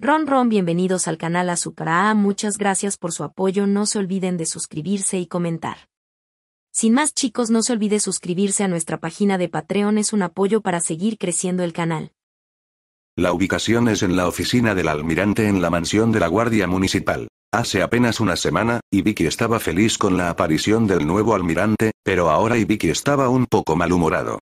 Ron Ron bienvenidos al canal A, muchas gracias por su apoyo no se olviden de suscribirse y comentar. Sin más chicos no se olvide suscribirse a nuestra página de Patreon es un apoyo para seguir creciendo el canal. La ubicación es en la oficina del almirante en la mansión de la Guardia Municipal. Hace apenas una semana, Ibiki estaba feliz con la aparición del nuevo almirante, pero ahora Ibiki estaba un poco malhumorado.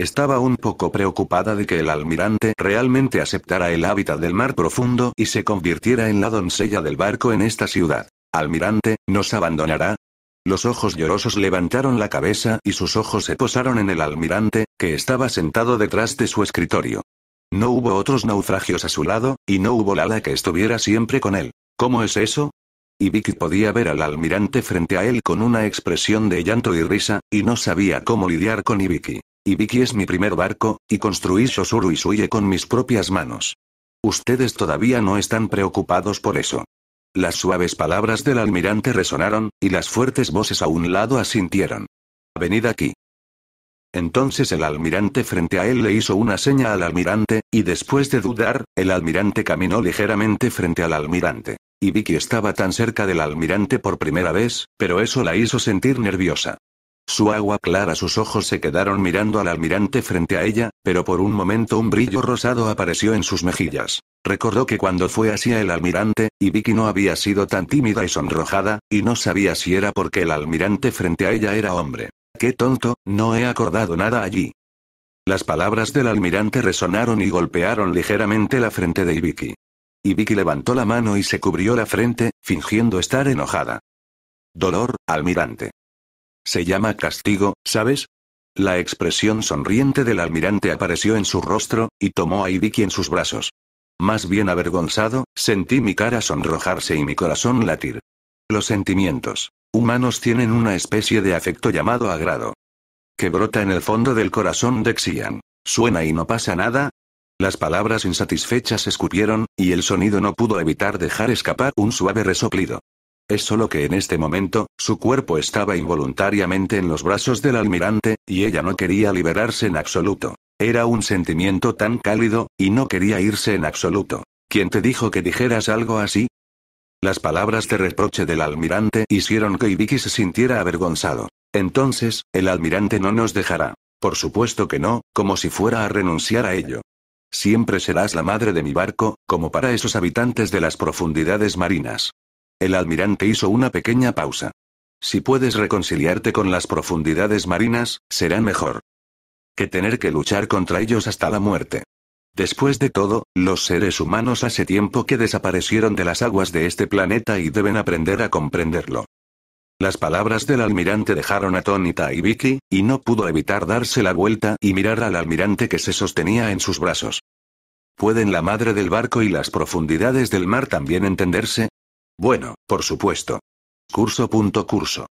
Estaba un poco preocupada de que el almirante realmente aceptara el hábitat del mar profundo y se convirtiera en la doncella del barco en esta ciudad. Almirante, ¿nos abandonará? Los ojos llorosos levantaron la cabeza y sus ojos se posaron en el almirante, que estaba sentado detrás de su escritorio. No hubo otros naufragios a su lado, y no hubo Lala que estuviera siempre con él. ¿Cómo es eso? Y podía ver al almirante frente a él con una expresión de llanto y risa, y no sabía cómo lidiar con Ibiki. Y Vicky es mi primer barco, y construí Shosuru y Suye con mis propias manos. Ustedes todavía no están preocupados por eso. Las suaves palabras del almirante resonaron, y las fuertes voces a un lado asintieron. Venid aquí. Entonces el almirante frente a él le hizo una seña al almirante, y después de dudar, el almirante caminó ligeramente frente al almirante. Y Vicky estaba tan cerca del almirante por primera vez, pero eso la hizo sentir nerviosa. Su agua clara sus ojos se quedaron mirando al almirante frente a ella, pero por un momento un brillo rosado apareció en sus mejillas. Recordó que cuando fue hacia el almirante, y no había sido tan tímida y sonrojada, y no sabía si era porque el almirante frente a ella era hombre. Qué tonto, no he acordado nada allí. Las palabras del almirante resonaron y golpearon ligeramente la frente de Ibiki. Ibiki levantó la mano y se cubrió la frente, fingiendo estar enojada. Dolor, almirante. Se llama castigo, ¿sabes? La expresión sonriente del almirante apareció en su rostro, y tomó a Ibiki en sus brazos. Más bien avergonzado, sentí mi cara sonrojarse y mi corazón latir. Los sentimientos humanos tienen una especie de afecto llamado agrado. Que brota en el fondo del corazón de Xian. Suena y no pasa nada. Las palabras insatisfechas escupieron, y el sonido no pudo evitar dejar escapar un suave resoplido. Es solo que en este momento, su cuerpo estaba involuntariamente en los brazos del almirante, y ella no quería liberarse en absoluto. Era un sentimiento tan cálido, y no quería irse en absoluto. ¿Quién te dijo que dijeras algo así? Las palabras de reproche del almirante hicieron que Ibiki se sintiera avergonzado. Entonces, el almirante no nos dejará. Por supuesto que no, como si fuera a renunciar a ello. Siempre serás la madre de mi barco, como para esos habitantes de las profundidades marinas. El almirante hizo una pequeña pausa. Si puedes reconciliarte con las profundidades marinas, será mejor. Que tener que luchar contra ellos hasta la muerte. Después de todo, los seres humanos hace tiempo que desaparecieron de las aguas de este planeta y deben aprender a comprenderlo. Las palabras del almirante dejaron atónita a Vicky, y no pudo evitar darse la vuelta y mirar al almirante que se sostenía en sus brazos. ¿Pueden la madre del barco y las profundidades del mar también entenderse? Bueno, por supuesto. Curso. curso.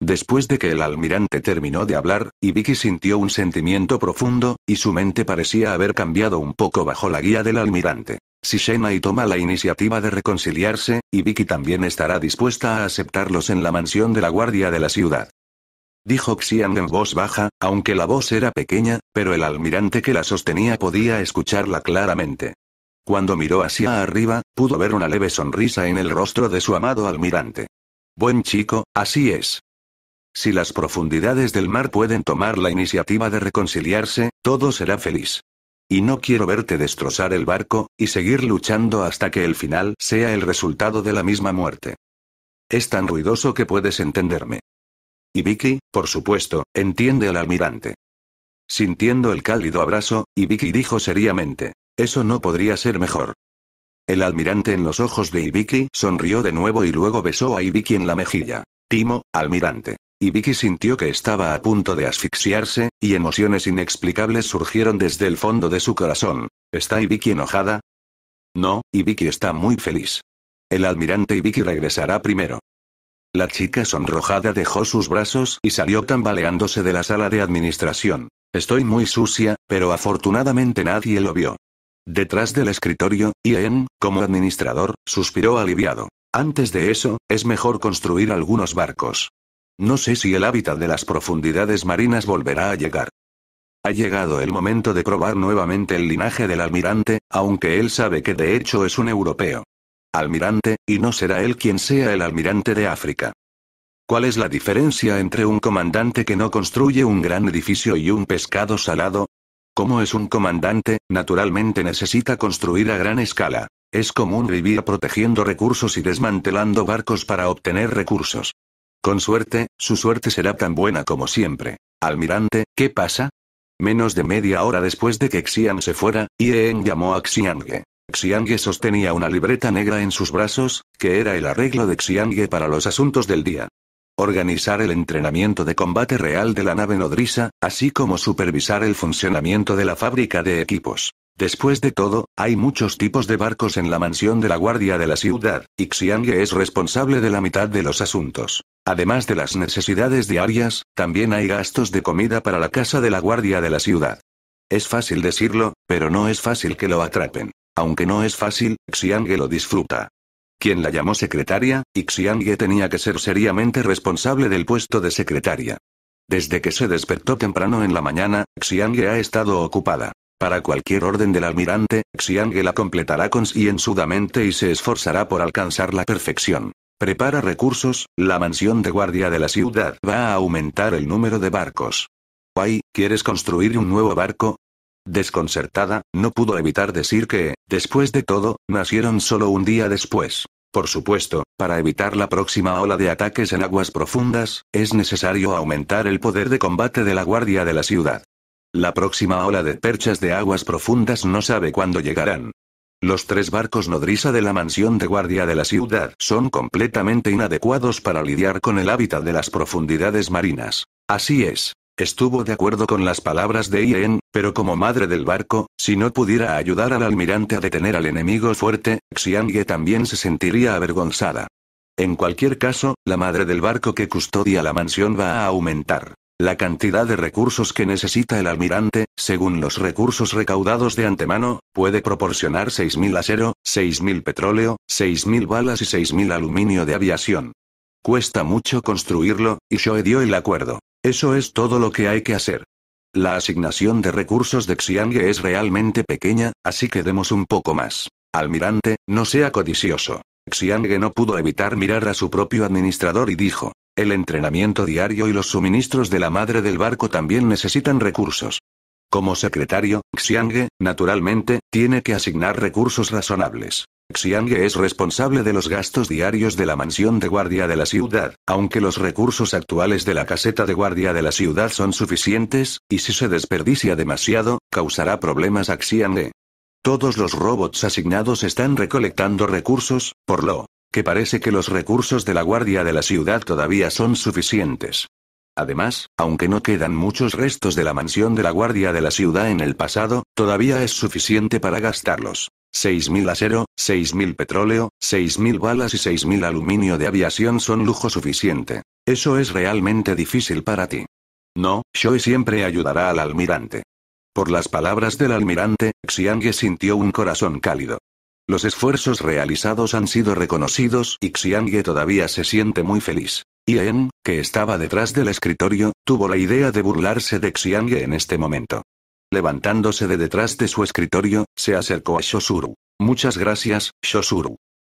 Después de que el almirante terminó de hablar, y Vicky sintió un sentimiento profundo, y su mente parecía haber cambiado un poco bajo la guía del almirante. Si y toma la iniciativa de reconciliarse, y Vicky también estará dispuesta a aceptarlos en la mansión de la guardia de la ciudad. Dijo Xian en voz baja, aunque la voz era pequeña, pero el almirante que la sostenía podía escucharla claramente. Cuando miró hacia arriba, pudo ver una leve sonrisa en el rostro de su amado almirante. Buen chico, así es. Si las profundidades del mar pueden tomar la iniciativa de reconciliarse, todo será feliz. Y no quiero verte destrozar el barco, y seguir luchando hasta que el final sea el resultado de la misma muerte. Es tan ruidoso que puedes entenderme. Y Vicky, por supuesto, entiende al almirante. Sintiendo el cálido abrazo, y Vicky dijo seriamente. Eso no podría ser mejor. El almirante en los ojos de Ibiki sonrió de nuevo y luego besó a Ibiki en la mejilla. Timo, almirante. Ibiki sintió que estaba a punto de asfixiarse, y emociones inexplicables surgieron desde el fondo de su corazón. ¿Está Ibiki enojada? No, Ibiki está muy feliz. El almirante Ibiki regresará primero. La chica sonrojada dejó sus brazos y salió tambaleándose de la sala de administración. Estoy muy sucia, pero afortunadamente nadie lo vio. Detrás del escritorio, Ian, como administrador, suspiró aliviado. Antes de eso, es mejor construir algunos barcos. No sé si el hábitat de las profundidades marinas volverá a llegar. Ha llegado el momento de probar nuevamente el linaje del almirante, aunque él sabe que de hecho es un europeo. Almirante, y no será él quien sea el almirante de África. ¿Cuál es la diferencia entre un comandante que no construye un gran edificio y un pescado salado? Como es un comandante, naturalmente necesita construir a gran escala. Es común vivir protegiendo recursos y desmantelando barcos para obtener recursos. Con suerte, su suerte será tan buena como siempre. Almirante, ¿qué pasa? Menos de media hora después de que Xian se fuera, en llamó a Xiange. Xiange sostenía una libreta negra en sus brazos, que era el arreglo de Xiange para los asuntos del día organizar el entrenamiento de combate real de la nave nodriza, así como supervisar el funcionamiento de la fábrica de equipos. Después de todo, hay muchos tipos de barcos en la mansión de la guardia de la ciudad, y Xiangue es responsable de la mitad de los asuntos. Además de las necesidades diarias, también hay gastos de comida para la casa de la guardia de la ciudad. Es fácil decirlo, pero no es fácil que lo atrapen. Aunque no es fácil, Xiangue lo disfruta. Quien la llamó secretaria, Ye tenía que ser seriamente responsable del puesto de secretaria. Desde que se despertó temprano en la mañana, Ye ha estado ocupada. Para cualquier orden del almirante, Ye la completará concienzudamente y se esforzará por alcanzar la perfección. Prepara recursos, la mansión de guardia de la ciudad va a aumentar el número de barcos. Guay, ¿quieres construir un nuevo barco? Desconcertada, no pudo evitar decir que, después de todo, nacieron solo un día después. Por supuesto, para evitar la próxima ola de ataques en aguas profundas, es necesario aumentar el poder de combate de la Guardia de la Ciudad. La próxima ola de perchas de aguas profundas no sabe cuándo llegarán. Los tres barcos nodriza de la mansión de guardia de la ciudad son completamente inadecuados para lidiar con el hábitat de las profundidades marinas. Así es. Estuvo de acuerdo con las palabras de Ien, pero como madre del barco, si no pudiera ayudar al almirante a detener al enemigo fuerte, Xiangye también se sentiría avergonzada. En cualquier caso, la madre del barco que custodia la mansión va a aumentar. La cantidad de recursos que necesita el almirante, según los recursos recaudados de antemano, puede proporcionar 6.000 acero, 6.000 petróleo, 6.000 balas y 6.000 aluminio de aviación. Cuesta mucho construirlo, y Shoe dio el acuerdo. Eso es todo lo que hay que hacer. La asignación de recursos de Xiang es realmente pequeña, así que demos un poco más. Almirante, no sea codicioso. Xiangue no pudo evitar mirar a su propio administrador y dijo, el entrenamiento diario y los suministros de la madre del barco también necesitan recursos. Como secretario, Xiang, naturalmente, tiene que asignar recursos razonables. Xiang es responsable de los gastos diarios de la mansión de guardia de la ciudad, aunque los recursos actuales de la caseta de guardia de la ciudad son suficientes, y si se desperdicia demasiado, causará problemas a Xiang. Todos los robots asignados están recolectando recursos, por lo que parece que los recursos de la guardia de la ciudad todavía son suficientes. Además, aunque no quedan muchos restos de la mansión de la Guardia de la Ciudad en el pasado, todavía es suficiente para gastarlos. 6.000 acero, 6.000 petróleo, 6.000 balas y 6.000 aluminio de aviación son lujo suficiente. Eso es realmente difícil para ti. No, Shoei siempre ayudará al almirante. Por las palabras del almirante, Xiang sintió un corazón cálido. Los esfuerzos realizados han sido reconocidos y Xiang todavía se siente muy feliz. En, que estaba detrás del escritorio, tuvo la idea de burlarse de Xiang en este momento. Levantándose de detrás de su escritorio, se acercó a Shosuru. Muchas gracias, Shosuru.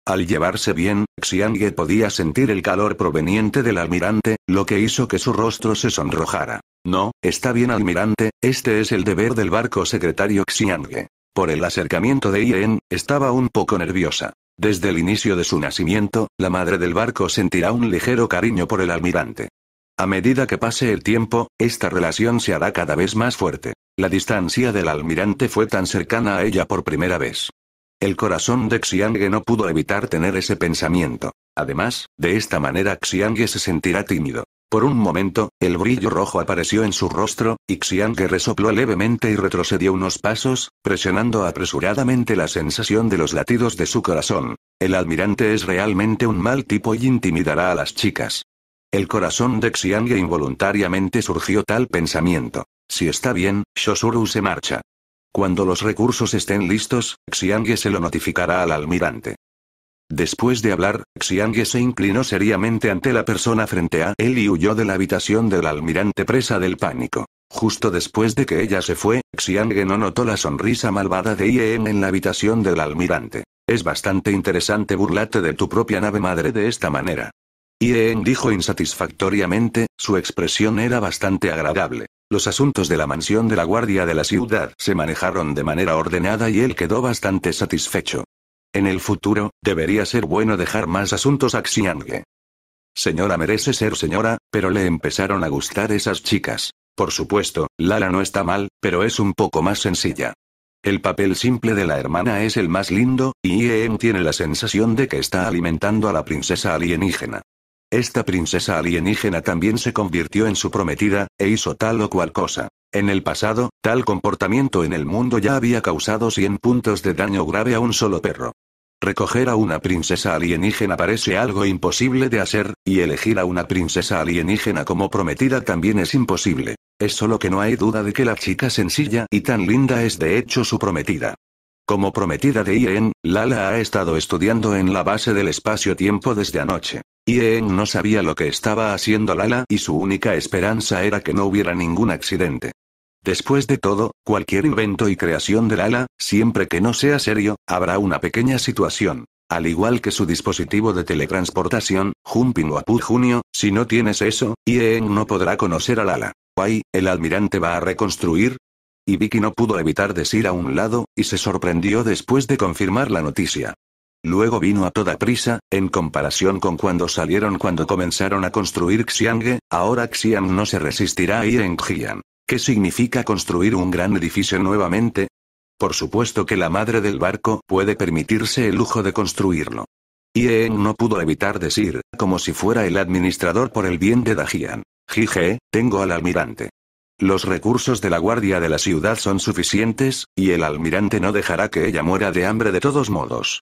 Al llevarse bien, Xiangye podía sentir el calor proveniente del almirante, lo que hizo que su rostro se sonrojara. No, está bien almirante, este es el deber del barco secretario Xiange. Por el acercamiento de Ien, estaba un poco nerviosa. Desde el inicio de su nacimiento, la madre del barco sentirá un ligero cariño por el almirante. A medida que pase el tiempo, esta relación se hará cada vez más fuerte. La distancia del almirante fue tan cercana a ella por primera vez. El corazón de Xiangue no pudo evitar tener ese pensamiento. Además, de esta manera Xiangue se sentirá tímido. Por un momento, el brillo rojo apareció en su rostro, y Xiangue resopló levemente y retrocedió unos pasos, presionando apresuradamente la sensación de los latidos de su corazón. El almirante es realmente un mal tipo y intimidará a las chicas. El corazón de Xiangue involuntariamente surgió tal pensamiento. Si está bien, Shosuru se marcha. Cuando los recursos estén listos, Xiangue se lo notificará al almirante. Después de hablar, Xiangue se inclinó seriamente ante la persona frente a él y huyó de la habitación del almirante presa del pánico. Justo después de que ella se fue, Xiangue no notó la sonrisa malvada de IEM en la habitación del almirante. Es bastante interesante burlarte de tu propia nave madre de esta manera. IEM dijo insatisfactoriamente, su expresión era bastante agradable. Los asuntos de la mansión de la guardia de la ciudad se manejaron de manera ordenada y él quedó bastante satisfecho. En el futuro, debería ser bueno dejar más asuntos a Xiangue. Señora merece ser señora, pero le empezaron a gustar esas chicas. Por supuesto, Lara no está mal, pero es un poco más sencilla. El papel simple de la hermana es el más lindo, y E.M. tiene la sensación de que está alimentando a la princesa alienígena. Esta princesa alienígena también se convirtió en su prometida, e hizo tal o cual cosa. En el pasado, tal comportamiento en el mundo ya había causado 100 puntos de daño grave a un solo perro. Recoger a una princesa alienígena parece algo imposible de hacer, y elegir a una princesa alienígena como prometida también es imposible. Es solo que no hay duda de que la chica sencilla y tan linda es de hecho su prometida. Como prometida de Ien, Lala ha estado estudiando en la base del espacio-tiempo desde anoche. I.E.N. no sabía lo que estaba haciendo Lala y su única esperanza era que no hubiera ningún accidente. Después de todo, cualquier invento y creación de Lala, siempre que no sea serio, habrá una pequeña situación. Al igual que su dispositivo de teletransportación, Jumping Waput Junio, si no tienes eso, I.E.N. no podrá conocer a Lala. Guay, ¿el almirante va a reconstruir? Y Vicky no pudo evitar decir a un lado, y se sorprendió después de confirmar la noticia. Luego vino a toda prisa, en comparación con cuando salieron cuando comenzaron a construir Xiang, ahora Xiang no se resistirá a ir en Xiang. ¿Qué significa construir un gran edificio nuevamente? Por supuesto que la madre del barco puede permitirse el lujo de construirlo. Ien no pudo evitar decir, como si fuera el administrador por el bien de Dajian. Jije, tengo al almirante. Los recursos de la guardia de la ciudad son suficientes, y el almirante no dejará que ella muera de hambre de todos modos.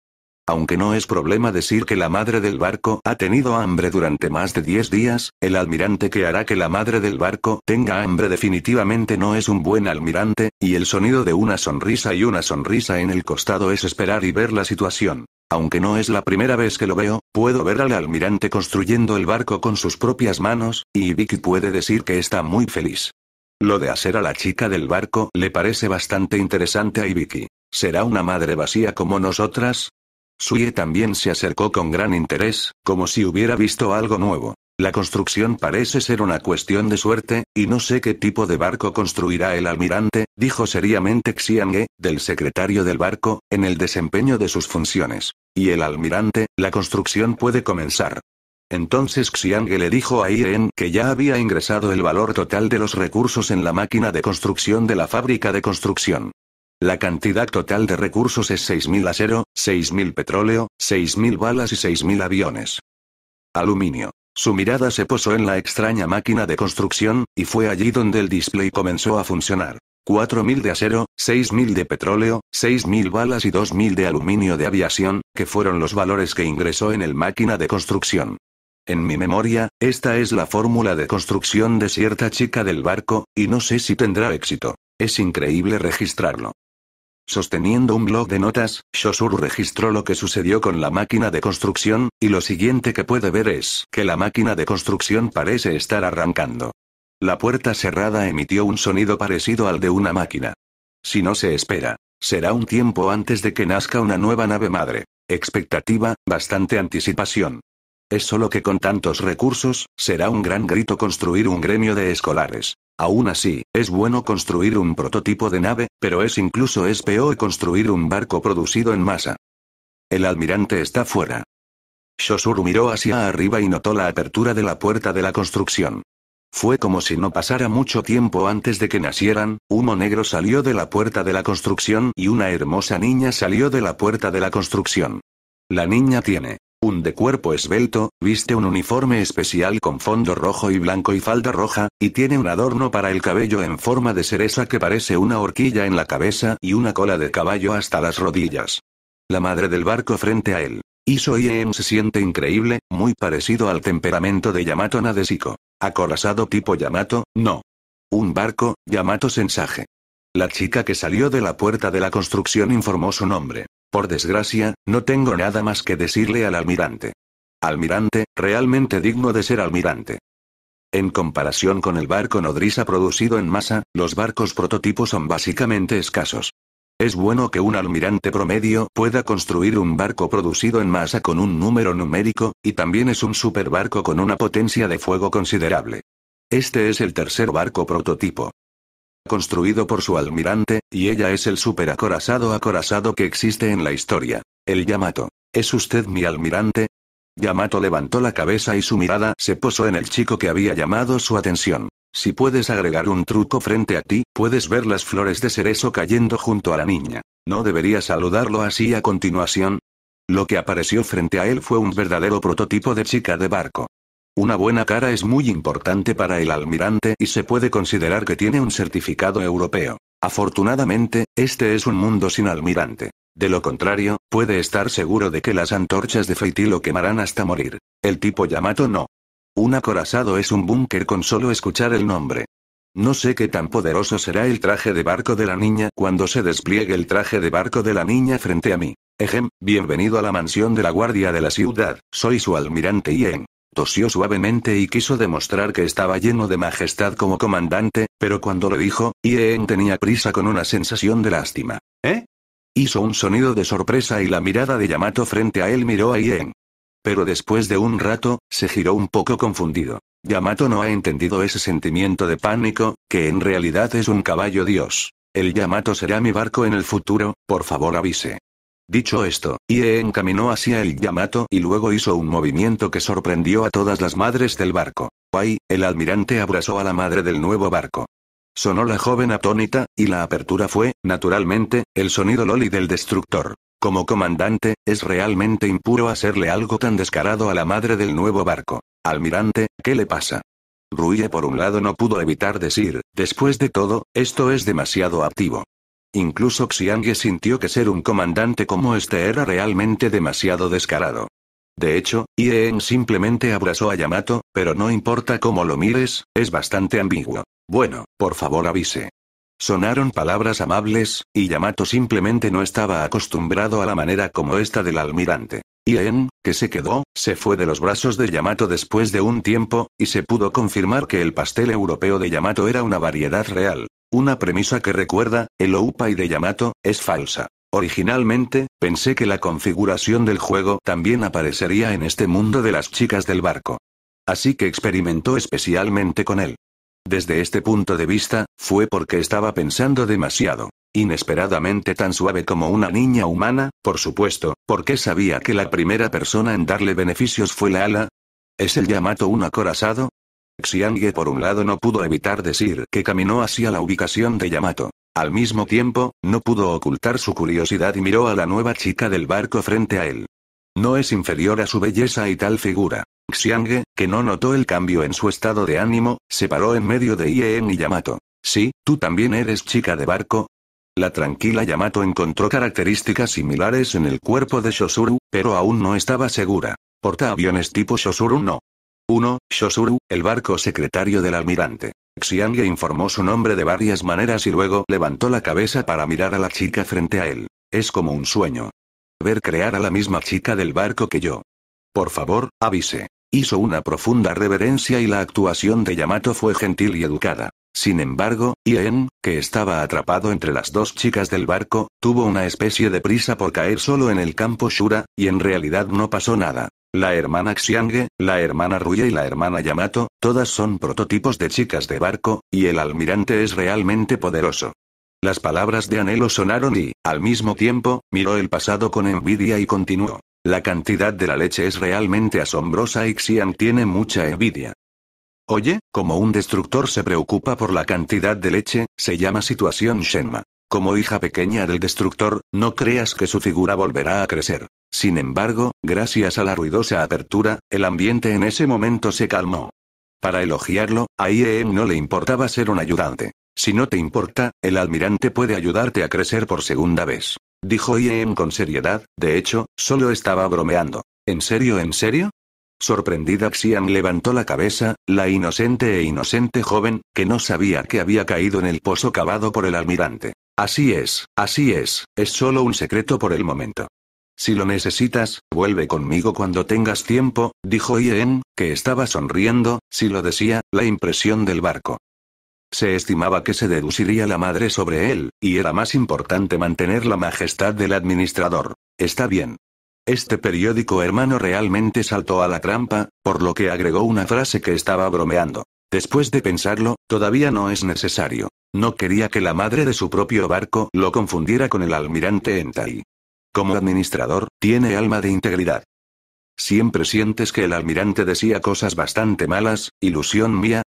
Aunque no es problema decir que la madre del barco ha tenido hambre durante más de 10 días, el almirante que hará que la madre del barco tenga hambre definitivamente no es un buen almirante, y el sonido de una sonrisa y una sonrisa en el costado es esperar y ver la situación. Aunque no es la primera vez que lo veo, puedo ver al almirante construyendo el barco con sus propias manos, y Ibiki puede decir que está muy feliz. Lo de hacer a la chica del barco le parece bastante interesante a Ibiki. Será una madre vacía como nosotras, Suye también se acercó con gran interés, como si hubiera visto algo nuevo. La construcción parece ser una cuestión de suerte, y no sé qué tipo de barco construirá el almirante, dijo seriamente Xiange, del secretario del barco, en el desempeño de sus funciones. Y el almirante, la construcción puede comenzar. Entonces Xiange le dijo a Iren que ya había ingresado el valor total de los recursos en la máquina de construcción de la fábrica de construcción. La cantidad total de recursos es 6.000 acero, 6.000 petróleo, 6.000 balas y 6.000 aviones. Aluminio. Su mirada se posó en la extraña máquina de construcción, y fue allí donde el display comenzó a funcionar. 4.000 de acero, 6.000 de petróleo, 6.000 balas y 2.000 de aluminio de aviación, que fueron los valores que ingresó en el máquina de construcción. En mi memoria, esta es la fórmula de construcción de cierta chica del barco, y no sé si tendrá éxito. Es increíble registrarlo. Sosteniendo un blog de notas, Shosuru registró lo que sucedió con la máquina de construcción, y lo siguiente que puede ver es que la máquina de construcción parece estar arrancando. La puerta cerrada emitió un sonido parecido al de una máquina. Si no se espera, será un tiempo antes de que nazca una nueva nave madre. Expectativa, bastante anticipación. Es solo que con tantos recursos, será un gran grito construir un gremio de escolares. Aún así, es bueno construir un prototipo de nave, pero es incluso es peor construir un barco producido en masa. El almirante está fuera. Shosuru miró hacia arriba y notó la apertura de la puerta de la construcción. Fue como si no pasara mucho tiempo antes de que nacieran, humo negro salió de la puerta de la construcción y una hermosa niña salió de la puerta de la construcción. La niña tiene un de cuerpo esbelto, viste un uniforme especial con fondo rojo y blanco y falda roja, y tiene un adorno para el cabello en forma de cereza que parece una horquilla en la cabeza y una cola de caballo hasta las rodillas. La madre del barco frente a él. Iso se siente increíble, muy parecido al temperamento de Yamato Nadeshiko. Acorazado tipo Yamato, no. Un barco, Yamato Sensaje. La chica que salió de la puerta de la construcción informó su nombre. Por desgracia, no tengo nada más que decirle al almirante. Almirante, realmente digno de ser almirante. En comparación con el barco nodriza producido en masa, los barcos prototipos son básicamente escasos. Es bueno que un almirante promedio pueda construir un barco producido en masa con un número numérico, y también es un superbarco con una potencia de fuego considerable. Este es el tercer barco prototipo construido por su almirante, y ella es el superacorazado acorazado que existe en la historia. El Yamato. ¿Es usted mi almirante? Yamato levantó la cabeza y su mirada se posó en el chico que había llamado su atención. Si puedes agregar un truco frente a ti, puedes ver las flores de cerezo cayendo junto a la niña. ¿No debería saludarlo así a continuación? Lo que apareció frente a él fue un verdadero prototipo de chica de barco. Una buena cara es muy importante para el almirante y se puede considerar que tiene un certificado europeo. Afortunadamente, este es un mundo sin almirante. De lo contrario, puede estar seguro de que las antorchas de Feiti lo quemarán hasta morir. El tipo Yamato no. Un acorazado es un búnker con solo escuchar el nombre. No sé qué tan poderoso será el traje de barco de la niña cuando se despliegue el traje de barco de la niña frente a mí. Ejem, bienvenido a la mansión de la guardia de la ciudad, soy su almirante Ien. Tosió suavemente y quiso demostrar que estaba lleno de majestad como comandante, pero cuando lo dijo, Ien tenía prisa con una sensación de lástima. ¿Eh? Hizo un sonido de sorpresa y la mirada de Yamato frente a él miró a Ien. Pero después de un rato, se giró un poco confundido. Yamato no ha entendido ese sentimiento de pánico, que en realidad es un caballo dios. El Yamato será mi barco en el futuro, por favor avise. Dicho esto, Ie encaminó hacia el Yamato y luego hizo un movimiento que sorprendió a todas las madres del barco. Ahí, el almirante abrazó a la madre del nuevo barco. Sonó la joven atónita, y la apertura fue, naturalmente, el sonido loli del destructor. Como comandante, es realmente impuro hacerle algo tan descarado a la madre del nuevo barco. Almirante, ¿qué le pasa? Ruye por un lado no pudo evitar decir, después de todo, esto es demasiado activo. Incluso Xiangue sintió que ser un comandante como este era realmente demasiado descarado. De hecho, Ien simplemente abrazó a Yamato, pero no importa cómo lo mires, es bastante ambiguo. Bueno, por favor avise. Sonaron palabras amables, y Yamato simplemente no estaba acostumbrado a la manera como esta del almirante. Ien, que se quedó, se fue de los brazos de Yamato después de un tiempo, y se pudo confirmar que el pastel europeo de Yamato era una variedad real. Una premisa que recuerda, el Oupai de Yamato, es falsa. Originalmente, pensé que la configuración del juego también aparecería en este mundo de las chicas del barco. Así que experimentó especialmente con él. Desde este punto de vista, fue porque estaba pensando demasiado. Inesperadamente tan suave como una niña humana, por supuesto, porque sabía que la primera persona en darle beneficios fue la ala. ¿Es el Yamato un acorazado? Xiangue por un lado no pudo evitar decir que caminó hacia la ubicación de Yamato. Al mismo tiempo, no pudo ocultar su curiosidad y miró a la nueva chica del barco frente a él. No es inferior a su belleza y tal figura. Xiangue, que no notó el cambio en su estado de ánimo, se paró en medio de Ien y Yamato. Sí, tú también eres chica de barco. La tranquila Yamato encontró características similares en el cuerpo de Shosuru, pero aún no estaba segura. Porta aviones tipo Shosuru no. 1. Shosuru, el barco secretario del almirante. Xiang informó su nombre de varias maneras y luego levantó la cabeza para mirar a la chica frente a él. Es como un sueño. Ver crear a la misma chica del barco que yo. Por favor, avise. Hizo una profunda reverencia y la actuación de Yamato fue gentil y educada. Sin embargo, Ian, que estaba atrapado entre las dos chicas del barco, tuvo una especie de prisa por caer solo en el campo Shura, y en realidad no pasó nada. La hermana Xiange, la hermana Ruya y la hermana Yamato, todas son prototipos de chicas de barco, y el almirante es realmente poderoso. Las palabras de anhelo sonaron y, al mismo tiempo, miró el pasado con envidia y continuó. La cantidad de la leche es realmente asombrosa y Xiang tiene mucha envidia. Oye, como un destructor se preocupa por la cantidad de leche, se llama situación Shenma. Como hija pequeña del destructor, no creas que su figura volverá a crecer. Sin embargo, gracias a la ruidosa apertura, el ambiente en ese momento se calmó. Para elogiarlo, a IEM no le importaba ser un ayudante. Si no te importa, el almirante puede ayudarte a crecer por segunda vez. Dijo IEM con seriedad, de hecho, solo estaba bromeando. ¿En serio, en serio? Sorprendida Xian levantó la cabeza, la inocente e inocente joven, que no sabía que había caído en el pozo cavado por el almirante. Así es, así es, es solo un secreto por el momento. Si lo necesitas, vuelve conmigo cuando tengas tiempo, dijo Ien, que estaba sonriendo, si lo decía, la impresión del barco. Se estimaba que se deduciría la madre sobre él, y era más importante mantener la majestad del administrador. Está bien. Este periódico hermano realmente saltó a la trampa, por lo que agregó una frase que estaba bromeando. Después de pensarlo, todavía no es necesario. No quería que la madre de su propio barco lo confundiera con el almirante Entai. Como administrador, tiene alma de integridad. Siempre sientes que el almirante decía cosas bastante malas, ilusión mía.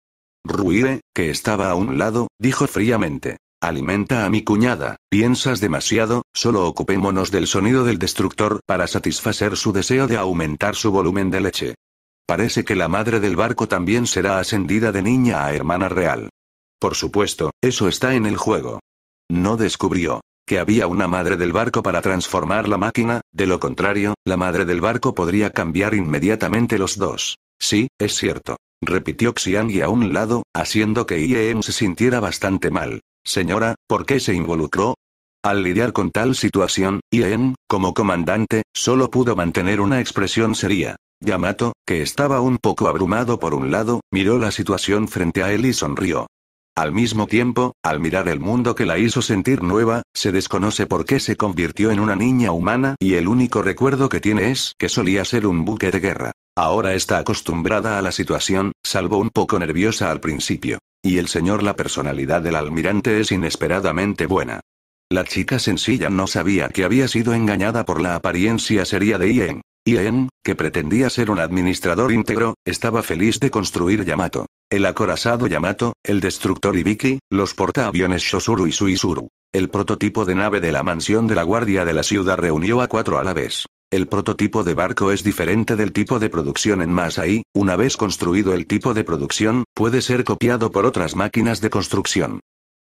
Ruire, que estaba a un lado, dijo fríamente. Alimenta a mi cuñada, piensas demasiado, solo ocupémonos del sonido del destructor para satisfacer su deseo de aumentar su volumen de leche. Parece que la madre del barco también será ascendida de niña a hermana real. Por supuesto, eso está en el juego. No descubrió que había una madre del barco para transformar la máquina, de lo contrario, la madre del barco podría cambiar inmediatamente los dos. Sí, es cierto. Repitió Xiang y a un lado, haciendo que IEM se sintiera bastante mal. Señora, ¿por qué se involucró? Al lidiar con tal situación, Ien, como comandante, solo pudo mantener una expresión seria. Yamato, que estaba un poco abrumado por un lado, miró la situación frente a él y sonrió. Al mismo tiempo, al mirar el mundo que la hizo sentir nueva, se desconoce por qué se convirtió en una niña humana y el único recuerdo que tiene es que solía ser un buque de guerra. Ahora está acostumbrada a la situación, salvo un poco nerviosa al principio. Y el señor la personalidad del almirante es inesperadamente buena. La chica sencilla no sabía que había sido engañada por la apariencia seria de Ien. Ien, que pretendía ser un administrador íntegro, estaba feliz de construir Yamato. El acorazado Yamato, el destructor Ibiki, los portaaviones Shosuru y Suisuru. El prototipo de nave de la mansión de la guardia de la ciudad reunió a cuatro a la vez. El prototipo de barco es diferente del tipo de producción en masa y, una vez construido el tipo de producción, puede ser copiado por otras máquinas de construcción.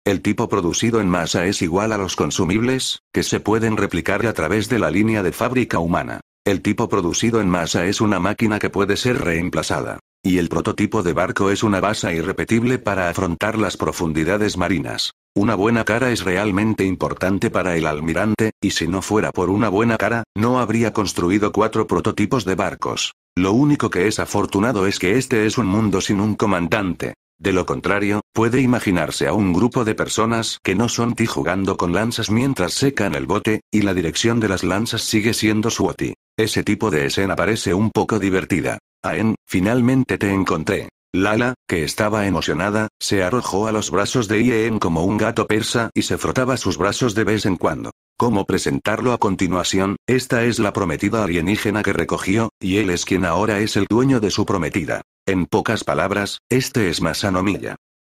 El tipo producido en masa es igual a los consumibles, que se pueden replicar a través de la línea de fábrica humana. El tipo producido en masa es una máquina que puede ser reemplazada. Y el prototipo de barco es una base irrepetible para afrontar las profundidades marinas. Una buena cara es realmente importante para el almirante, y si no fuera por una buena cara, no habría construido cuatro prototipos de barcos. Lo único que es afortunado es que este es un mundo sin un comandante. De lo contrario, puede imaginarse a un grupo de personas que no son ti jugando con lanzas mientras secan el bote, y la dirección de las lanzas sigue siendo su Ese tipo de escena parece un poco divertida. Aen, finalmente te encontré. Lala, que estaba emocionada, se arrojó a los brazos de Ieen como un gato persa y se frotaba sus brazos de vez en cuando. ¿Cómo presentarlo a continuación? Esta es la prometida alienígena que recogió, y él es quien ahora es el dueño de su prometida. En pocas palabras, este es Masanomilla.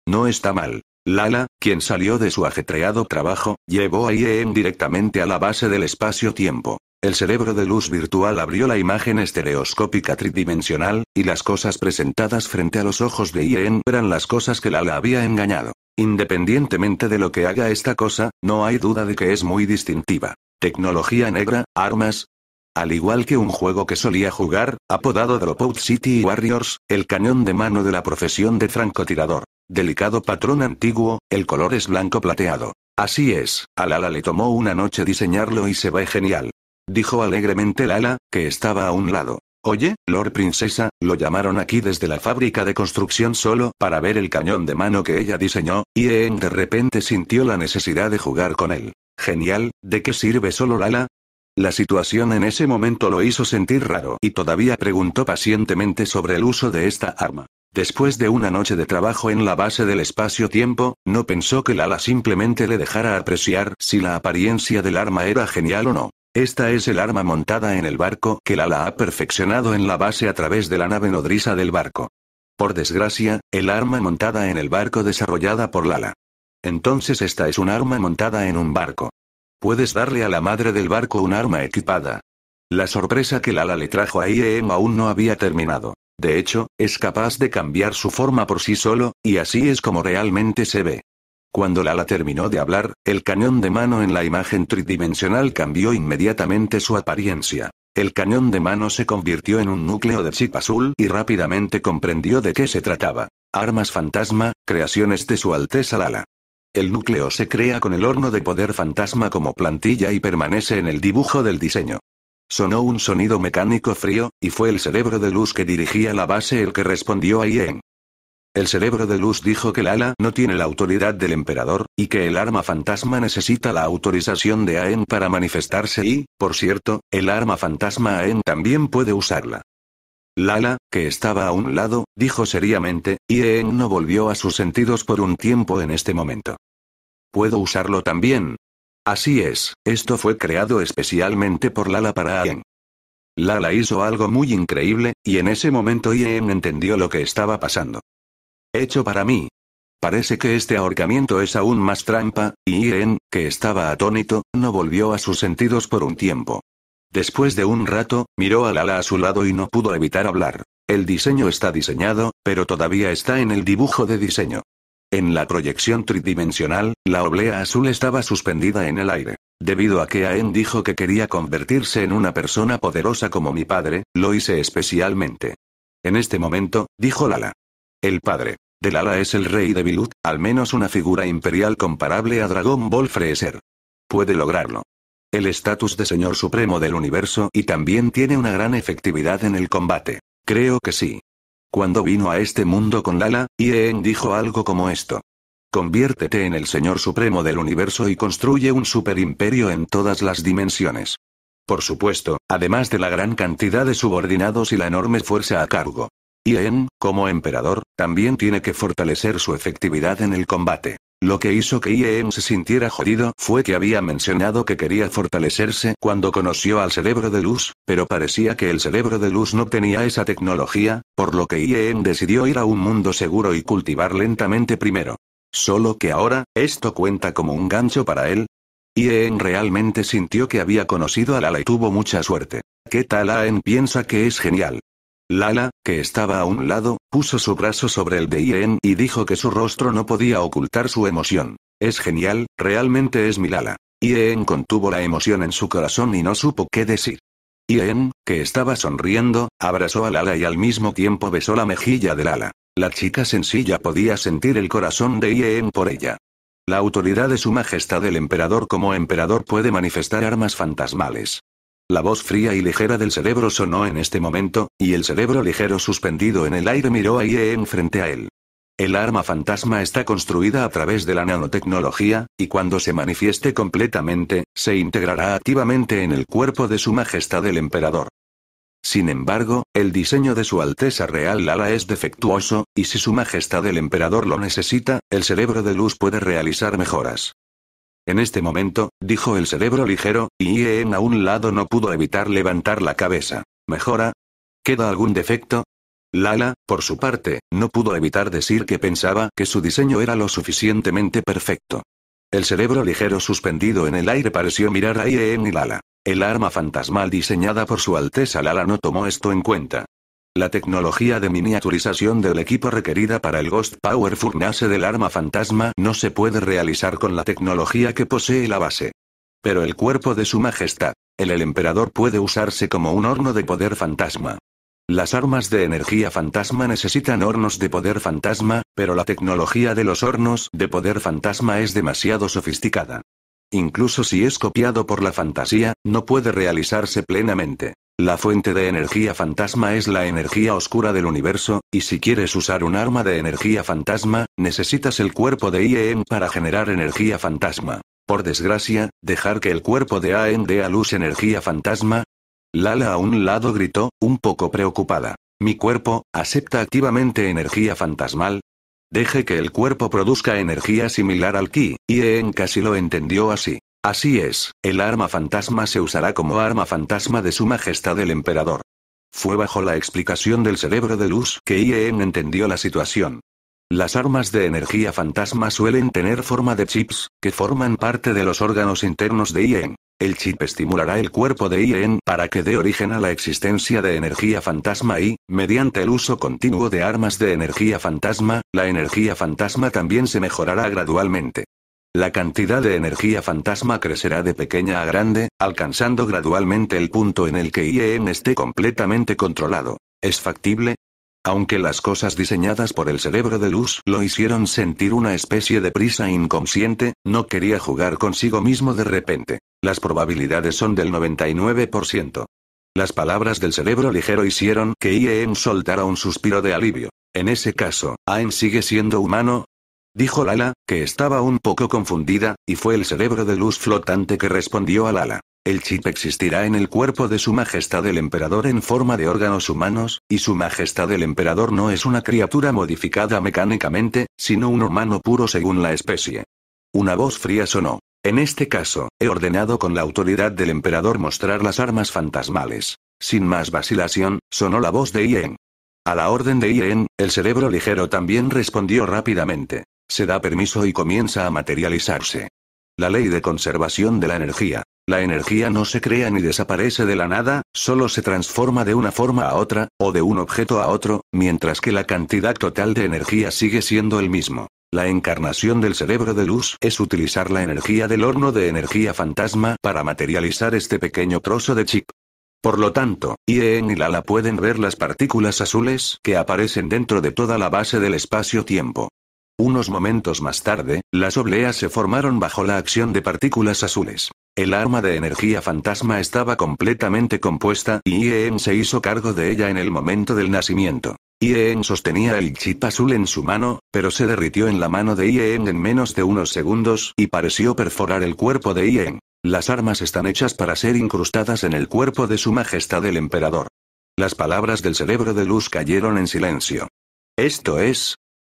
No está mal. Lala, quien salió de su ajetreado trabajo, llevó a IEM directamente a la base del espacio-tiempo. El cerebro de luz virtual abrió la imagen estereoscópica tridimensional, y las cosas presentadas frente a los ojos de IEM eran las cosas que Lala había engañado. Independientemente de lo que haga esta cosa, no hay duda de que es muy distintiva. Tecnología negra, armas, al igual que un juego que solía jugar, apodado Dropout City Warriors, el cañón de mano de la profesión de francotirador. Delicado patrón antiguo, el color es blanco plateado. Así es, a Lala le tomó una noche diseñarlo y se ve genial. Dijo alegremente Lala, que estaba a un lado. Oye, Lord Princesa, lo llamaron aquí desde la fábrica de construcción solo para ver el cañón de mano que ella diseñó, y Eeng de repente sintió la necesidad de jugar con él. Genial, ¿de qué sirve solo Lala? La situación en ese momento lo hizo sentir raro y todavía preguntó pacientemente sobre el uso de esta arma. Después de una noche de trabajo en la base del espacio-tiempo, no pensó que Lala simplemente le dejara apreciar si la apariencia del arma era genial o no. Esta es el arma montada en el barco que Lala ha perfeccionado en la base a través de la nave nodriza del barco. Por desgracia, el arma montada en el barco desarrollada por Lala. Entonces esta es un arma montada en un barco. Puedes darle a la madre del barco un arma equipada. La sorpresa que Lala le trajo a IEM aún no había terminado. De hecho, es capaz de cambiar su forma por sí solo, y así es como realmente se ve. Cuando Lala terminó de hablar, el cañón de mano en la imagen tridimensional cambió inmediatamente su apariencia. El cañón de mano se convirtió en un núcleo de chip azul y rápidamente comprendió de qué se trataba. Armas fantasma, creaciones de su Alteza Lala. El núcleo se crea con el horno de poder fantasma como plantilla y permanece en el dibujo del diseño. Sonó un sonido mecánico frío, y fue el cerebro de luz que dirigía la base el que respondió a Ien. El cerebro de luz dijo que el ala no tiene la autoridad del emperador, y que el arma fantasma necesita la autorización de Aen para manifestarse y, por cierto, el arma fantasma Aen también puede usarla. Lala, que estaba a un lado, dijo seriamente, y e e no volvió a sus sentidos por un tiempo en este momento. ¿Puedo usarlo también? Así es, esto fue creado especialmente por Lala para Aen. E Lala hizo algo muy increíble, y en ese momento Ien entendió lo que estaba pasando. Hecho para mí. Parece que este ahorcamiento es aún más trampa, y Ien, que estaba atónito, no volvió a sus sentidos por un tiempo. Después de un rato, miró a Lala a su lado y no pudo evitar hablar. El diseño está diseñado, pero todavía está en el dibujo de diseño. En la proyección tridimensional, la oblea azul estaba suspendida en el aire. Debido a que Aen dijo que quería convertirse en una persona poderosa como mi padre, lo hice especialmente. En este momento, dijo Lala. El padre de Lala es el rey de Bilut, al menos una figura imperial comparable a Dragon Ball Freezer. Puede lograrlo el estatus de Señor Supremo del Universo y también tiene una gran efectividad en el combate. Creo que sí. Cuando vino a este mundo con Lala, Ien dijo algo como esto. Conviértete en el Señor Supremo del Universo y construye un superimperio en todas las dimensiones. Por supuesto, además de la gran cantidad de subordinados y la enorme fuerza a cargo. Ien, como emperador, también tiene que fortalecer su efectividad en el combate. Lo que hizo que IEM se sintiera jodido fue que había mencionado que quería fortalecerse cuando conoció al cerebro de luz, pero parecía que el cerebro de luz no tenía esa tecnología, por lo que IEM decidió ir a un mundo seguro y cultivar lentamente primero. Solo que ahora, esto cuenta como un gancho para él. IEM realmente sintió que había conocido a Lala y tuvo mucha suerte. ¿Qué tal Aen piensa que es genial? Lala, que estaba a un lado, puso su brazo sobre el de Ien y dijo que su rostro no podía ocultar su emoción. Es genial, realmente es mi Lala. Ien contuvo la emoción en su corazón y no supo qué decir. Ien, que estaba sonriendo, abrazó a Lala y al mismo tiempo besó la mejilla de Lala. La chica sencilla podía sentir el corazón de Ien por ella. La autoridad de su majestad el emperador como emperador puede manifestar armas fantasmales. La voz fría y ligera del cerebro sonó en este momento, y el cerebro ligero suspendido en el aire miró a Ye-en frente a él. El arma fantasma está construida a través de la nanotecnología, y cuando se manifieste completamente, se integrará activamente en el cuerpo de su Majestad el Emperador. Sin embargo, el diseño de su Alteza Real Lala es defectuoso, y si su Majestad el Emperador lo necesita, el cerebro de luz puede realizar mejoras. En este momento, dijo el cerebro ligero, y Ien a un lado no pudo evitar levantar la cabeza. ¿Mejora? ¿Queda algún defecto? Lala, por su parte, no pudo evitar decir que pensaba que su diseño era lo suficientemente perfecto. El cerebro ligero suspendido en el aire pareció mirar a Ien y Lala. El arma fantasmal diseñada por su Alteza Lala no tomó esto en cuenta. La tecnología de miniaturización del equipo requerida para el Ghost Power Furnace del arma fantasma no se puede realizar con la tecnología que posee la base. Pero el cuerpo de su majestad, el, el emperador puede usarse como un horno de poder fantasma. Las armas de energía fantasma necesitan hornos de poder fantasma, pero la tecnología de los hornos de poder fantasma es demasiado sofisticada. Incluso si es copiado por la fantasía, no puede realizarse plenamente. La fuente de energía fantasma es la energía oscura del universo, y si quieres usar un arma de energía fantasma, necesitas el cuerpo de IEM para generar energía fantasma. Por desgracia, dejar que el cuerpo de AEM dé a luz energía fantasma. Lala a un lado gritó, un poco preocupada. Mi cuerpo, acepta activamente energía fantasmal. Deje que el cuerpo produzca energía similar al ki, IEM casi lo entendió así. Así es, el arma fantasma se usará como arma fantasma de su majestad el emperador. Fue bajo la explicación del cerebro de luz que IEN entendió la situación. Las armas de energía fantasma suelen tener forma de chips, que forman parte de los órganos internos de IEN. El chip estimulará el cuerpo de IEN para que dé origen a la existencia de energía fantasma y, mediante el uso continuo de armas de energía fantasma, la energía fantasma también se mejorará gradualmente. La cantidad de energía fantasma crecerá de pequeña a grande, alcanzando gradualmente el punto en el que IEM esté completamente controlado. ¿Es factible? Aunque las cosas diseñadas por el cerebro de Luz lo hicieron sentir una especie de prisa inconsciente, no quería jugar consigo mismo de repente. Las probabilidades son del 99%. Las palabras del cerebro ligero hicieron que IEM soltara un suspiro de alivio. En ese caso, AEM sigue siendo humano, Dijo Lala, que estaba un poco confundida, y fue el cerebro de luz flotante que respondió a Lala. El chip existirá en el cuerpo de su majestad el emperador en forma de órganos humanos, y su majestad el emperador no es una criatura modificada mecánicamente, sino un humano puro según la especie. Una voz fría sonó. En este caso, he ordenado con la autoridad del emperador mostrar las armas fantasmales. Sin más vacilación, sonó la voz de Ien. A la orden de Ien, el cerebro ligero también respondió rápidamente. Se da permiso y comienza a materializarse. La ley de conservación de la energía. La energía no se crea ni desaparece de la nada, solo se transforma de una forma a otra, o de un objeto a otro, mientras que la cantidad total de energía sigue siendo el mismo. La encarnación del cerebro de luz es utilizar la energía del horno de energía fantasma para materializar este pequeño trozo de chip. Por lo tanto, IEN y Lala pueden ver las partículas azules que aparecen dentro de toda la base del espacio-tiempo. Unos momentos más tarde, las obleas se formaron bajo la acción de partículas azules. El arma de energía fantasma estaba completamente compuesta y Ien se hizo cargo de ella en el momento del nacimiento. Ien sostenía el chip azul en su mano, pero se derritió en la mano de Ien en menos de unos segundos y pareció perforar el cuerpo de Ien. Las armas están hechas para ser incrustadas en el cuerpo de su majestad el emperador. Las palabras del cerebro de luz cayeron en silencio. Esto es,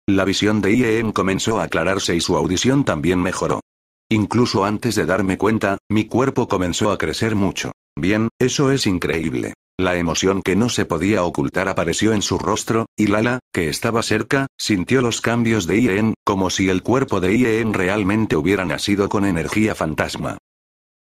la visión de I.E.N. comenzó a aclararse y su audición también mejoró. Incluso antes de darme cuenta, mi cuerpo comenzó a crecer mucho. Bien, eso es increíble. La emoción que no se podía ocultar apareció en su rostro, y Lala, que estaba cerca, sintió los cambios de I.E.N., como si el cuerpo de I.E.N. realmente hubiera nacido con energía fantasma.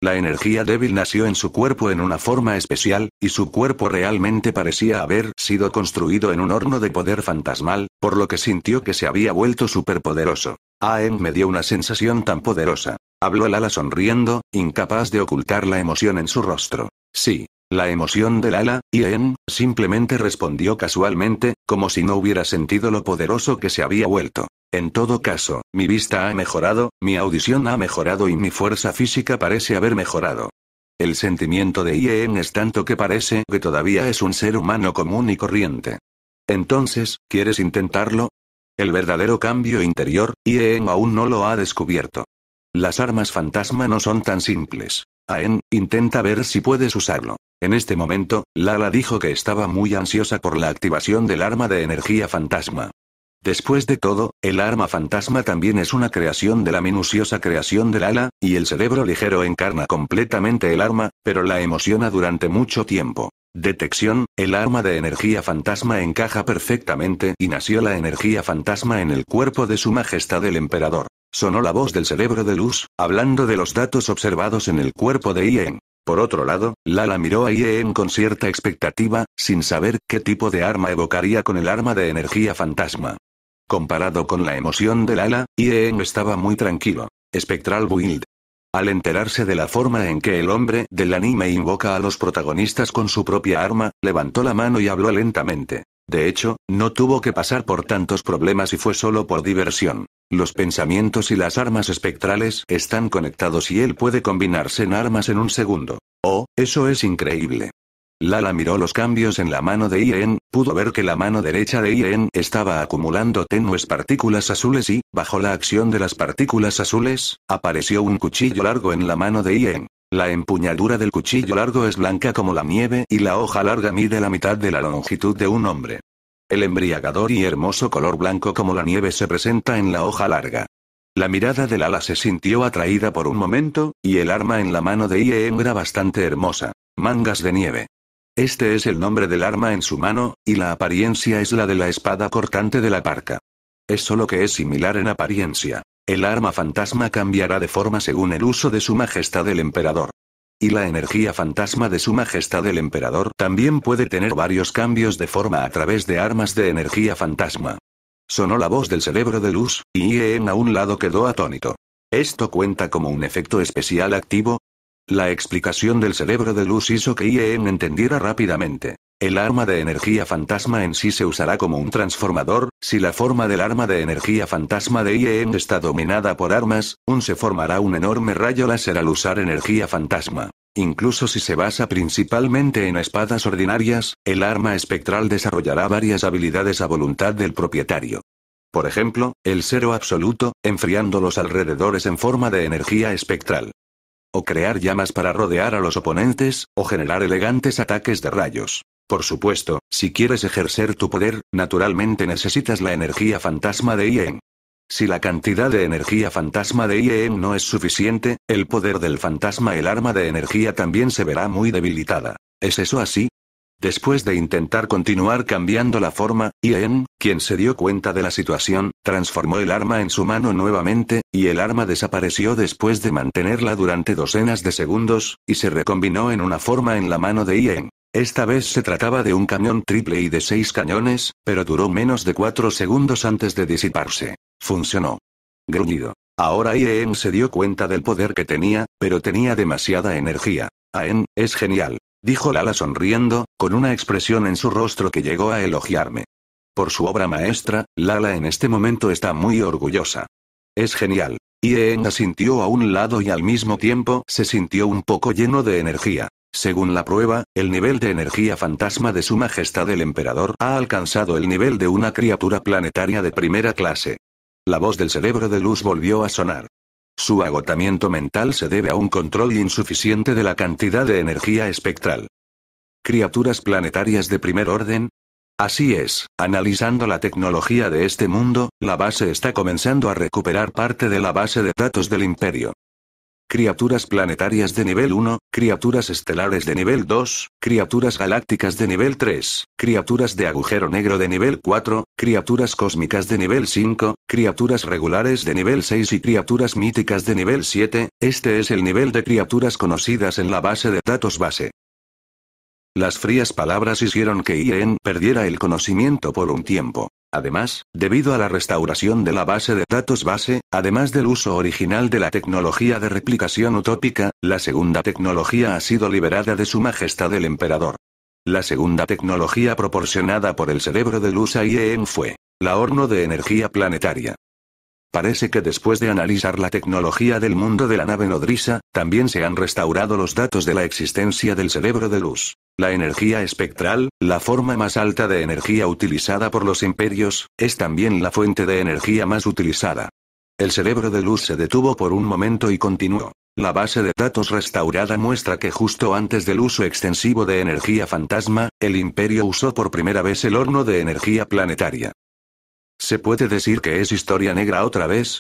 La energía débil nació en su cuerpo en una forma especial, y su cuerpo realmente parecía haber sido construido en un horno de poder fantasmal, por lo que sintió que se había vuelto superpoderoso. Aen me dio una sensación tan poderosa. Habló Lala sonriendo, incapaz de ocultar la emoción en su rostro. Sí. La emoción de Lala, y AM, simplemente respondió casualmente, como si no hubiera sentido lo poderoso que se había vuelto. En todo caso, mi vista ha mejorado, mi audición ha mejorado y mi fuerza física parece haber mejorado. El sentimiento de Ien es tanto que parece que todavía es un ser humano común y corriente. Entonces, ¿quieres intentarlo? El verdadero cambio interior, Ien aún no lo ha descubierto. Las armas fantasma no son tan simples. Aen, intenta ver si puedes usarlo. En este momento, Lala dijo que estaba muy ansiosa por la activación del arma de energía fantasma. Después de todo, el arma fantasma también es una creación de la minuciosa creación de Lala, y el cerebro ligero encarna completamente el arma, pero la emociona durante mucho tiempo. Detección, el arma de energía fantasma encaja perfectamente y nació la energía fantasma en el cuerpo de su majestad el emperador. Sonó la voz del cerebro de luz, hablando de los datos observados en el cuerpo de Ien. Por otro lado, Lala miró a Ien con cierta expectativa, sin saber qué tipo de arma evocaría con el arma de energía fantasma. Comparado con la emoción del ala, IEM estaba muy tranquilo. Spectral Build. Al enterarse de la forma en que el hombre del anime invoca a los protagonistas con su propia arma, levantó la mano y habló lentamente. De hecho, no tuvo que pasar por tantos problemas y fue solo por diversión. Los pensamientos y las armas espectrales están conectados y él puede combinarse en armas en un segundo. Oh, eso es increíble. Lala miró los cambios en la mano de Ien, pudo ver que la mano derecha de Ien estaba acumulando tenues partículas azules y, bajo la acción de las partículas azules, apareció un cuchillo largo en la mano de Ien. La empuñadura del cuchillo largo es blanca como la nieve y la hoja larga mide la mitad de la longitud de un hombre. El embriagador y hermoso color blanco como la nieve se presenta en la hoja larga. La mirada de Lala se sintió atraída por un momento, y el arma en la mano de Ien era bastante hermosa. Mangas de nieve. Este es el nombre del arma en su mano, y la apariencia es la de la espada cortante de la parca. Es solo que es similar en apariencia. El arma fantasma cambiará de forma según el uso de su majestad el emperador. Y la energía fantasma de su majestad el emperador también puede tener varios cambios de forma a través de armas de energía fantasma. Sonó la voz del cerebro de luz, y en a un lado quedó atónito. ¿Esto cuenta como un efecto especial activo? La explicación del cerebro de Luz hizo que IEM entendiera rápidamente. El arma de energía fantasma en sí se usará como un transformador, si la forma del arma de energía fantasma de IEM está dominada por armas, un se formará un enorme rayo láser al usar energía fantasma. Incluso si se basa principalmente en espadas ordinarias, el arma espectral desarrollará varias habilidades a voluntad del propietario. Por ejemplo, el cero absoluto, enfriando los alrededores en forma de energía espectral o crear llamas para rodear a los oponentes, o generar elegantes ataques de rayos. Por supuesto, si quieres ejercer tu poder, naturalmente necesitas la energía fantasma de Ien. Si la cantidad de energía fantasma de Ien no es suficiente, el poder del fantasma el arma de energía también se verá muy debilitada. ¿Es eso así? Después de intentar continuar cambiando la forma, Ien, quien se dio cuenta de la situación, transformó el arma en su mano nuevamente, y el arma desapareció después de mantenerla durante docenas de segundos, y se recombinó en una forma en la mano de Ien. Esta vez se trataba de un cañón triple y de seis cañones, pero duró menos de cuatro segundos antes de disiparse. Funcionó. Gruñido. Ahora Ien se dio cuenta del poder que tenía, pero tenía demasiada energía. Aen, es genial dijo Lala sonriendo, con una expresión en su rostro que llegó a elogiarme. Por su obra maestra, Lala en este momento está muy orgullosa. Es genial. Ie-en asintió a un lado y al mismo tiempo se sintió un poco lleno de energía. Según la prueba, el nivel de energía fantasma de su majestad el emperador ha alcanzado el nivel de una criatura planetaria de primera clase. La voz del cerebro de luz volvió a sonar. Su agotamiento mental se debe a un control insuficiente de la cantidad de energía espectral. Criaturas planetarias de primer orden, Así es, analizando la tecnología de este mundo, la base está comenzando a recuperar parte de la base de datos del imperio criaturas planetarias de nivel 1, criaturas estelares de nivel 2, criaturas galácticas de nivel 3, criaturas de agujero negro de nivel 4, criaturas cósmicas de nivel 5, criaturas regulares de nivel 6 y criaturas míticas de nivel 7, este es el nivel de criaturas conocidas en la base de datos base. Las frías palabras hicieron que Iren perdiera el conocimiento por un tiempo. Además, debido a la restauración de la base de datos base, además del uso original de la tecnología de replicación utópica, la segunda tecnología ha sido liberada de su majestad el emperador. La segunda tecnología proporcionada por el cerebro de Lusa IEM e fue la horno de energía planetaria. Parece que después de analizar la tecnología del mundo de la nave nodriza, también se han restaurado los datos de la existencia del cerebro de luz. La energía espectral, la forma más alta de energía utilizada por los imperios, es también la fuente de energía más utilizada. El cerebro de luz se detuvo por un momento y continuó. La base de datos restaurada muestra que justo antes del uso extensivo de energía fantasma, el imperio usó por primera vez el horno de energía planetaria. ¿Se puede decir que es historia negra otra vez?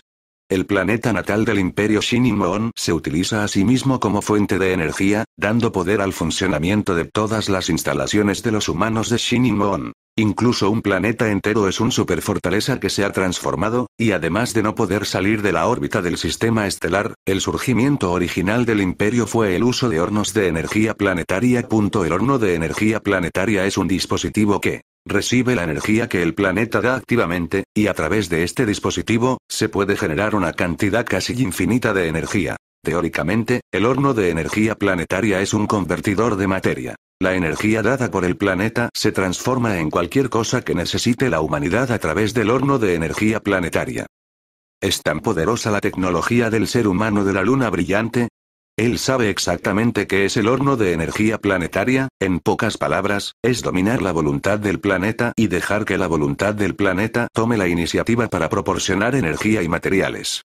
El planeta natal del imperio Shinimon se utiliza a sí mismo como fuente de energía, dando poder al funcionamiento de todas las instalaciones de los humanos de Shinimon. Incluso un planeta entero es un superfortaleza que se ha transformado, y además de no poder salir de la órbita del sistema estelar, el surgimiento original del imperio fue el uso de hornos de energía planetaria. El horno de energía planetaria es un dispositivo que recibe la energía que el planeta da activamente, y a través de este dispositivo, se puede generar una cantidad casi infinita de energía. Teóricamente, el horno de energía planetaria es un convertidor de materia. La energía dada por el planeta se transforma en cualquier cosa que necesite la humanidad a través del horno de energía planetaria. ¿Es tan poderosa la tecnología del ser humano de la luna brillante? Él sabe exactamente qué es el horno de energía planetaria, en pocas palabras, es dominar la voluntad del planeta y dejar que la voluntad del planeta tome la iniciativa para proporcionar energía y materiales.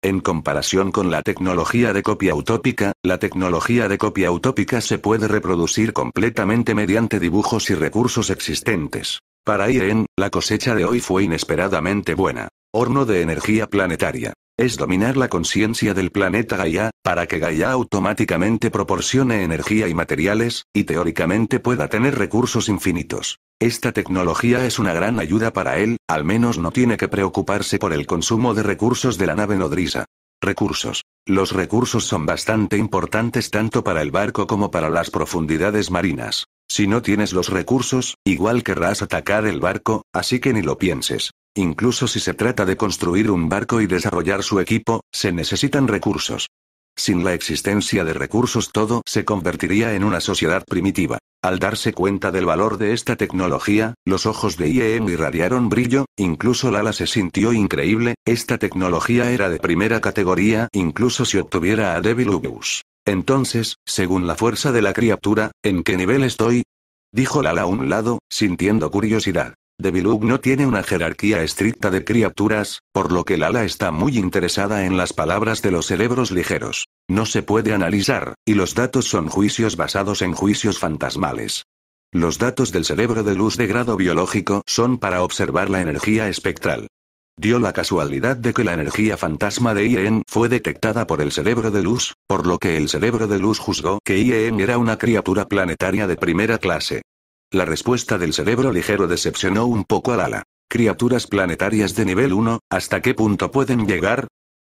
En comparación con la tecnología de copia utópica, la tecnología de copia utópica se puede reproducir completamente mediante dibujos y recursos existentes. Para Irene, la cosecha de hoy fue inesperadamente buena. Horno de energía planetaria es dominar la conciencia del planeta Gaia, para que Gaia automáticamente proporcione energía y materiales, y teóricamente pueda tener recursos infinitos. Esta tecnología es una gran ayuda para él, al menos no tiene que preocuparse por el consumo de recursos de la nave nodriza. Recursos. Los recursos son bastante importantes tanto para el barco como para las profundidades marinas. Si no tienes los recursos, igual querrás atacar el barco, así que ni lo pienses. Incluso si se trata de construir un barco y desarrollar su equipo, se necesitan recursos. Sin la existencia de recursos todo se convertiría en una sociedad primitiva. Al darse cuenta del valor de esta tecnología, los ojos de IEM irradiaron brillo, incluso Lala se sintió increíble, esta tecnología era de primera categoría incluso si obtuviera a Devil Ubus. Entonces, según la fuerza de la criatura, ¿en qué nivel estoy? Dijo Lala a un lado, sintiendo curiosidad. Vilug no tiene una jerarquía estricta de criaturas, por lo que Lala está muy interesada en las palabras de los cerebros ligeros. No se puede analizar, y los datos son juicios basados en juicios fantasmales. Los datos del cerebro de luz de grado biológico son para observar la energía espectral. Dio la casualidad de que la energía fantasma de IEN fue detectada por el cerebro de luz, por lo que el cerebro de luz juzgó que IEN era una criatura planetaria de primera clase. La respuesta del cerebro ligero decepcionó un poco a Lala. Criaturas planetarias de nivel 1, ¿hasta qué punto pueden llegar?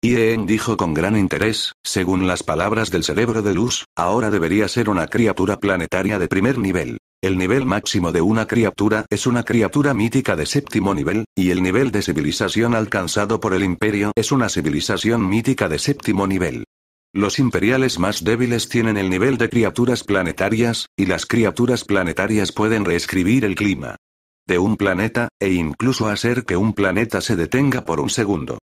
Ien dijo con gran interés, según las palabras del cerebro de luz, ahora debería ser una criatura planetaria de primer nivel. El nivel máximo de una criatura es una criatura mítica de séptimo nivel, y el nivel de civilización alcanzado por el imperio es una civilización mítica de séptimo nivel. Los imperiales más débiles tienen el nivel de criaturas planetarias, y las criaturas planetarias pueden reescribir el clima de un planeta, e incluso hacer que un planeta se detenga por un segundo.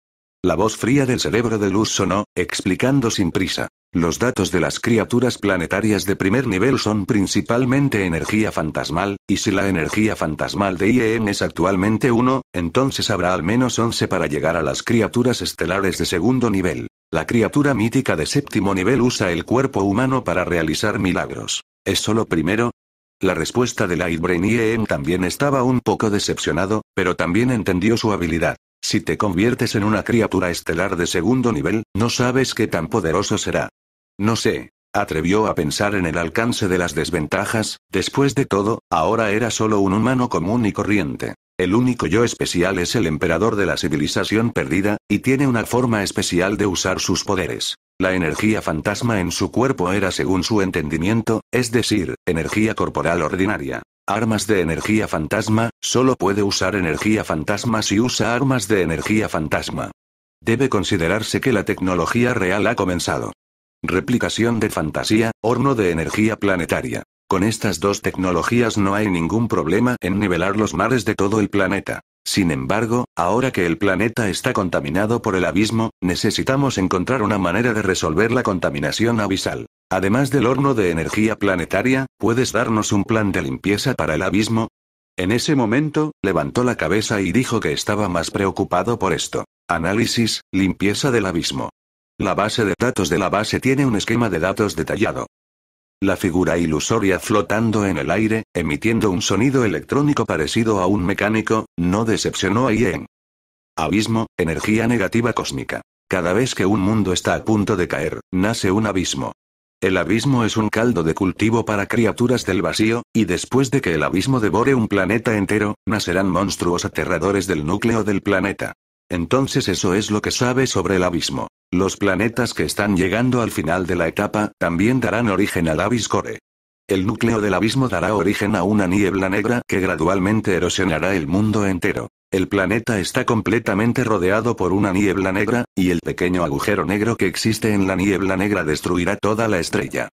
La voz fría del cerebro de luz sonó, explicando sin prisa. Los datos de las criaturas planetarias de primer nivel son principalmente energía fantasmal, y si la energía fantasmal de IEM es actualmente 1, entonces habrá al menos 11 para llegar a las criaturas estelares de segundo nivel. La criatura mítica de séptimo nivel usa el cuerpo humano para realizar milagros. ¿Es solo primero? La respuesta de Lightbrain EM también estaba un poco decepcionado, pero también entendió su habilidad. Si te conviertes en una criatura estelar de segundo nivel, no sabes qué tan poderoso será. No sé. Atrevió a pensar en el alcance de las desventajas, después de todo, ahora era solo un humano común y corriente. El único yo especial es el emperador de la civilización perdida, y tiene una forma especial de usar sus poderes. La energía fantasma en su cuerpo era según su entendimiento, es decir, energía corporal ordinaria. Armas de energía fantasma, solo puede usar energía fantasma si usa armas de energía fantasma. Debe considerarse que la tecnología real ha comenzado. Replicación de fantasía, horno de energía planetaria. Con estas dos tecnologías no hay ningún problema en nivelar los mares de todo el planeta. Sin embargo, ahora que el planeta está contaminado por el abismo, necesitamos encontrar una manera de resolver la contaminación abisal. Además del horno de energía planetaria, ¿puedes darnos un plan de limpieza para el abismo? En ese momento, levantó la cabeza y dijo que estaba más preocupado por esto. Análisis, limpieza del abismo. La base de datos de la base tiene un esquema de datos detallado la figura ilusoria flotando en el aire, emitiendo un sonido electrónico parecido a un mecánico, no decepcionó a Yen. Abismo, energía negativa cósmica. Cada vez que un mundo está a punto de caer, nace un abismo. El abismo es un caldo de cultivo para criaturas del vacío, y después de que el abismo devore un planeta entero, nacerán monstruos aterradores del núcleo del planeta. Entonces eso es lo que sabe sobre el abismo. Los planetas que están llegando al final de la etapa, también darán origen al Abyss Core. El núcleo del abismo dará origen a una niebla negra que gradualmente erosionará el mundo entero. El planeta está completamente rodeado por una niebla negra, y el pequeño agujero negro que existe en la niebla negra destruirá toda la estrella.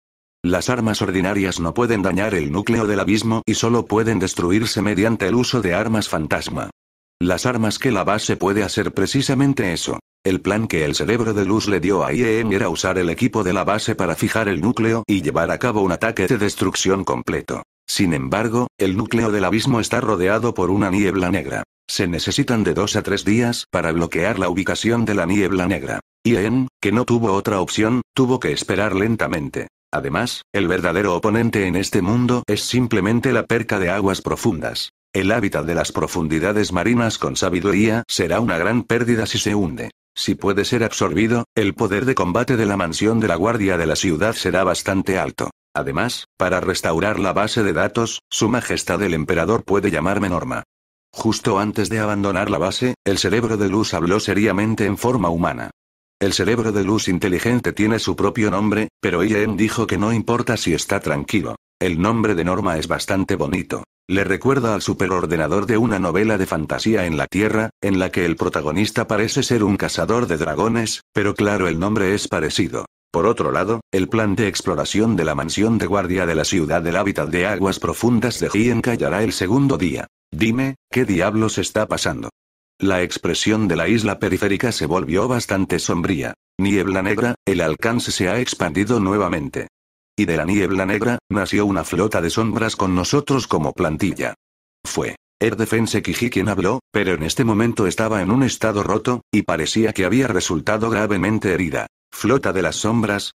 Las armas ordinarias no pueden dañar el núcleo del abismo y solo pueden destruirse mediante el uso de armas fantasma. Las armas que la base puede hacer precisamente eso, el plan que el cerebro de luz le dio a IEM era usar el equipo de la base para fijar el núcleo y llevar a cabo un ataque de destrucción completo. Sin embargo, el núcleo del abismo está rodeado por una niebla negra. Se necesitan de dos a tres días para bloquear la ubicación de la niebla negra. IEM, que no tuvo otra opción, tuvo que esperar lentamente. Además, el verdadero oponente en este mundo es simplemente la perca de aguas profundas. El hábitat de las profundidades marinas con sabiduría será una gran pérdida si se hunde. Si puede ser absorbido, el poder de combate de la mansión de la guardia de la ciudad será bastante alto. Además, para restaurar la base de datos, Su Majestad el Emperador puede llamarme Norma. Justo antes de abandonar la base, el cerebro de luz habló seriamente en forma humana. El cerebro de luz inteligente tiene su propio nombre, pero IEM dijo que no importa si está tranquilo. El nombre de Norma es bastante bonito. Le recuerda al superordenador de una novela de fantasía en la Tierra, en la que el protagonista parece ser un cazador de dragones, pero claro el nombre es parecido. Por otro lado, el plan de exploración de la mansión de guardia de la ciudad del hábitat de aguas profundas de Hien callará el segundo día. Dime, ¿qué diablos está pasando? La expresión de la isla periférica se volvió bastante sombría. Niebla negra, el alcance se ha expandido nuevamente. Y de la niebla negra, nació una flota de sombras con nosotros como plantilla. Fue Air Defense Kiji quien habló, pero en este momento estaba en un estado roto, y parecía que había resultado gravemente herida. Flota de las sombras.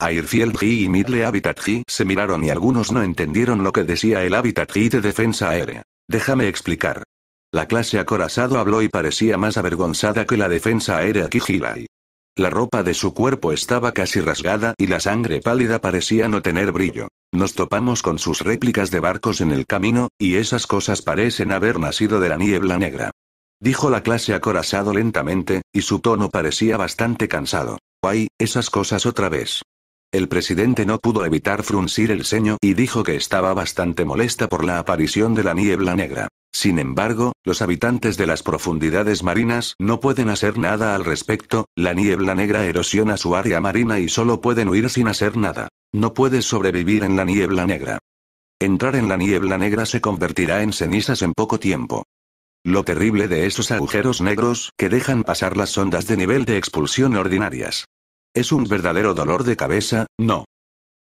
Airfield G y Midle Habitat G se miraron y algunos no entendieron lo que decía el Habitat G de defensa aérea. Déjame explicar. La clase acorazado habló y parecía más avergonzada que la defensa aérea Kijilai. La ropa de su cuerpo estaba casi rasgada y la sangre pálida parecía no tener brillo. Nos topamos con sus réplicas de barcos en el camino, y esas cosas parecen haber nacido de la niebla negra. Dijo la clase acorazado lentamente, y su tono parecía bastante cansado. Ay, esas cosas otra vez. El presidente no pudo evitar fruncir el ceño y dijo que estaba bastante molesta por la aparición de la niebla negra. Sin embargo, los habitantes de las profundidades marinas no pueden hacer nada al respecto, la niebla negra erosiona su área marina y solo pueden huir sin hacer nada. No puedes sobrevivir en la niebla negra. Entrar en la niebla negra se convertirá en cenizas en poco tiempo. Lo terrible de esos agujeros negros que dejan pasar las ondas de nivel de expulsión ordinarias. Es un verdadero dolor de cabeza, no.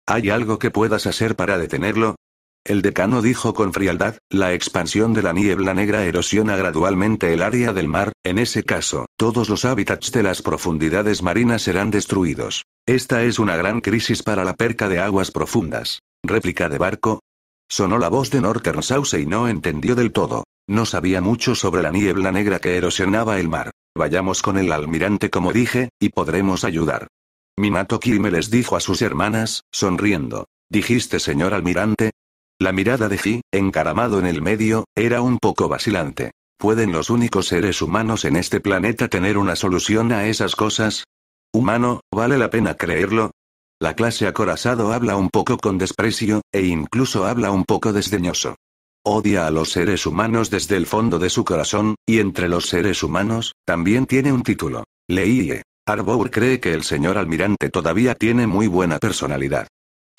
¿Hay algo que puedas hacer para detenerlo? El decano dijo con frialdad, la expansión de la niebla negra erosiona gradualmente el área del mar, en ese caso, todos los hábitats de las profundidades marinas serán destruidos. Esta es una gran crisis para la perca de aguas profundas. Réplica de barco. Sonó la voz de Northern Sauce y no entendió del todo. No sabía mucho sobre la niebla negra que erosionaba el mar. Vayamos con el almirante como dije, y podremos ayudar. Minato Kirime les dijo a sus hermanas, sonriendo. Dijiste señor almirante, la mirada de Ji, encaramado en el medio, era un poco vacilante. ¿Pueden los únicos seres humanos en este planeta tener una solución a esas cosas? Humano, ¿vale la pena creerlo? La clase acorazado habla un poco con desprecio, e incluso habla un poco desdeñoso. Odia a los seres humanos desde el fondo de su corazón, y entre los seres humanos, también tiene un título. Leíe. Arbour cree que el señor almirante todavía tiene muy buena personalidad.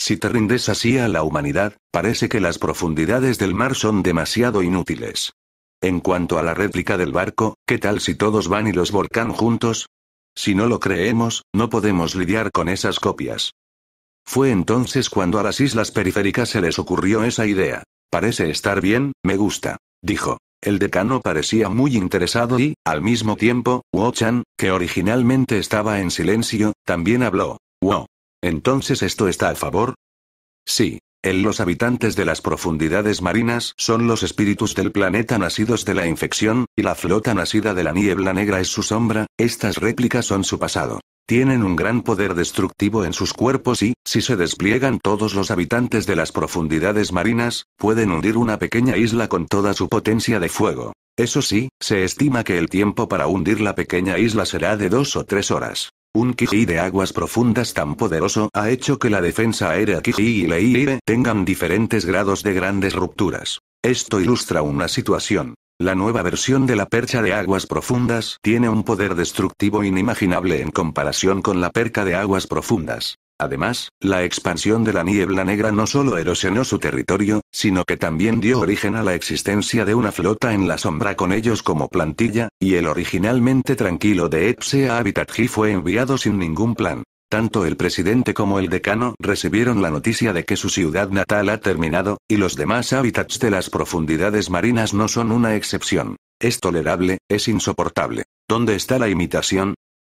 Si te rindes así a la humanidad, parece que las profundidades del mar son demasiado inútiles. En cuanto a la réplica del barco, ¿qué tal si todos van y los volcan juntos? Si no lo creemos, no podemos lidiar con esas copias. Fue entonces cuando a las islas periféricas se les ocurrió esa idea. Parece estar bien, me gusta, dijo. El decano parecía muy interesado y, al mismo tiempo, Wo-chan, que originalmente estaba en silencio, también habló. Wo, ¿Entonces esto está a favor? Sí. En los habitantes de las profundidades marinas son los espíritus del planeta nacidos de la infección, y la flota nacida de la niebla negra es su sombra, estas réplicas son su pasado. Tienen un gran poder destructivo en sus cuerpos y, si se despliegan todos los habitantes de las profundidades marinas, pueden hundir una pequeña isla con toda su potencia de fuego. Eso sí, se estima que el tiempo para hundir la pequeña isla será de dos o tres horas. Un Kiji de aguas profundas tan poderoso ha hecho que la defensa aérea Kiji y la tengan diferentes grados de grandes rupturas. Esto ilustra una situación. La nueva versión de la percha de aguas profundas tiene un poder destructivo inimaginable en comparación con la perca de aguas profundas. Además, la expansión de la niebla negra no solo erosionó su territorio, sino que también dio origen a la existencia de una flota en la sombra con ellos como plantilla, y el originalmente tranquilo de Epse Habitat G fue enviado sin ningún plan. Tanto el presidente como el decano recibieron la noticia de que su ciudad natal ha terminado, y los demás hábitats de las profundidades marinas no son una excepción. Es tolerable, es insoportable. ¿Dónde está la imitación?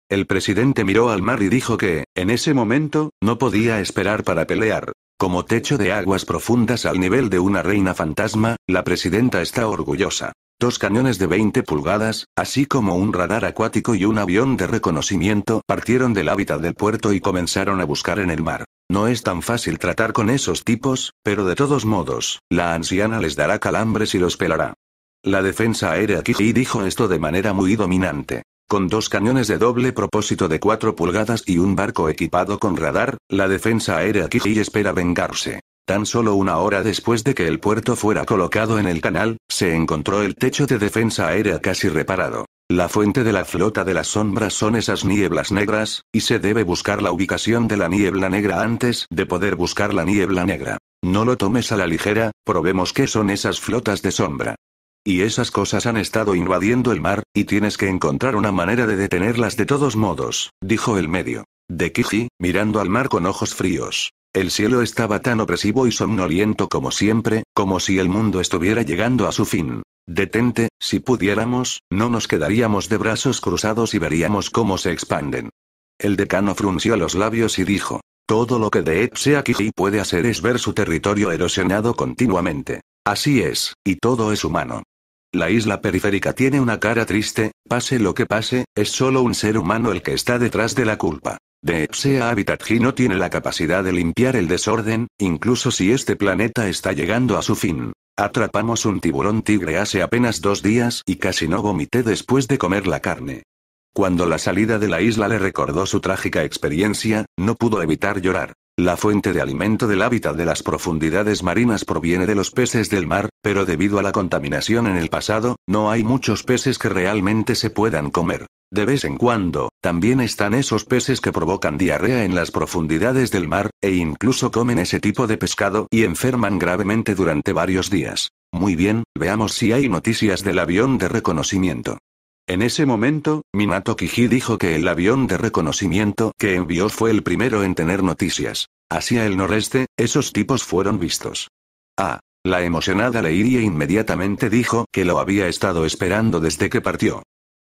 El presidente miró al mar y dijo que, en ese momento, no podía esperar para pelear. Como techo de aguas profundas al nivel de una reina fantasma, la presidenta está orgullosa. Dos cañones de 20 pulgadas, así como un radar acuático y un avión de reconocimiento, partieron del hábitat del puerto y comenzaron a buscar en el mar. No es tan fácil tratar con esos tipos, pero de todos modos, la anciana les dará calambres y los pelará. La defensa aérea y dijo esto de manera muy dominante. Con dos cañones de doble propósito de 4 pulgadas y un barco equipado con radar, la defensa aérea Kiji espera vengarse. Tan solo una hora después de que el puerto fuera colocado en el canal, se encontró el techo de defensa aérea casi reparado. La fuente de la flota de las sombras son esas nieblas negras, y se debe buscar la ubicación de la niebla negra antes de poder buscar la niebla negra. No lo tomes a la ligera, probemos qué son esas flotas de sombra. Y esas cosas han estado invadiendo el mar, y tienes que encontrar una manera de detenerlas de todos modos, dijo el medio. De Kiji, mirando al mar con ojos fríos. El cielo estaba tan opresivo y somnoliento como siempre, como si el mundo estuviera llegando a su fin. Detente, si pudiéramos, no nos quedaríamos de brazos cruzados y veríamos cómo se expanden. El decano frunció los labios y dijo, todo lo que de Kiji puede hacer es ver su territorio erosionado continuamente. Así es, y todo es humano. La isla periférica tiene una cara triste, pase lo que pase, es solo un ser humano el que está detrás de la culpa. De Epsea Habitat G no tiene la capacidad de limpiar el desorden, incluso si este planeta está llegando a su fin. Atrapamos un tiburón tigre hace apenas dos días y casi no vomité después de comer la carne. Cuando la salida de la isla le recordó su trágica experiencia, no pudo evitar llorar. La fuente de alimento del hábitat de las profundidades marinas proviene de los peces del mar, pero debido a la contaminación en el pasado, no hay muchos peces que realmente se puedan comer. De vez en cuando, también están esos peces que provocan diarrea en las profundidades del mar, e incluso comen ese tipo de pescado y enferman gravemente durante varios días. Muy bien, veamos si hay noticias del avión de reconocimiento. En ese momento, Minato Kiji dijo que el avión de reconocimiento que envió fue el primero en tener noticias. Hacia el noreste, esos tipos fueron vistos. Ah. La emocionada Leiria inmediatamente dijo que lo había estado esperando desde que partió.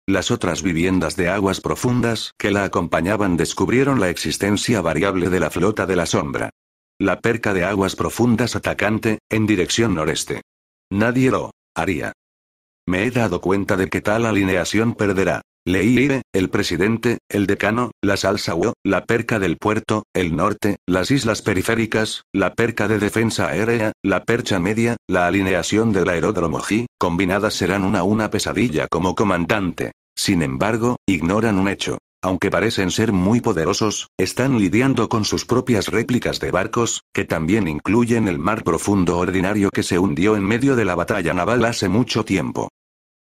Las otras viviendas de aguas profundas que la acompañaban descubrieron la existencia variable de la flota de la sombra. La perca de aguas profundas atacante, en dirección noreste. Nadie lo haría. Me he dado cuenta de que tal alineación perderá. Leire, el presidente, el decano, la salsa UO, la perca del puerto, el norte, las islas periféricas, la perca de defensa aérea, la percha media, la alineación del aeródromo G, combinadas serán una una pesadilla como comandante. Sin embargo, ignoran un hecho. Aunque parecen ser muy poderosos, están lidiando con sus propias réplicas de barcos, que también incluyen el mar profundo ordinario que se hundió en medio de la batalla naval hace mucho tiempo.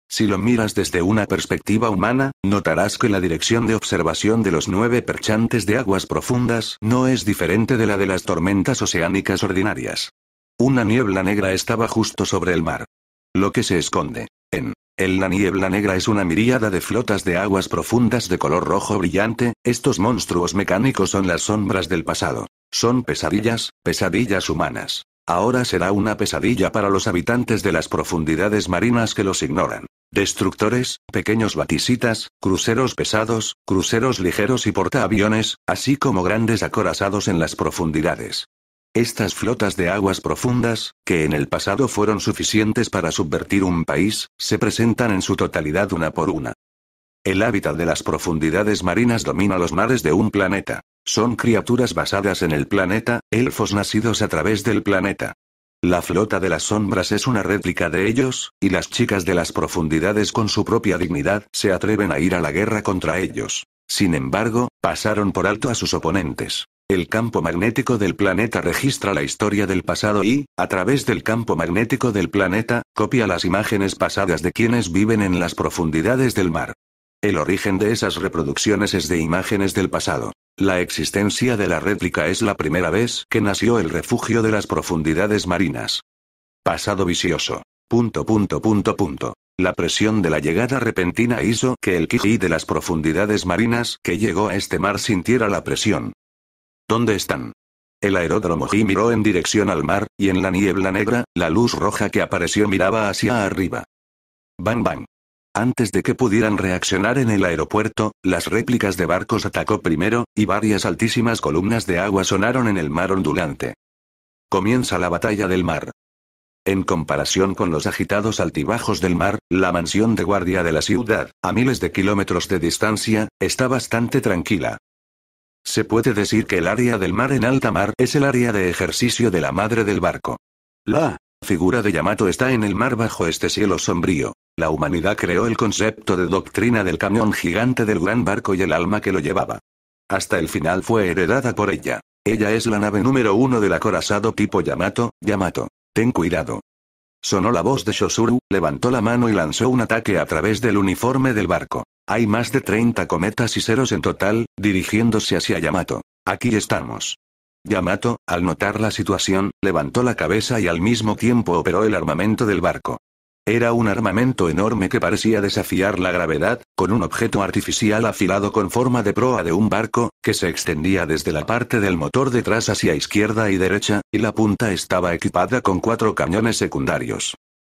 Si lo miras desde una perspectiva humana, notarás que la dirección de observación de los nueve perchantes de aguas profundas no es diferente de la de las tormentas oceánicas ordinarias. Una niebla negra estaba justo sobre el mar. Lo que se esconde, en el la niebla negra es una miríada de flotas de aguas profundas de color rojo brillante, estos monstruos mecánicos son las sombras del pasado. Son pesadillas, pesadillas humanas. Ahora será una pesadilla para los habitantes de las profundidades marinas que los ignoran. Destructores, pequeños batisitas, cruceros pesados, cruceros ligeros y portaaviones, así como grandes acorazados en las profundidades. Estas flotas de aguas profundas, que en el pasado fueron suficientes para subvertir un país, se presentan en su totalidad una por una. El hábitat de las profundidades marinas domina los mares de un planeta. Son criaturas basadas en el planeta, elfos nacidos a través del planeta. La flota de las sombras es una réplica de ellos, y las chicas de las profundidades con su propia dignidad se atreven a ir a la guerra contra ellos. Sin embargo, pasaron por alto a sus oponentes. El campo magnético del planeta registra la historia del pasado y, a través del campo magnético del planeta, copia las imágenes pasadas de quienes viven en las profundidades del mar. El origen de esas reproducciones es de imágenes del pasado. La existencia de la réplica es la primera vez que nació el refugio de las profundidades marinas. Pasado vicioso. Punto punto punto punto. La presión de la llegada repentina hizo que el Kiji de las profundidades marinas que llegó a este mar sintiera la presión, ¿Dónde están? El aeródromo G miró en dirección al mar, y en la niebla negra, la luz roja que apareció miraba hacia arriba. Bang bang. Antes de que pudieran reaccionar en el aeropuerto, las réplicas de barcos atacó primero, y varias altísimas columnas de agua sonaron en el mar ondulante. Comienza la batalla del mar. En comparación con los agitados altibajos del mar, la mansión de guardia de la ciudad, a miles de kilómetros de distancia, está bastante tranquila. Se puede decir que el área del mar en alta mar es el área de ejercicio de la madre del barco. La figura de Yamato está en el mar bajo este cielo sombrío. La humanidad creó el concepto de doctrina del camión gigante del gran barco y el alma que lo llevaba. Hasta el final fue heredada por ella. Ella es la nave número uno del acorazado tipo Yamato, Yamato. Ten cuidado. Sonó la voz de Shosuru, levantó la mano y lanzó un ataque a través del uniforme del barco. Hay más de 30 cometas y ceros en total, dirigiéndose hacia Yamato. Aquí estamos. Yamato, al notar la situación, levantó la cabeza y al mismo tiempo operó el armamento del barco. Era un armamento enorme que parecía desafiar la gravedad, con un objeto artificial afilado con forma de proa de un barco, que se extendía desde la parte del motor detrás hacia izquierda y derecha, y la punta estaba equipada con cuatro cañones secundarios.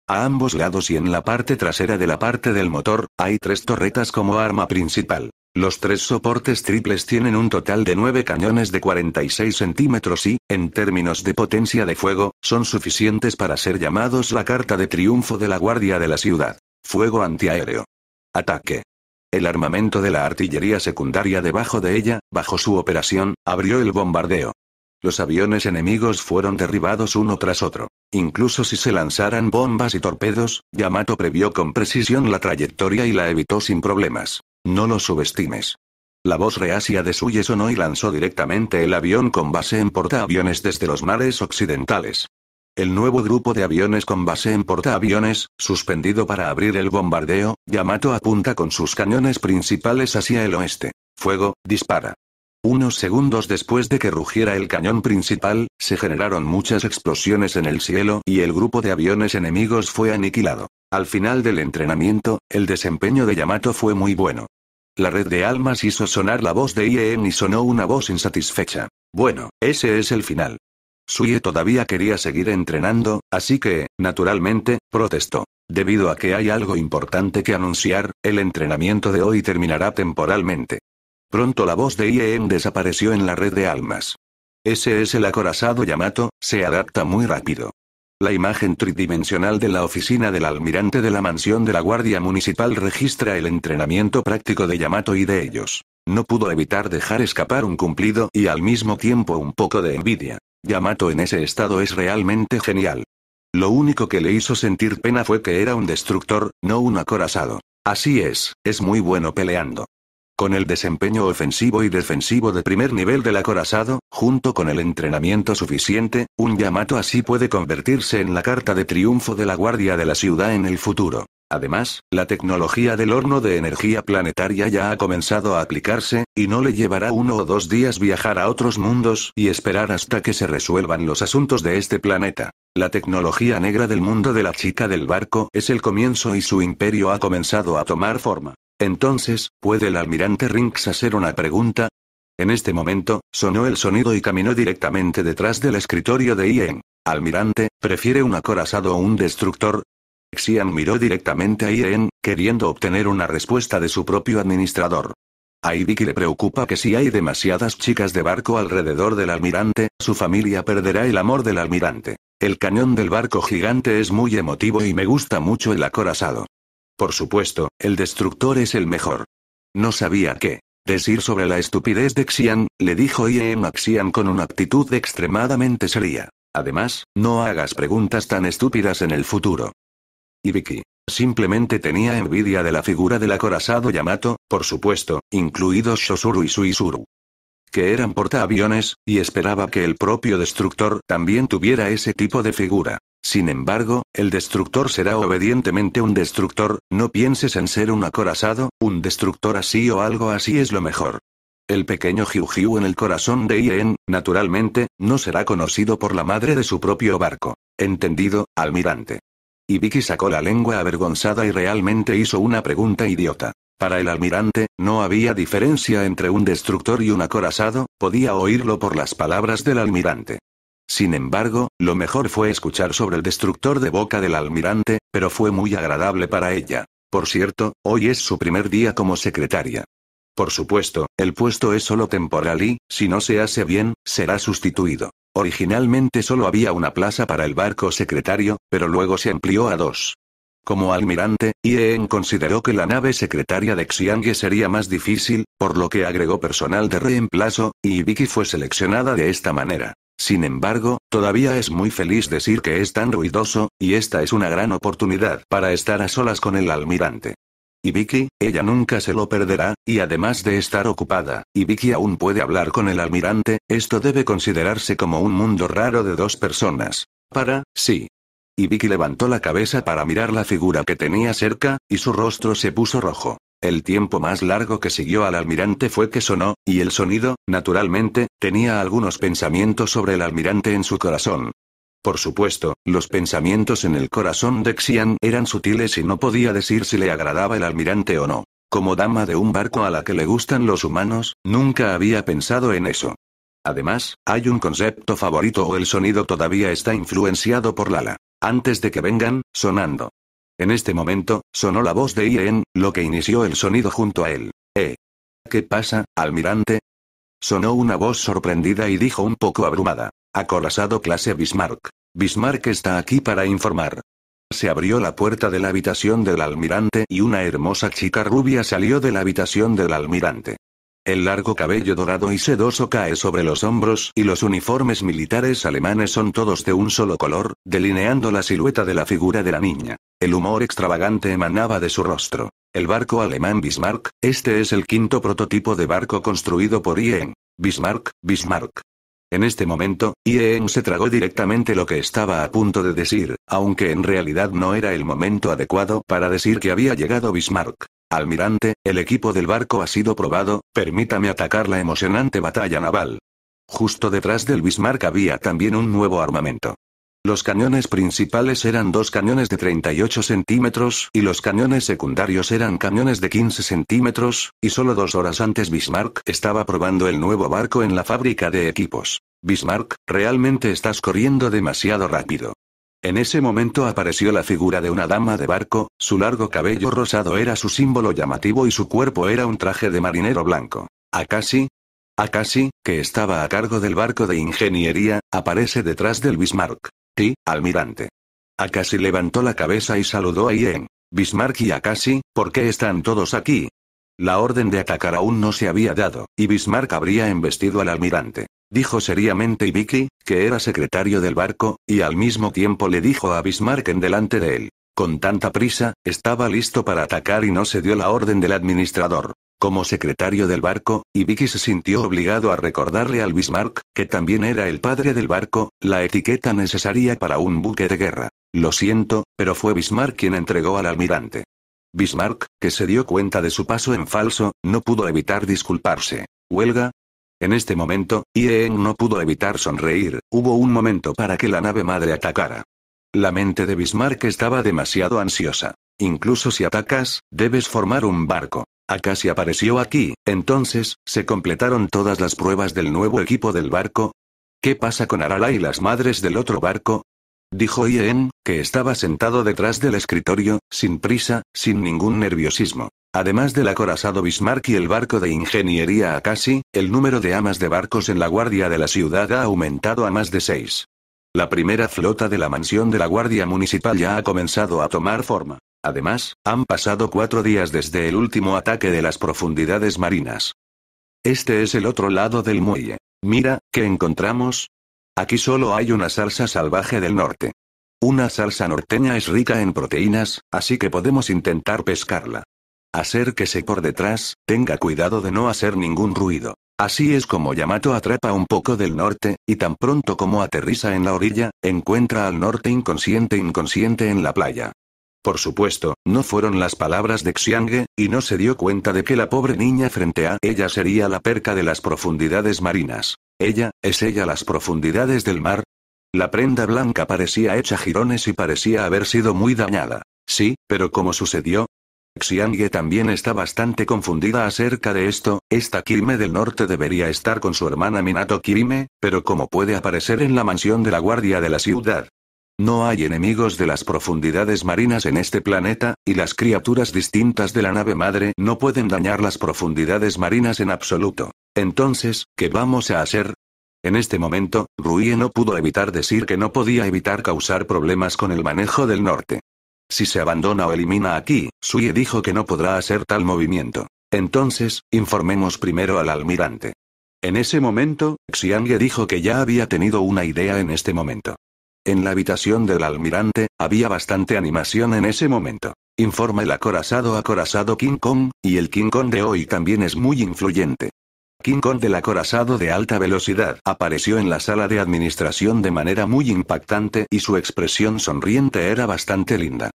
A ambos lados y en la parte trasera de la parte del motor, hay tres torretas como arma principal. Los tres soportes triples tienen un total de nueve cañones de 46 centímetros y, en términos de potencia de fuego, son suficientes para ser llamados la carta de triunfo de la Guardia de la Ciudad. Fuego antiaéreo. Ataque. El armamento de la artillería secundaria debajo de ella, bajo su operación, abrió el bombardeo. Los aviones enemigos fueron derribados uno tras otro. Incluso si se lanzaran bombas y torpedos, Yamato previó con precisión la trayectoria y la evitó sin problemas. No lo subestimes. La voz reacia de Suye sonó y lanzó directamente el avión con base en portaaviones desde los mares occidentales. El nuevo grupo de aviones con base en portaaviones, suspendido para abrir el bombardeo, Yamato apunta con sus cañones principales hacia el oeste. Fuego, dispara. Unos segundos después de que rugiera el cañón principal, se generaron muchas explosiones en el cielo y el grupo de aviones enemigos fue aniquilado. Al final del entrenamiento, el desempeño de Yamato fue muy bueno. La red de almas hizo sonar la voz de IEM y sonó una voz insatisfecha. Bueno, ese es el final. Suye todavía quería seguir entrenando, así que, naturalmente, protestó. Debido a que hay algo importante que anunciar, el entrenamiento de hoy terminará temporalmente. Pronto la voz de IEM desapareció en la red de almas. Ese es el acorazado Yamato, se adapta muy rápido. La imagen tridimensional de la oficina del almirante de la mansión de la Guardia Municipal registra el entrenamiento práctico de Yamato y de ellos. No pudo evitar dejar escapar un cumplido y al mismo tiempo un poco de envidia. Yamato en ese estado es realmente genial. Lo único que le hizo sentir pena fue que era un destructor, no un acorazado. Así es, es muy bueno peleando. Con el desempeño ofensivo y defensivo de primer nivel del acorazado, junto con el entrenamiento suficiente, un Yamato así puede convertirse en la carta de triunfo de la Guardia de la Ciudad en el futuro. Además, la tecnología del horno de energía planetaria ya ha comenzado a aplicarse, y no le llevará uno o dos días viajar a otros mundos y esperar hasta que se resuelvan los asuntos de este planeta. La tecnología negra del mundo de la chica del barco es el comienzo y su imperio ha comenzado a tomar forma. Entonces, ¿puede el almirante Rinx hacer una pregunta? En este momento, sonó el sonido y caminó directamente detrás del escritorio de Ian. Almirante, ¿prefiere un acorazado o un destructor? Xian miró directamente a Ian, queriendo obtener una respuesta de su propio administrador. A Ibiki le preocupa que si hay demasiadas chicas de barco alrededor del almirante, su familia perderá el amor del almirante. El cañón del barco gigante es muy emotivo y me gusta mucho el acorazado. Por supuesto, el destructor es el mejor. No sabía qué decir sobre la estupidez de Xian, le dijo Iem a Xian con una actitud extremadamente seria. Además, no hagas preguntas tan estúpidas en el futuro. Y Simplemente tenía envidia de la figura del acorazado Yamato, por supuesto, incluidos Shosuru y Suizuru. Que eran portaaviones, y esperaba que el propio destructor también tuviera ese tipo de figura. Sin embargo, el destructor será obedientemente un destructor, no pienses en ser un acorazado, un destructor así o algo así es lo mejor. El pequeño Jiu-Jiu en el corazón de Ien, naturalmente, no será conocido por la madre de su propio barco. Entendido, almirante. Y Vicky sacó la lengua avergonzada y realmente hizo una pregunta idiota. Para el almirante, no había diferencia entre un destructor y un acorazado, podía oírlo por las palabras del almirante. Sin embargo, lo mejor fue escuchar sobre el destructor de boca del almirante, pero fue muy agradable para ella. Por cierto, hoy es su primer día como secretaria. Por supuesto, el puesto es solo temporal y, si no se hace bien, será sustituido. Originalmente solo había una plaza para el barco secretario, pero luego se amplió a dos. Como almirante, Ien consideró que la nave secretaria de Xiangue sería más difícil, por lo que agregó personal de reemplazo, y Vicky fue seleccionada de esta manera. Sin embargo, todavía es muy feliz decir que es tan ruidoso, y esta es una gran oportunidad para estar a solas con el almirante. Y Vicky, ella nunca se lo perderá, y además de estar ocupada, y Vicky aún puede hablar con el almirante, esto debe considerarse como un mundo raro de dos personas. Para, sí. Y Vicky levantó la cabeza para mirar la figura que tenía cerca, y su rostro se puso rojo. El tiempo más largo que siguió al almirante fue que sonó, y el sonido, naturalmente, tenía algunos pensamientos sobre el almirante en su corazón. Por supuesto, los pensamientos en el corazón de Xian eran sutiles y no podía decir si le agradaba el almirante o no. Como dama de un barco a la que le gustan los humanos, nunca había pensado en eso. Además, hay un concepto favorito o el sonido todavía está influenciado por Lala. Antes de que vengan, sonando. En este momento, sonó la voz de Irene, lo que inició el sonido junto a él. ¿Eh? ¿Qué pasa, almirante? Sonó una voz sorprendida y dijo un poco abrumada. Acorazado clase Bismarck. Bismarck está aquí para informar. Se abrió la puerta de la habitación del almirante y una hermosa chica rubia salió de la habitación del almirante. El largo cabello dorado y sedoso cae sobre los hombros y los uniformes militares alemanes son todos de un solo color, delineando la silueta de la figura de la niña. El humor extravagante emanaba de su rostro. El barco alemán Bismarck, este es el quinto prototipo de barco construido por IEN. Bismarck, Bismarck. En este momento, Ien se tragó directamente lo que estaba a punto de decir, aunque en realidad no era el momento adecuado para decir que había llegado Bismarck. Almirante, el equipo del barco ha sido probado, permítame atacar la emocionante batalla naval. Justo detrás del Bismarck había también un nuevo armamento. Los cañones principales eran dos cañones de 38 centímetros y los cañones secundarios eran cañones de 15 centímetros, y solo dos horas antes Bismarck estaba probando el nuevo barco en la fábrica de equipos. Bismarck, realmente estás corriendo demasiado rápido. En ese momento apareció la figura de una dama de barco, su largo cabello rosado era su símbolo llamativo y su cuerpo era un traje de marinero blanco. ¿Akashi? Akashi, que estaba a cargo del barco de ingeniería, aparece detrás del Bismarck. ¿Y, almirante. Akashi levantó la cabeza y saludó a Ien. Bismarck y Akashi, ¿por qué están todos aquí? La orden de atacar aún no se había dado, y Bismarck habría embestido al almirante dijo seriamente Ibiki, que era secretario del barco, y al mismo tiempo le dijo a Bismarck en delante de él. Con tanta prisa, estaba listo para atacar y no se dio la orden del administrador. Como secretario del barco, Ibiki se sintió obligado a recordarle al Bismarck, que también era el padre del barco, la etiqueta necesaria para un buque de guerra. Lo siento, pero fue Bismarck quien entregó al almirante. Bismarck, que se dio cuenta de su paso en falso, no pudo evitar disculparse. Huelga, en este momento, Ieen no pudo evitar sonreír, hubo un momento para que la nave madre atacara. La mente de Bismarck estaba demasiado ansiosa. Incluso si atacas, debes formar un barco. se apareció aquí, entonces, ¿se completaron todas las pruebas del nuevo equipo del barco? ¿Qué pasa con Arala y las madres del otro barco? Dijo Ien, que estaba sentado detrás del escritorio, sin prisa, sin ningún nerviosismo. Además del acorazado Bismarck y el barco de ingeniería Akashi, el número de amas de barcos en la guardia de la ciudad ha aumentado a más de seis. La primera flota de la mansión de la guardia municipal ya ha comenzado a tomar forma. Además, han pasado cuatro días desde el último ataque de las profundidades marinas. Este es el otro lado del muelle. Mira, ¿qué encontramos? Aquí solo hay una salsa salvaje del norte. Una salsa norteña es rica en proteínas, así que podemos intentar pescarla que se por detrás, tenga cuidado de no hacer ningún ruido. Así es como Yamato atrapa un poco del norte, y tan pronto como aterriza en la orilla, encuentra al norte inconsciente inconsciente en la playa. Por supuesto, no fueron las palabras de Xiange, y no se dio cuenta de que la pobre niña frente a ella sería la perca de las profundidades marinas. Ella, ¿es ella las profundidades del mar? La prenda blanca parecía hecha jirones y parecía haber sido muy dañada. Sí, pero como sucedió? Xiangye también está bastante confundida acerca de esto, esta Kirime del norte debería estar con su hermana Minato Kirime, pero como puede aparecer en la mansión de la guardia de la ciudad. No hay enemigos de las profundidades marinas en este planeta, y las criaturas distintas de la nave madre no pueden dañar las profundidades marinas en absoluto. Entonces, ¿qué vamos a hacer? En este momento, Ruie no pudo evitar decir que no podía evitar causar problemas con el manejo del norte. Si se abandona o elimina aquí, Sui dijo que no podrá hacer tal movimiento. Entonces, informemos primero al almirante. En ese momento, Xiangye dijo que ya había tenido una idea en este momento. En la habitación del almirante, había bastante animación en ese momento. Informa el acorazado acorazado King Kong, y el King Kong de hoy también es muy influyente. King Kong del acorazado de alta velocidad apareció en la sala de administración de manera muy impactante y su expresión sonriente era bastante linda.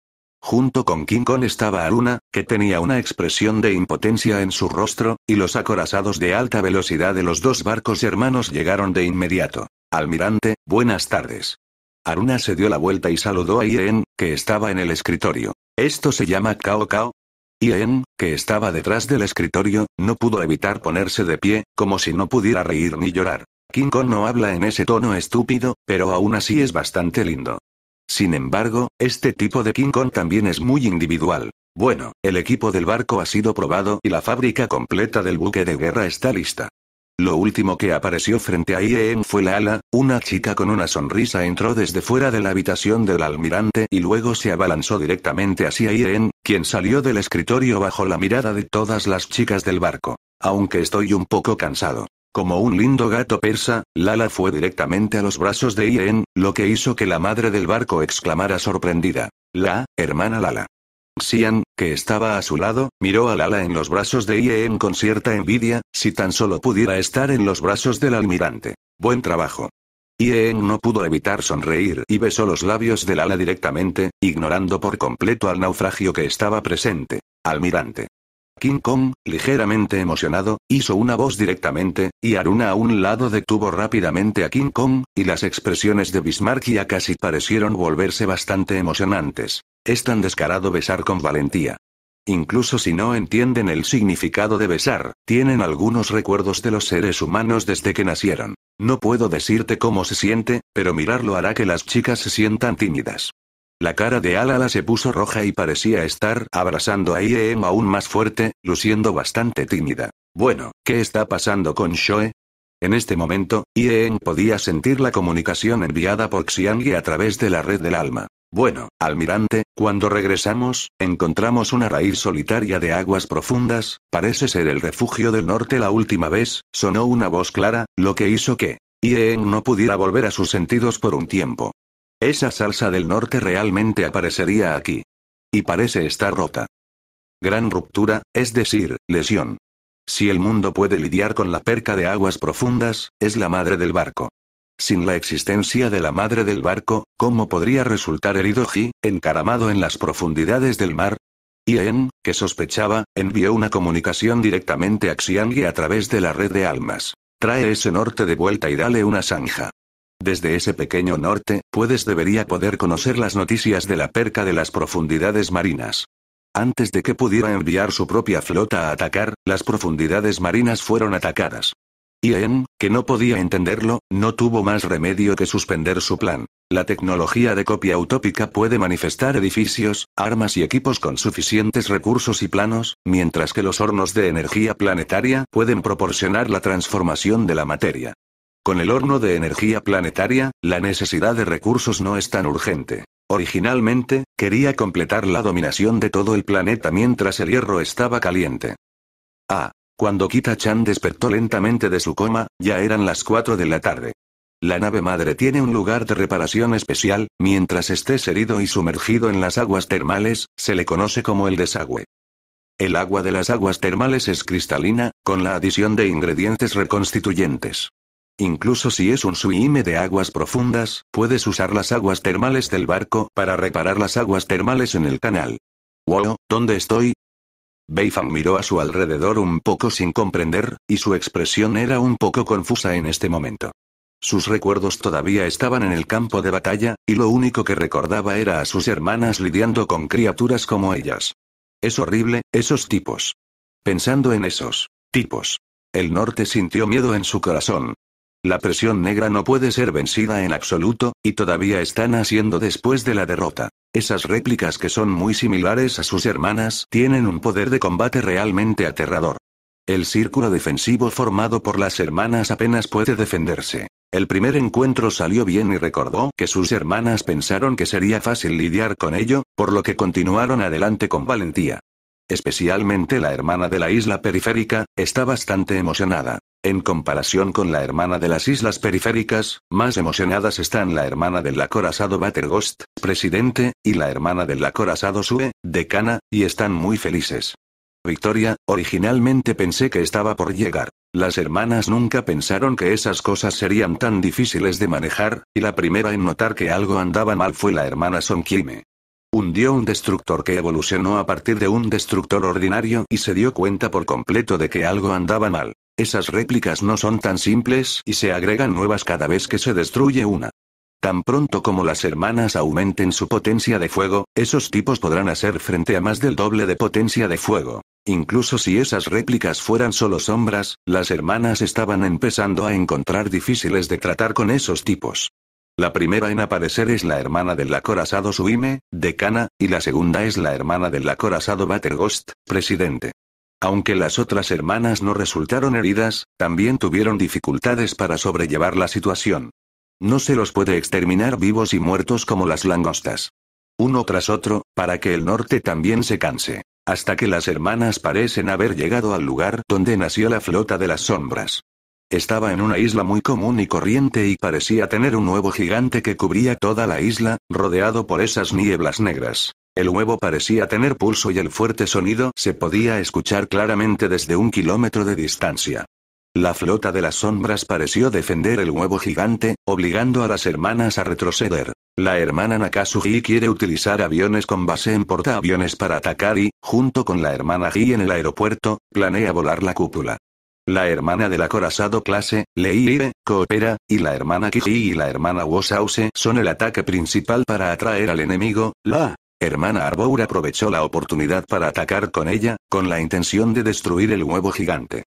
Junto con King Kong estaba Aruna, que tenía una expresión de impotencia en su rostro, y los acorazados de alta velocidad de los dos barcos hermanos llegaron de inmediato. Almirante, buenas tardes. Aruna se dio la vuelta y saludó a Irene, que estaba en el escritorio. ¿Esto se llama Cao Cao? Irene, que estaba detrás del escritorio, no pudo evitar ponerse de pie, como si no pudiera reír ni llorar. King Kong no habla en ese tono estúpido, pero aún así es bastante lindo. Sin embargo, este tipo de King Kong también es muy individual. Bueno, el equipo del barco ha sido probado y la fábrica completa del buque de guerra está lista. Lo último que apareció frente a IEM fue la ala, una chica con una sonrisa entró desde fuera de la habitación del almirante y luego se abalanzó directamente hacia IEM, quien salió del escritorio bajo la mirada de todas las chicas del barco. Aunque estoy un poco cansado. Como un lindo gato persa, Lala fue directamente a los brazos de Ien, lo que hizo que la madre del barco exclamara sorprendida. La, hermana Lala. Xian, que estaba a su lado, miró a Lala en los brazos de Ien con cierta envidia, si tan solo pudiera estar en los brazos del almirante. Buen trabajo. Ien no pudo evitar sonreír y besó los labios de Lala directamente, ignorando por completo al naufragio que estaba presente. Almirante. King Kong, ligeramente emocionado, hizo una voz directamente, y Aruna a un lado detuvo rápidamente a King Kong, y las expresiones de Bismarck y casi parecieron volverse bastante emocionantes. Es tan descarado besar con valentía. Incluso si no entienden el significado de besar, tienen algunos recuerdos de los seres humanos desde que nacieron. No puedo decirte cómo se siente, pero mirarlo hará que las chicas se sientan tímidas. La cara de Alala se puso roja y parecía estar abrazando a Iem aún más fuerte, luciendo bastante tímida. Bueno, ¿qué está pasando con Shoe? En este momento, Iem podía sentir la comunicación enviada por Xiangyi a través de la red del alma. Bueno, almirante, cuando regresamos, encontramos una raíz solitaria de aguas profundas, parece ser el refugio del norte la última vez, sonó una voz clara, lo que hizo que Ien no pudiera volver a sus sentidos por un tiempo. Esa salsa del norte realmente aparecería aquí. Y parece estar rota. Gran ruptura, es decir, lesión. Si el mundo puede lidiar con la perca de aguas profundas, es la madre del barco. Sin la existencia de la madre del barco, ¿cómo podría resultar herido Ji, encaramado en las profundidades del mar? En, que sospechaba, envió una comunicación directamente a y a través de la red de almas. Trae ese norte de vuelta y dale una zanja. Desde ese pequeño norte, puedes debería poder conocer las noticias de la perca de las profundidades marinas. Antes de que pudiera enviar su propia flota a atacar, las profundidades marinas fueron atacadas. E.N., que no podía entenderlo, no tuvo más remedio que suspender su plan. La tecnología de copia utópica puede manifestar edificios, armas y equipos con suficientes recursos y planos, mientras que los hornos de energía planetaria pueden proporcionar la transformación de la materia. Con el horno de energía planetaria, la necesidad de recursos no es tan urgente. Originalmente, quería completar la dominación de todo el planeta mientras el hierro estaba caliente. Ah. Cuando Kita-chan despertó lentamente de su coma, ya eran las 4 de la tarde. La nave madre tiene un lugar de reparación especial, mientras esté herido y sumergido en las aguas termales, se le conoce como el desagüe. El agua de las aguas termales es cristalina, con la adición de ingredientes reconstituyentes. Incluso si es un suime de aguas profundas, puedes usar las aguas termales del barco para reparar las aguas termales en el canal. Wow, ¿dónde estoy? Beifang miró a su alrededor un poco sin comprender, y su expresión era un poco confusa en este momento. Sus recuerdos todavía estaban en el campo de batalla, y lo único que recordaba era a sus hermanas lidiando con criaturas como ellas. Es horrible, esos tipos. Pensando en esos tipos. El norte sintió miedo en su corazón. La presión negra no puede ser vencida en absoluto, y todavía están haciendo después de la derrota. Esas réplicas que son muy similares a sus hermanas tienen un poder de combate realmente aterrador. El círculo defensivo formado por las hermanas apenas puede defenderse. El primer encuentro salió bien y recordó que sus hermanas pensaron que sería fácil lidiar con ello, por lo que continuaron adelante con valentía. Especialmente la hermana de la isla periférica, está bastante emocionada. En comparación con la hermana de las islas periféricas, más emocionadas están la hermana del acorazado Batterghost, presidente, y la hermana del acorazado Sue, decana, y están muy felices. Victoria, originalmente pensé que estaba por llegar. Las hermanas nunca pensaron que esas cosas serían tan difíciles de manejar, y la primera en notar que algo andaba mal fue la hermana Sonkime. Hundió un destructor que evolucionó a partir de un destructor ordinario y se dio cuenta por completo de que algo andaba mal. Esas réplicas no son tan simples y se agregan nuevas cada vez que se destruye una. Tan pronto como las hermanas aumenten su potencia de fuego, esos tipos podrán hacer frente a más del doble de potencia de fuego. Incluso si esas réplicas fueran solo sombras, las hermanas estaban empezando a encontrar difíciles de tratar con esos tipos. La primera en aparecer es la hermana del acorazado Suime, decana, y la segunda es la hermana del acorazado Baterghost, presidente. Aunque las otras hermanas no resultaron heridas, también tuvieron dificultades para sobrellevar la situación. No se los puede exterminar vivos y muertos como las langostas. Uno tras otro, para que el norte también se canse. Hasta que las hermanas parecen haber llegado al lugar donde nació la flota de las sombras. Estaba en una isla muy común y corriente y parecía tener un nuevo gigante que cubría toda la isla, rodeado por esas nieblas negras. El huevo parecía tener pulso y el fuerte sonido se podía escuchar claramente desde un kilómetro de distancia. La flota de las sombras pareció defender el huevo gigante, obligando a las hermanas a retroceder. La hermana Nakasugi quiere utilizar aviones con base en portaaviones para atacar y, junto con la hermana Gi en el aeropuerto, planea volar la cúpula. La hermana del acorazado clase, Leire, coopera, y la hermana Kiji y la hermana Wosause son el ataque principal para atraer al enemigo, la Hermana Arbour aprovechó la oportunidad para atacar con ella, con la intención de destruir el huevo gigante.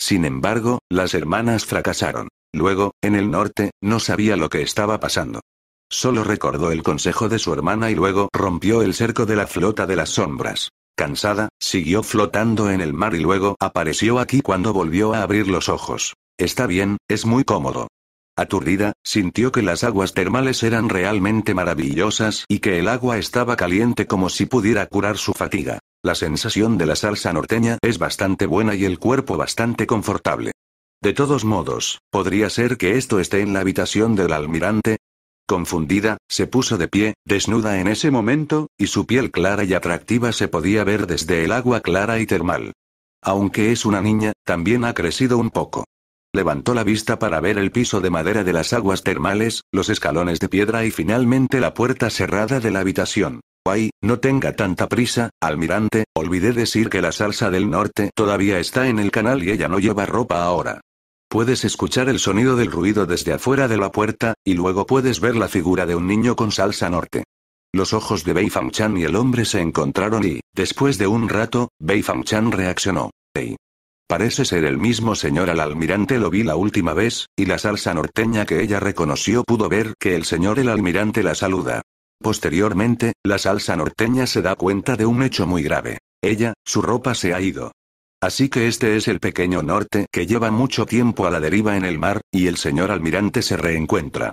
Sin embargo, las hermanas fracasaron. Luego, en el norte, no sabía lo que estaba pasando. Solo recordó el consejo de su hermana y luego rompió el cerco de la flota de las sombras. Cansada, siguió flotando en el mar y luego apareció aquí cuando volvió a abrir los ojos. Está bien, es muy cómodo. Aturdida, sintió que las aguas termales eran realmente maravillosas y que el agua estaba caliente como si pudiera curar su fatiga. La sensación de la salsa norteña es bastante buena y el cuerpo bastante confortable. De todos modos, ¿podría ser que esto esté en la habitación del almirante? Confundida, se puso de pie, desnuda en ese momento, y su piel clara y atractiva se podía ver desde el agua clara y termal. Aunque es una niña, también ha crecido un poco. Levantó la vista para ver el piso de madera de las aguas termales, los escalones de piedra y finalmente la puerta cerrada de la habitación. Ay, no tenga tanta prisa, almirante, olvidé decir que la salsa del norte todavía está en el canal y ella no lleva ropa ahora. Puedes escuchar el sonido del ruido desde afuera de la puerta, y luego puedes ver la figura de un niño con salsa norte. Los ojos de Bei Fang Chan y el hombre se encontraron y, después de un rato, Bei Fang Chan reaccionó. Parece ser el mismo señor al almirante lo vi la última vez, y la salsa norteña que ella reconoció pudo ver que el señor el almirante la saluda. Posteriormente, la salsa norteña se da cuenta de un hecho muy grave. Ella, su ropa se ha ido. Así que este es el pequeño norte que lleva mucho tiempo a la deriva en el mar, y el señor almirante se reencuentra.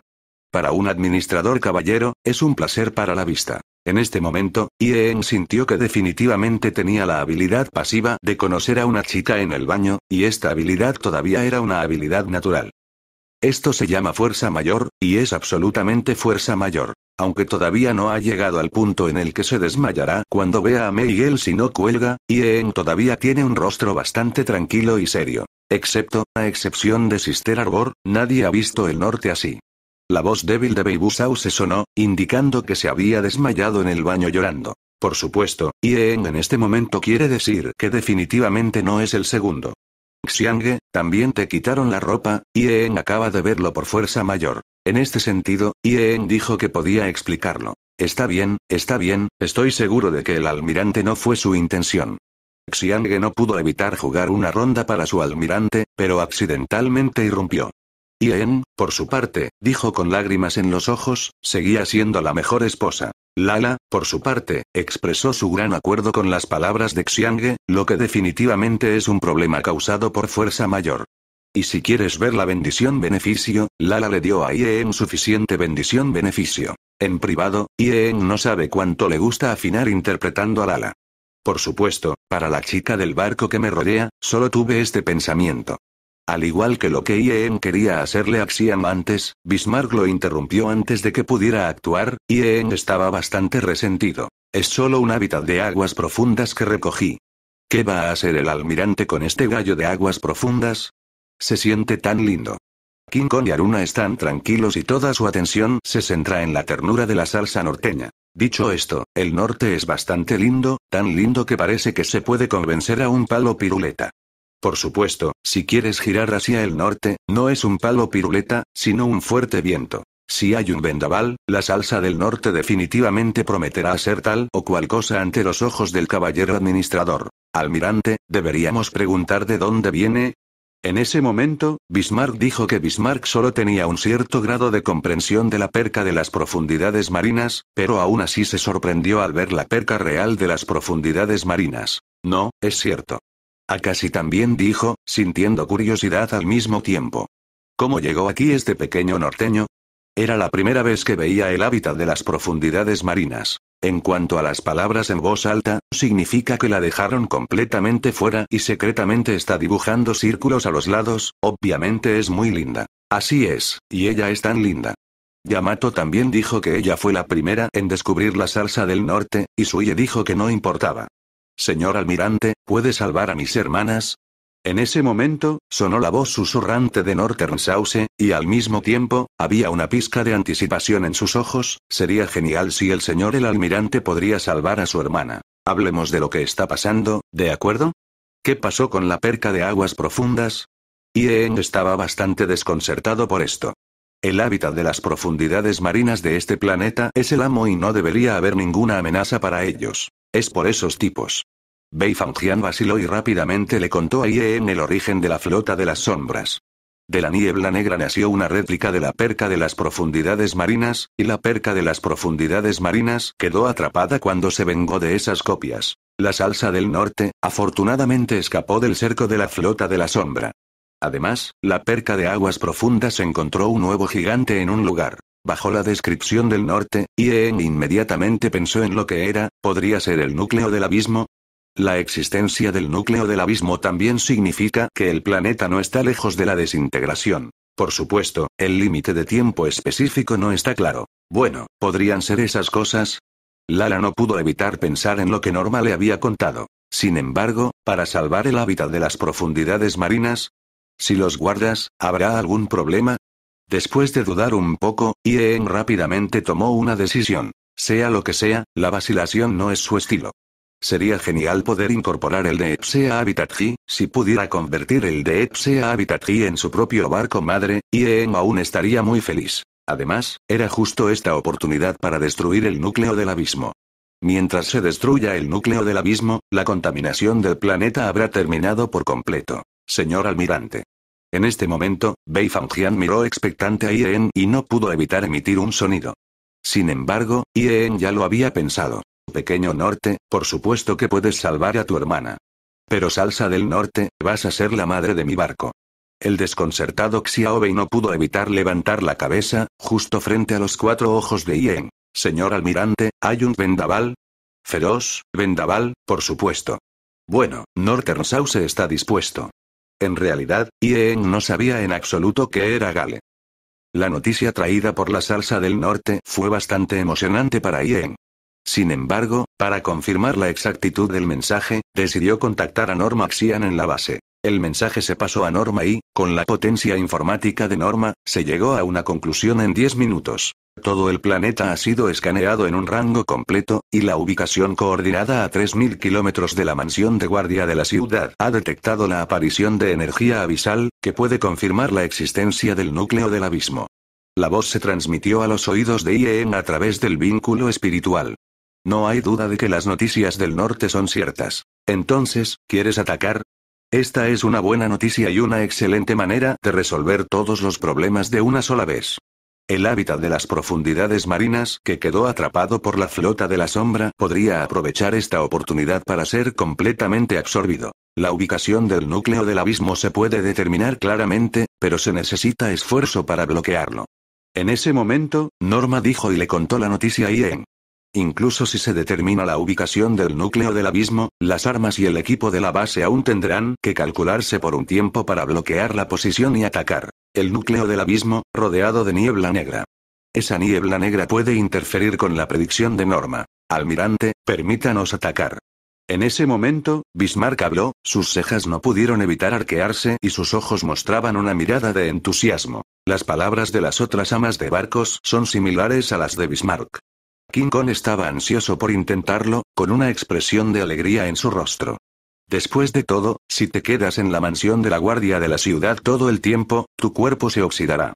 Para un administrador caballero, es un placer para la vista. En este momento, Ieen sintió que definitivamente tenía la habilidad pasiva de conocer a una chica en el baño, y esta habilidad todavía era una habilidad natural. Esto se llama fuerza mayor, y es absolutamente fuerza mayor. Aunque todavía no ha llegado al punto en el que se desmayará cuando vea a Miguel si no cuelga, Ieen todavía tiene un rostro bastante tranquilo y serio. Excepto, a excepción de Sister Arbor, nadie ha visto el norte así. La voz débil de Sau se sonó, indicando que se había desmayado en el baño llorando. Por supuesto, Ie'en en este momento quiere decir que definitivamente no es el segundo. Xiange, también te quitaron la ropa, en acaba de verlo por fuerza mayor. En este sentido, Ie'en dijo que podía explicarlo. Está bien, está bien, estoy seguro de que el almirante no fue su intención. Xiange no pudo evitar jugar una ronda para su almirante, pero accidentalmente irrumpió. Y por su parte, dijo con lágrimas en los ojos, seguía siendo la mejor esposa. Lala, por su parte, expresó su gran acuerdo con las palabras de Xiangue, lo que definitivamente es un problema causado por fuerza mayor. Y si quieres ver la bendición beneficio, Lala le dio a Ien suficiente bendición beneficio. En privado, Ien no sabe cuánto le gusta afinar interpretando a Lala. Por supuesto, para la chica del barco que me rodea, solo tuve este pensamiento. Al igual que lo que Ien quería hacerle a Xiam antes, Bismarck lo interrumpió antes de que pudiera actuar, Ien estaba bastante resentido. Es solo un hábitat de aguas profundas que recogí. ¿Qué va a hacer el almirante con este gallo de aguas profundas? Se siente tan lindo. King Kong y Aruna están tranquilos y toda su atención se centra en la ternura de la salsa norteña. Dicho esto, el norte es bastante lindo, tan lindo que parece que se puede convencer a un palo piruleta. Por supuesto, si quieres girar hacia el norte, no es un palo piruleta, sino un fuerte viento. Si hay un vendaval, la salsa del norte definitivamente prometerá ser tal o cual cosa ante los ojos del caballero administrador. Almirante, deberíamos preguntar de dónde viene. En ese momento, Bismarck dijo que Bismarck solo tenía un cierto grado de comprensión de la perca de las profundidades marinas, pero aún así se sorprendió al ver la perca real de las profundidades marinas. No, es cierto. A casi también dijo, sintiendo curiosidad al mismo tiempo. ¿Cómo llegó aquí este pequeño norteño? Era la primera vez que veía el hábitat de las profundidades marinas. En cuanto a las palabras en voz alta, significa que la dejaron completamente fuera y secretamente está dibujando círculos a los lados, obviamente es muy linda. Así es, y ella es tan linda. Yamato también dijo que ella fue la primera en descubrir la salsa del norte, y Suye dijo que no importaba. Señor almirante, ¿puede salvar a mis hermanas? En ese momento, sonó la voz susurrante de Northern Sauce, y al mismo tiempo, había una pizca de anticipación en sus ojos, sería genial si el señor el almirante podría salvar a su hermana. Hablemos de lo que está pasando, ¿de acuerdo? ¿Qué pasó con la perca de aguas profundas? Ian estaba bastante desconcertado por esto. El hábitat de las profundidades marinas de este planeta es el amo y no debería haber ninguna amenaza para ellos. Es por esos tipos. Bei vaciló y rápidamente le contó a IEM el origen de la flota de las sombras. De la niebla negra nació una réplica de la perca de las profundidades marinas, y la perca de las profundidades marinas quedó atrapada cuando se vengó de esas copias. La salsa del norte, afortunadamente escapó del cerco de la flota de la sombra. Además, la perca de aguas profundas encontró un nuevo gigante en un lugar. Bajo la descripción del norte, E.N. inmediatamente pensó en lo que era, podría ser el núcleo del abismo. La existencia del núcleo del abismo también significa que el planeta no está lejos de la desintegración. Por supuesto, el límite de tiempo específico no está claro. Bueno, ¿podrían ser esas cosas? Lala no pudo evitar pensar en lo que Norma le había contado. Sin embargo, para salvar el hábitat de las profundidades marinas, si los guardas, ¿habrá algún problema? Después de dudar un poco, Ien rápidamente tomó una decisión. Sea lo que sea, la vacilación no es su estilo. Sería genial poder incorporar el de a Habitat G, si pudiera convertir el de a Habitat G en su propio barco madre, Ien aún estaría muy feliz. Además, era justo esta oportunidad para destruir el núcleo del abismo. Mientras se destruya el núcleo del abismo, la contaminación del planeta habrá terminado por completo. Señor almirante. En este momento, Bei Fangjian miró expectante a Ien y no pudo evitar emitir un sonido. Sin embargo, Ien ya lo había pensado. Pequeño norte, por supuesto que puedes salvar a tu hermana. Pero salsa del norte, vas a ser la madre de mi barco. El desconcertado Xiaobei no pudo evitar levantar la cabeza, justo frente a los cuatro ojos de Ien. Señor almirante, ¿hay un vendaval? Feroz, vendaval, por supuesto. Bueno, Northern South está dispuesto. En realidad, Ien no sabía en absoluto que era Gale. La noticia traída por la salsa del norte fue bastante emocionante para Ian. Sin embargo, para confirmar la exactitud del mensaje, decidió contactar a Norma Xian en la base. El mensaje se pasó a Norma y, con la potencia informática de Norma, se llegó a una conclusión en 10 minutos. Todo el planeta ha sido escaneado en un rango completo, y la ubicación coordinada a 3.000 kilómetros de la mansión de guardia de la ciudad ha detectado la aparición de energía abisal, que puede confirmar la existencia del núcleo del abismo. La voz se transmitió a los oídos de IEM a través del vínculo espiritual. No hay duda de que las noticias del norte son ciertas. Entonces, ¿quieres atacar? Esta es una buena noticia y una excelente manera de resolver todos los problemas de una sola vez. El hábitat de las profundidades marinas, que quedó atrapado por la flota de la sombra, podría aprovechar esta oportunidad para ser completamente absorbido. La ubicación del núcleo del abismo se puede determinar claramente, pero se necesita esfuerzo para bloquearlo. En ese momento, Norma dijo y le contó la noticia a Ian. Incluso si se determina la ubicación del núcleo del abismo, las armas y el equipo de la base aún tendrán que calcularse por un tiempo para bloquear la posición y atacar. El núcleo del abismo, rodeado de niebla negra. Esa niebla negra puede interferir con la predicción de Norma. Almirante, permítanos atacar. En ese momento, Bismarck habló, sus cejas no pudieron evitar arquearse y sus ojos mostraban una mirada de entusiasmo. Las palabras de las otras amas de barcos son similares a las de Bismarck. King Kong estaba ansioso por intentarlo, con una expresión de alegría en su rostro. Después de todo, si te quedas en la mansión de la guardia de la ciudad todo el tiempo, tu cuerpo se oxidará.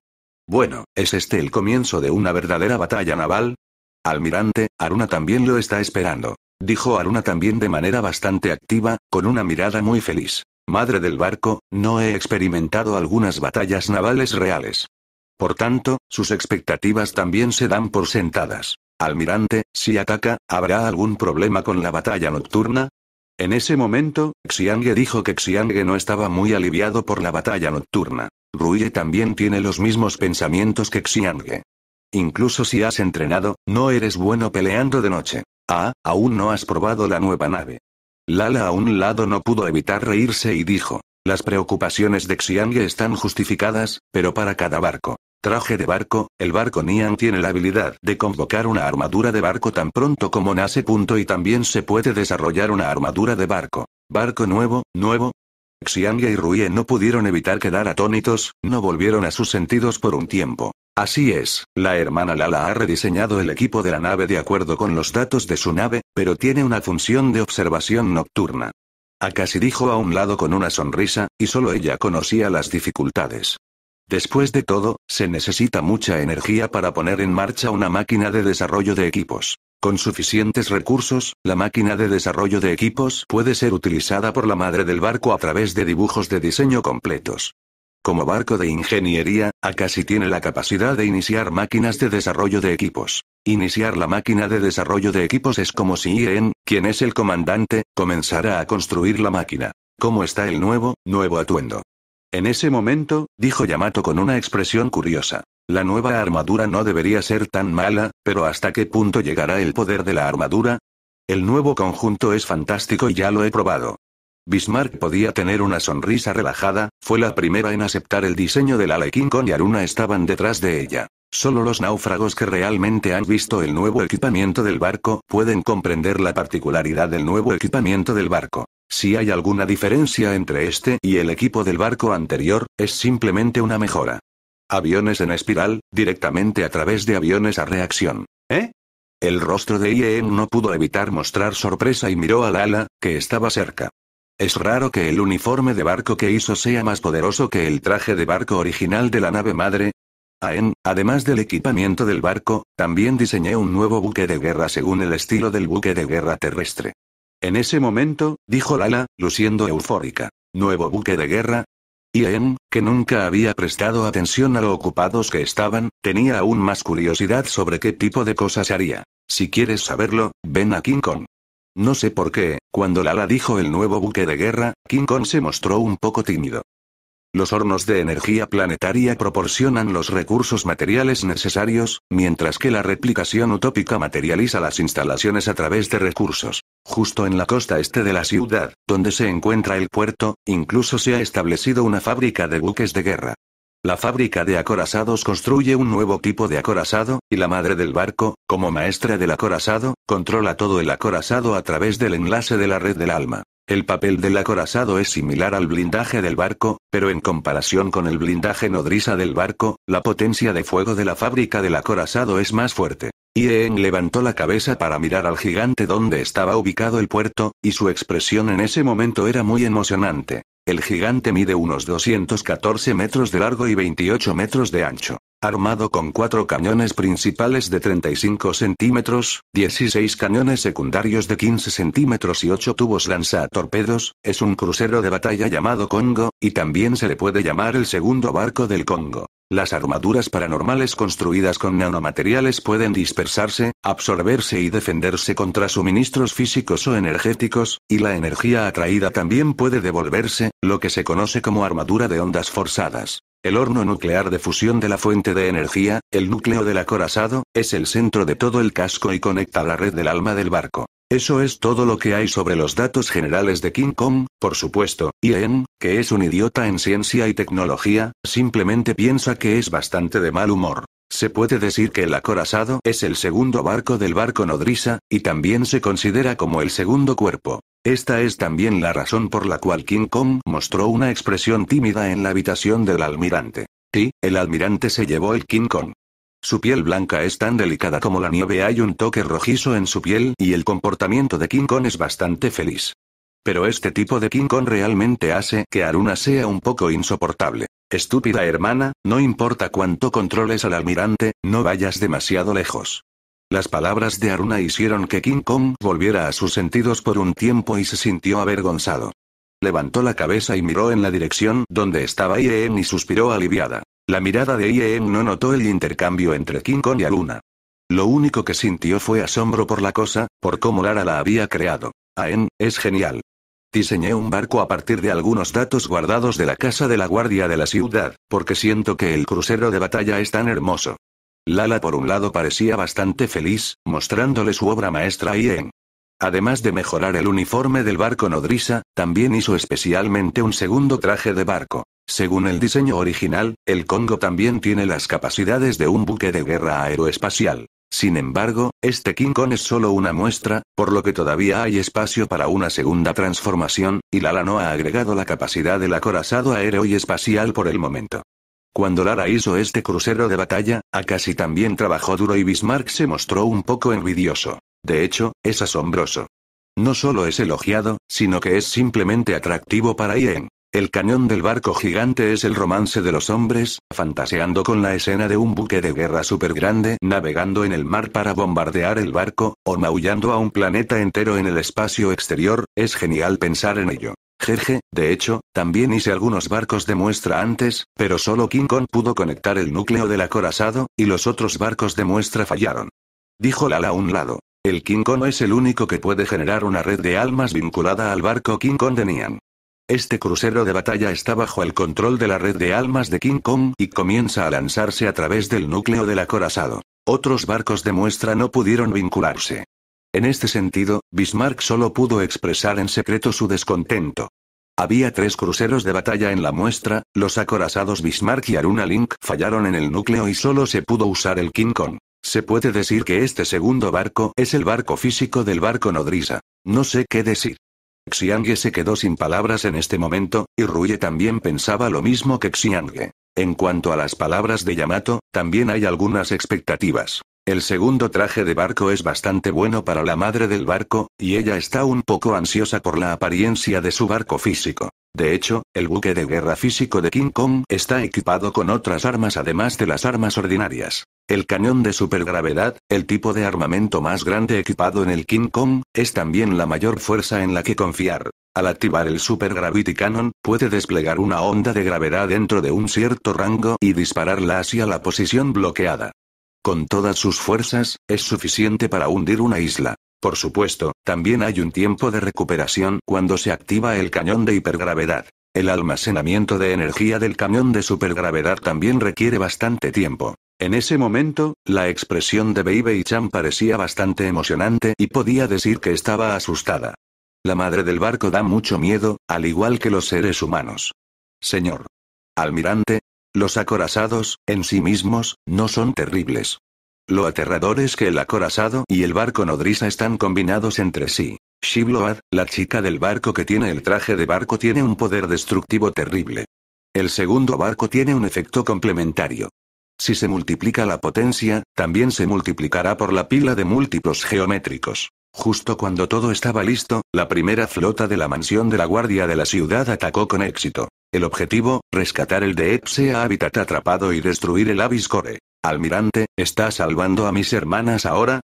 Bueno, ¿es este el comienzo de una verdadera batalla naval? Almirante, Aruna también lo está esperando. Dijo Aruna también de manera bastante activa, con una mirada muy feliz. Madre del barco, no he experimentado algunas batallas navales reales. Por tanto, sus expectativas también se dan por sentadas. Almirante, si ataca, ¿habrá algún problema con la batalla nocturna? En ese momento, Xiange dijo que Xiange no estaba muy aliviado por la batalla nocturna. Ruye también tiene los mismos pensamientos que Xiangue. Incluso si has entrenado, no eres bueno peleando de noche. Ah, aún no has probado la nueva nave. Lala a un lado no pudo evitar reírse y dijo, las preocupaciones de Xiangue están justificadas, pero para cada barco. Traje de barco, el barco Nian tiene la habilidad de convocar una armadura de barco tan pronto como nace. Punto y también se puede desarrollar una armadura de barco. Barco nuevo, nuevo. Xiangya y Rui no pudieron evitar quedar atónitos, no volvieron a sus sentidos por un tiempo. Así es, la hermana Lala ha rediseñado el equipo de la nave de acuerdo con los datos de su nave, pero tiene una función de observación nocturna. Akasi dijo a un lado con una sonrisa, y solo ella conocía las dificultades. Después de todo, se necesita mucha energía para poner en marcha una máquina de desarrollo de equipos. Con suficientes recursos, la máquina de desarrollo de equipos puede ser utilizada por la madre del barco a través de dibujos de diseño completos. Como barco de ingeniería, Akashi tiene la capacidad de iniciar máquinas de desarrollo de equipos. Iniciar la máquina de desarrollo de equipos es como si Ien, quien es el comandante, comenzara a construir la máquina. ¿Cómo está el nuevo, nuevo atuendo? En ese momento, dijo Yamato con una expresión curiosa. La nueva armadura no debería ser tan mala, pero ¿hasta qué punto llegará el poder de la armadura? El nuevo conjunto es fantástico y ya lo he probado. Bismarck podía tener una sonrisa relajada, fue la primera en aceptar el diseño del la con Yaruna y Aruna estaban detrás de ella. Solo los náufragos que realmente han visto el nuevo equipamiento del barco pueden comprender la particularidad del nuevo equipamiento del barco. Si hay alguna diferencia entre este y el equipo del barco anterior, es simplemente una mejora. Aviones en espiral, directamente a través de aviones a reacción. ¿Eh? El rostro de IEM no pudo evitar mostrar sorpresa y miró a Lala, que estaba cerca. Es raro que el uniforme de barco que hizo sea más poderoso que el traje de barco original de la nave madre. AEN, además del equipamiento del barco, también diseñé un nuevo buque de guerra según el estilo del buque de guerra terrestre. En ese momento, dijo Lala, luciendo eufórica. ¿Nuevo buque de guerra? Y en que nunca había prestado atención a lo ocupados que estaban, tenía aún más curiosidad sobre qué tipo de cosas haría. Si quieres saberlo, ven a King Kong. No sé por qué, cuando Lala dijo el nuevo buque de guerra, King Kong se mostró un poco tímido. Los hornos de energía planetaria proporcionan los recursos materiales necesarios, mientras que la replicación utópica materializa las instalaciones a través de recursos justo en la costa este de la ciudad, donde se encuentra el puerto, incluso se ha establecido una fábrica de buques de guerra. La fábrica de acorazados construye un nuevo tipo de acorazado, y la madre del barco, como maestra del acorazado, controla todo el acorazado a través del enlace de la red del alma. El papel del acorazado es similar al blindaje del barco, pero en comparación con el blindaje nodriza del barco, la potencia de fuego de la fábrica del acorazado es más fuerte. Ien levantó la cabeza para mirar al gigante donde estaba ubicado el puerto, y su expresión en ese momento era muy emocionante. El gigante mide unos 214 metros de largo y 28 metros de ancho. Armado con cuatro cañones principales de 35 centímetros, 16 cañones secundarios de 15 centímetros y 8 tubos lanzatorpedos, es un crucero de batalla llamado Congo, y también se le puede llamar el segundo barco del Congo. Las armaduras paranormales construidas con nanomateriales pueden dispersarse, absorberse y defenderse contra suministros físicos o energéticos, y la energía atraída también puede devolverse, lo que se conoce como armadura de ondas forzadas. El horno nuclear de fusión de la fuente de energía, el núcleo del acorazado, es el centro de todo el casco y conecta la red del alma del barco. Eso es todo lo que hay sobre los datos generales de King Kong, por supuesto, y En, que es un idiota en ciencia y tecnología, simplemente piensa que es bastante de mal humor. Se puede decir que el acorazado es el segundo barco del barco nodriza, y también se considera como el segundo cuerpo. Esta es también la razón por la cual King Kong mostró una expresión tímida en la habitación del almirante. Y, el almirante se llevó el King Kong. Su piel blanca es tan delicada como la nieve, hay un toque rojizo en su piel y el comportamiento de King Kong es bastante feliz. Pero este tipo de King Kong realmente hace que Aruna sea un poco insoportable. Estúpida hermana, no importa cuánto controles al almirante, no vayas demasiado lejos. Las palabras de Aruna hicieron que King Kong volviera a sus sentidos por un tiempo y se sintió avergonzado. Levantó la cabeza y miró en la dirección donde estaba Iem y suspiró aliviada. La mirada de Iem no notó el intercambio entre King Kong y Aruna. Lo único que sintió fue asombro por la cosa, por cómo Lara la había creado. Aen, es genial. Diseñé un barco a partir de algunos datos guardados de la casa de la guardia de la ciudad, porque siento que el crucero de batalla es tan hermoso. Lala por un lado parecía bastante feliz, mostrándole su obra maestra a Ien. Además de mejorar el uniforme del barco nodriza, también hizo especialmente un segundo traje de barco. Según el diseño original, el Congo también tiene las capacidades de un buque de guerra aeroespacial. Sin embargo, este King Kong es solo una muestra, por lo que todavía hay espacio para una segunda transformación, y Lala no ha agregado la capacidad del acorazado aéreo y espacial por el momento. Cuando Lara hizo este crucero de batalla, Akashi también trabajó duro y Bismarck se mostró un poco envidioso. De hecho, es asombroso. No solo es elogiado, sino que es simplemente atractivo para Ien. El cañón del barco gigante es el romance de los hombres, fantaseando con la escena de un buque de guerra grande navegando en el mar para bombardear el barco, o maullando a un planeta entero en el espacio exterior, es genial pensar en ello. Jeje, de hecho, también hice algunos barcos de muestra antes, pero solo King Kong pudo conectar el núcleo del acorazado, y los otros barcos de muestra fallaron. Dijo Lala a un lado. El King Kong es el único que puede generar una red de almas vinculada al barco King Kong de Nian. Este crucero de batalla está bajo el control de la red de almas de King Kong y comienza a lanzarse a través del núcleo del acorazado. Otros barcos de muestra no pudieron vincularse. En este sentido, Bismarck solo pudo expresar en secreto su descontento. Había tres cruceros de batalla en la muestra, los acorazados Bismarck y Aruna Link fallaron en el núcleo y solo se pudo usar el King Kong. Se puede decir que este segundo barco es el barco físico del barco nodriza. No sé qué decir. Xiangue se quedó sin palabras en este momento, y Ruye también pensaba lo mismo que Xiangue. En cuanto a las palabras de Yamato, también hay algunas expectativas. El segundo traje de barco es bastante bueno para la madre del barco, y ella está un poco ansiosa por la apariencia de su barco físico. De hecho, el buque de guerra físico de King Kong está equipado con otras armas además de las armas ordinarias. El cañón de supergravedad, el tipo de armamento más grande equipado en el King Kong, es también la mayor fuerza en la que confiar. Al activar el Super Gravity Cannon, puede desplegar una onda de gravedad dentro de un cierto rango y dispararla hacia la posición bloqueada. Con todas sus fuerzas, es suficiente para hundir una isla. Por supuesto, también hay un tiempo de recuperación cuando se activa el cañón de hipergravedad. El almacenamiento de energía del cañón de supergravedad también requiere bastante tiempo. En ese momento, la expresión de Baby Chan parecía bastante emocionante y podía decir que estaba asustada. La madre del barco da mucho miedo, al igual que los seres humanos. Señor. Almirante, los acorazados, en sí mismos, no son terribles. Lo aterrador es que el acorazado y el barco nodriza están combinados entre sí. Shibload, la chica del barco que tiene el traje de barco tiene un poder destructivo terrible. El segundo barco tiene un efecto complementario. Si se multiplica la potencia, también se multiplicará por la pila de múltiplos geométricos. Justo cuando todo estaba listo, la primera flota de la mansión de la guardia de la ciudad atacó con éxito. El objetivo, rescatar el de Epsea Habitat atrapado y destruir el Abyss Almirante, ¿está salvando a mis hermanas ahora?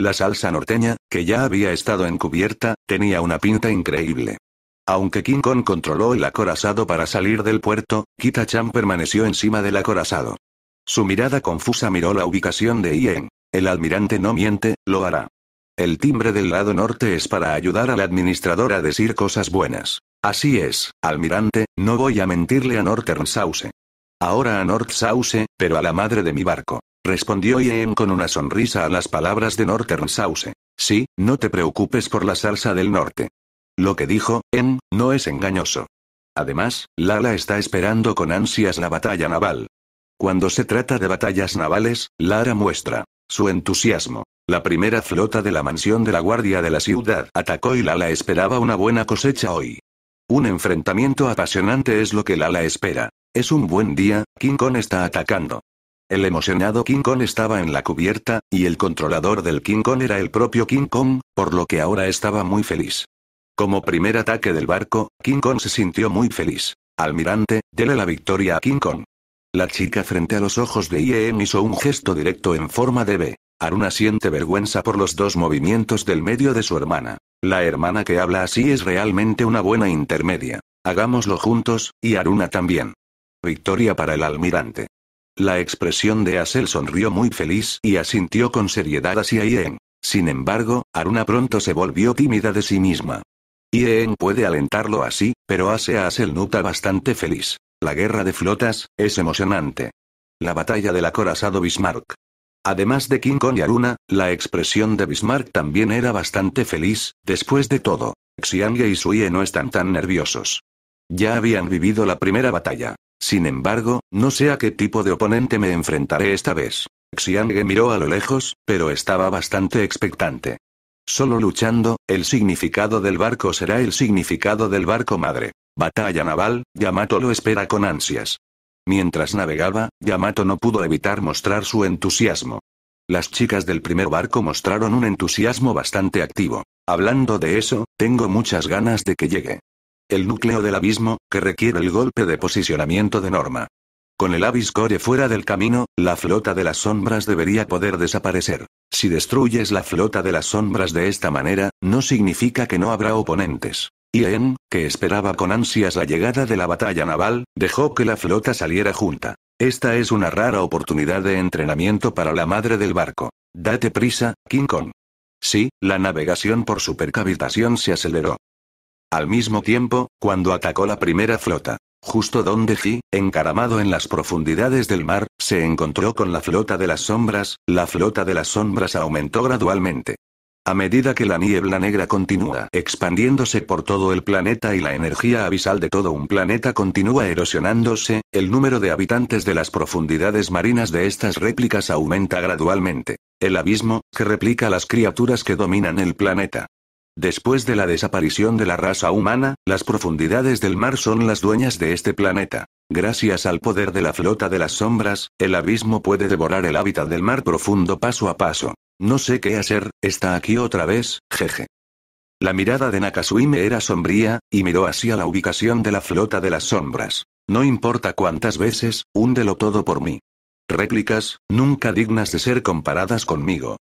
La salsa norteña, que ya había estado encubierta, tenía una pinta increíble. Aunque King Kong controló el acorazado para salir del puerto, Kita Chan permaneció encima del acorazado. Su mirada confusa miró la ubicación de Ien. El almirante no miente, lo hará. El timbre del lado norte es para ayudar al administrador a decir cosas buenas. Así es, almirante, no voy a mentirle a Northern Ahora a North pero a la madre de mi barco. Respondió Iem con una sonrisa a las palabras de Northern Sí, no te preocupes por la salsa del norte. Lo que dijo, en no es engañoso. Además, Lala está esperando con ansias la batalla naval. Cuando se trata de batallas navales, Lara muestra su entusiasmo. La primera flota de la mansión de la Guardia de la Ciudad atacó y Lala esperaba una buena cosecha hoy. Un enfrentamiento apasionante es lo que Lala espera. Es un buen día, King Kong está atacando. El emocionado King Kong estaba en la cubierta, y el controlador del King Kong era el propio King Kong, por lo que ahora estaba muy feliz. Como primer ataque del barco, King Kong se sintió muy feliz. Almirante, dele la victoria a King Kong. La chica frente a los ojos de IEM hizo un gesto directo en forma de B. Aruna siente vergüenza por los dos movimientos del medio de su hermana. La hermana que habla así es realmente una buena intermedia. Hagámoslo juntos, y Aruna también. Victoria para el almirante. La expresión de Asel sonrió muy feliz y asintió con seriedad hacia Ien. Sin embargo, Aruna pronto se volvió tímida de sí misma. Ien puede alentarlo así, pero hace a Asel Nuta bastante feliz. La guerra de flotas, es emocionante. La batalla del acorazado Bismarck. Además de King Kong y Aruna, la expresión de Bismarck también era bastante feliz, después de todo. Xiang y Sui no están tan nerviosos. Ya habían vivido la primera batalla. Sin embargo, no sé a qué tipo de oponente me enfrentaré esta vez. Xiang miró a lo lejos, pero estaba bastante expectante. Solo luchando, el significado del barco será el significado del barco madre. Batalla naval, Yamato lo espera con ansias. Mientras navegaba, Yamato no pudo evitar mostrar su entusiasmo. Las chicas del primer barco mostraron un entusiasmo bastante activo. Hablando de eso, tengo muchas ganas de que llegue. El núcleo del abismo, que requiere el golpe de posicionamiento de Norma. Con el Abyss Core fuera del camino, la flota de las sombras debería poder desaparecer. Si destruyes la flota de las sombras de esta manera, no significa que no habrá oponentes en em, que esperaba con ansias la llegada de la batalla naval, dejó que la flota saliera junta. Esta es una rara oportunidad de entrenamiento para la madre del barco. Date prisa, King Kong. Sí, la navegación por supercavitación se aceleró. Al mismo tiempo, cuando atacó la primera flota, justo donde Ji, encaramado en las profundidades del mar, se encontró con la flota de las sombras, la flota de las sombras aumentó gradualmente. A medida que la niebla negra continúa expandiéndose por todo el planeta y la energía abisal de todo un planeta continúa erosionándose, el número de habitantes de las profundidades marinas de estas réplicas aumenta gradualmente. El abismo, que replica las criaturas que dominan el planeta. Después de la desaparición de la raza humana, las profundidades del mar son las dueñas de este planeta. Gracias al poder de la flota de las sombras, el abismo puede devorar el hábitat del mar profundo paso a paso. No sé qué hacer, está aquí otra vez, jeje. La mirada de Nakasuime era sombría, y miró hacia la ubicación de la flota de las sombras. No importa cuántas veces, húndelo todo por mí. Réplicas, nunca dignas de ser comparadas conmigo.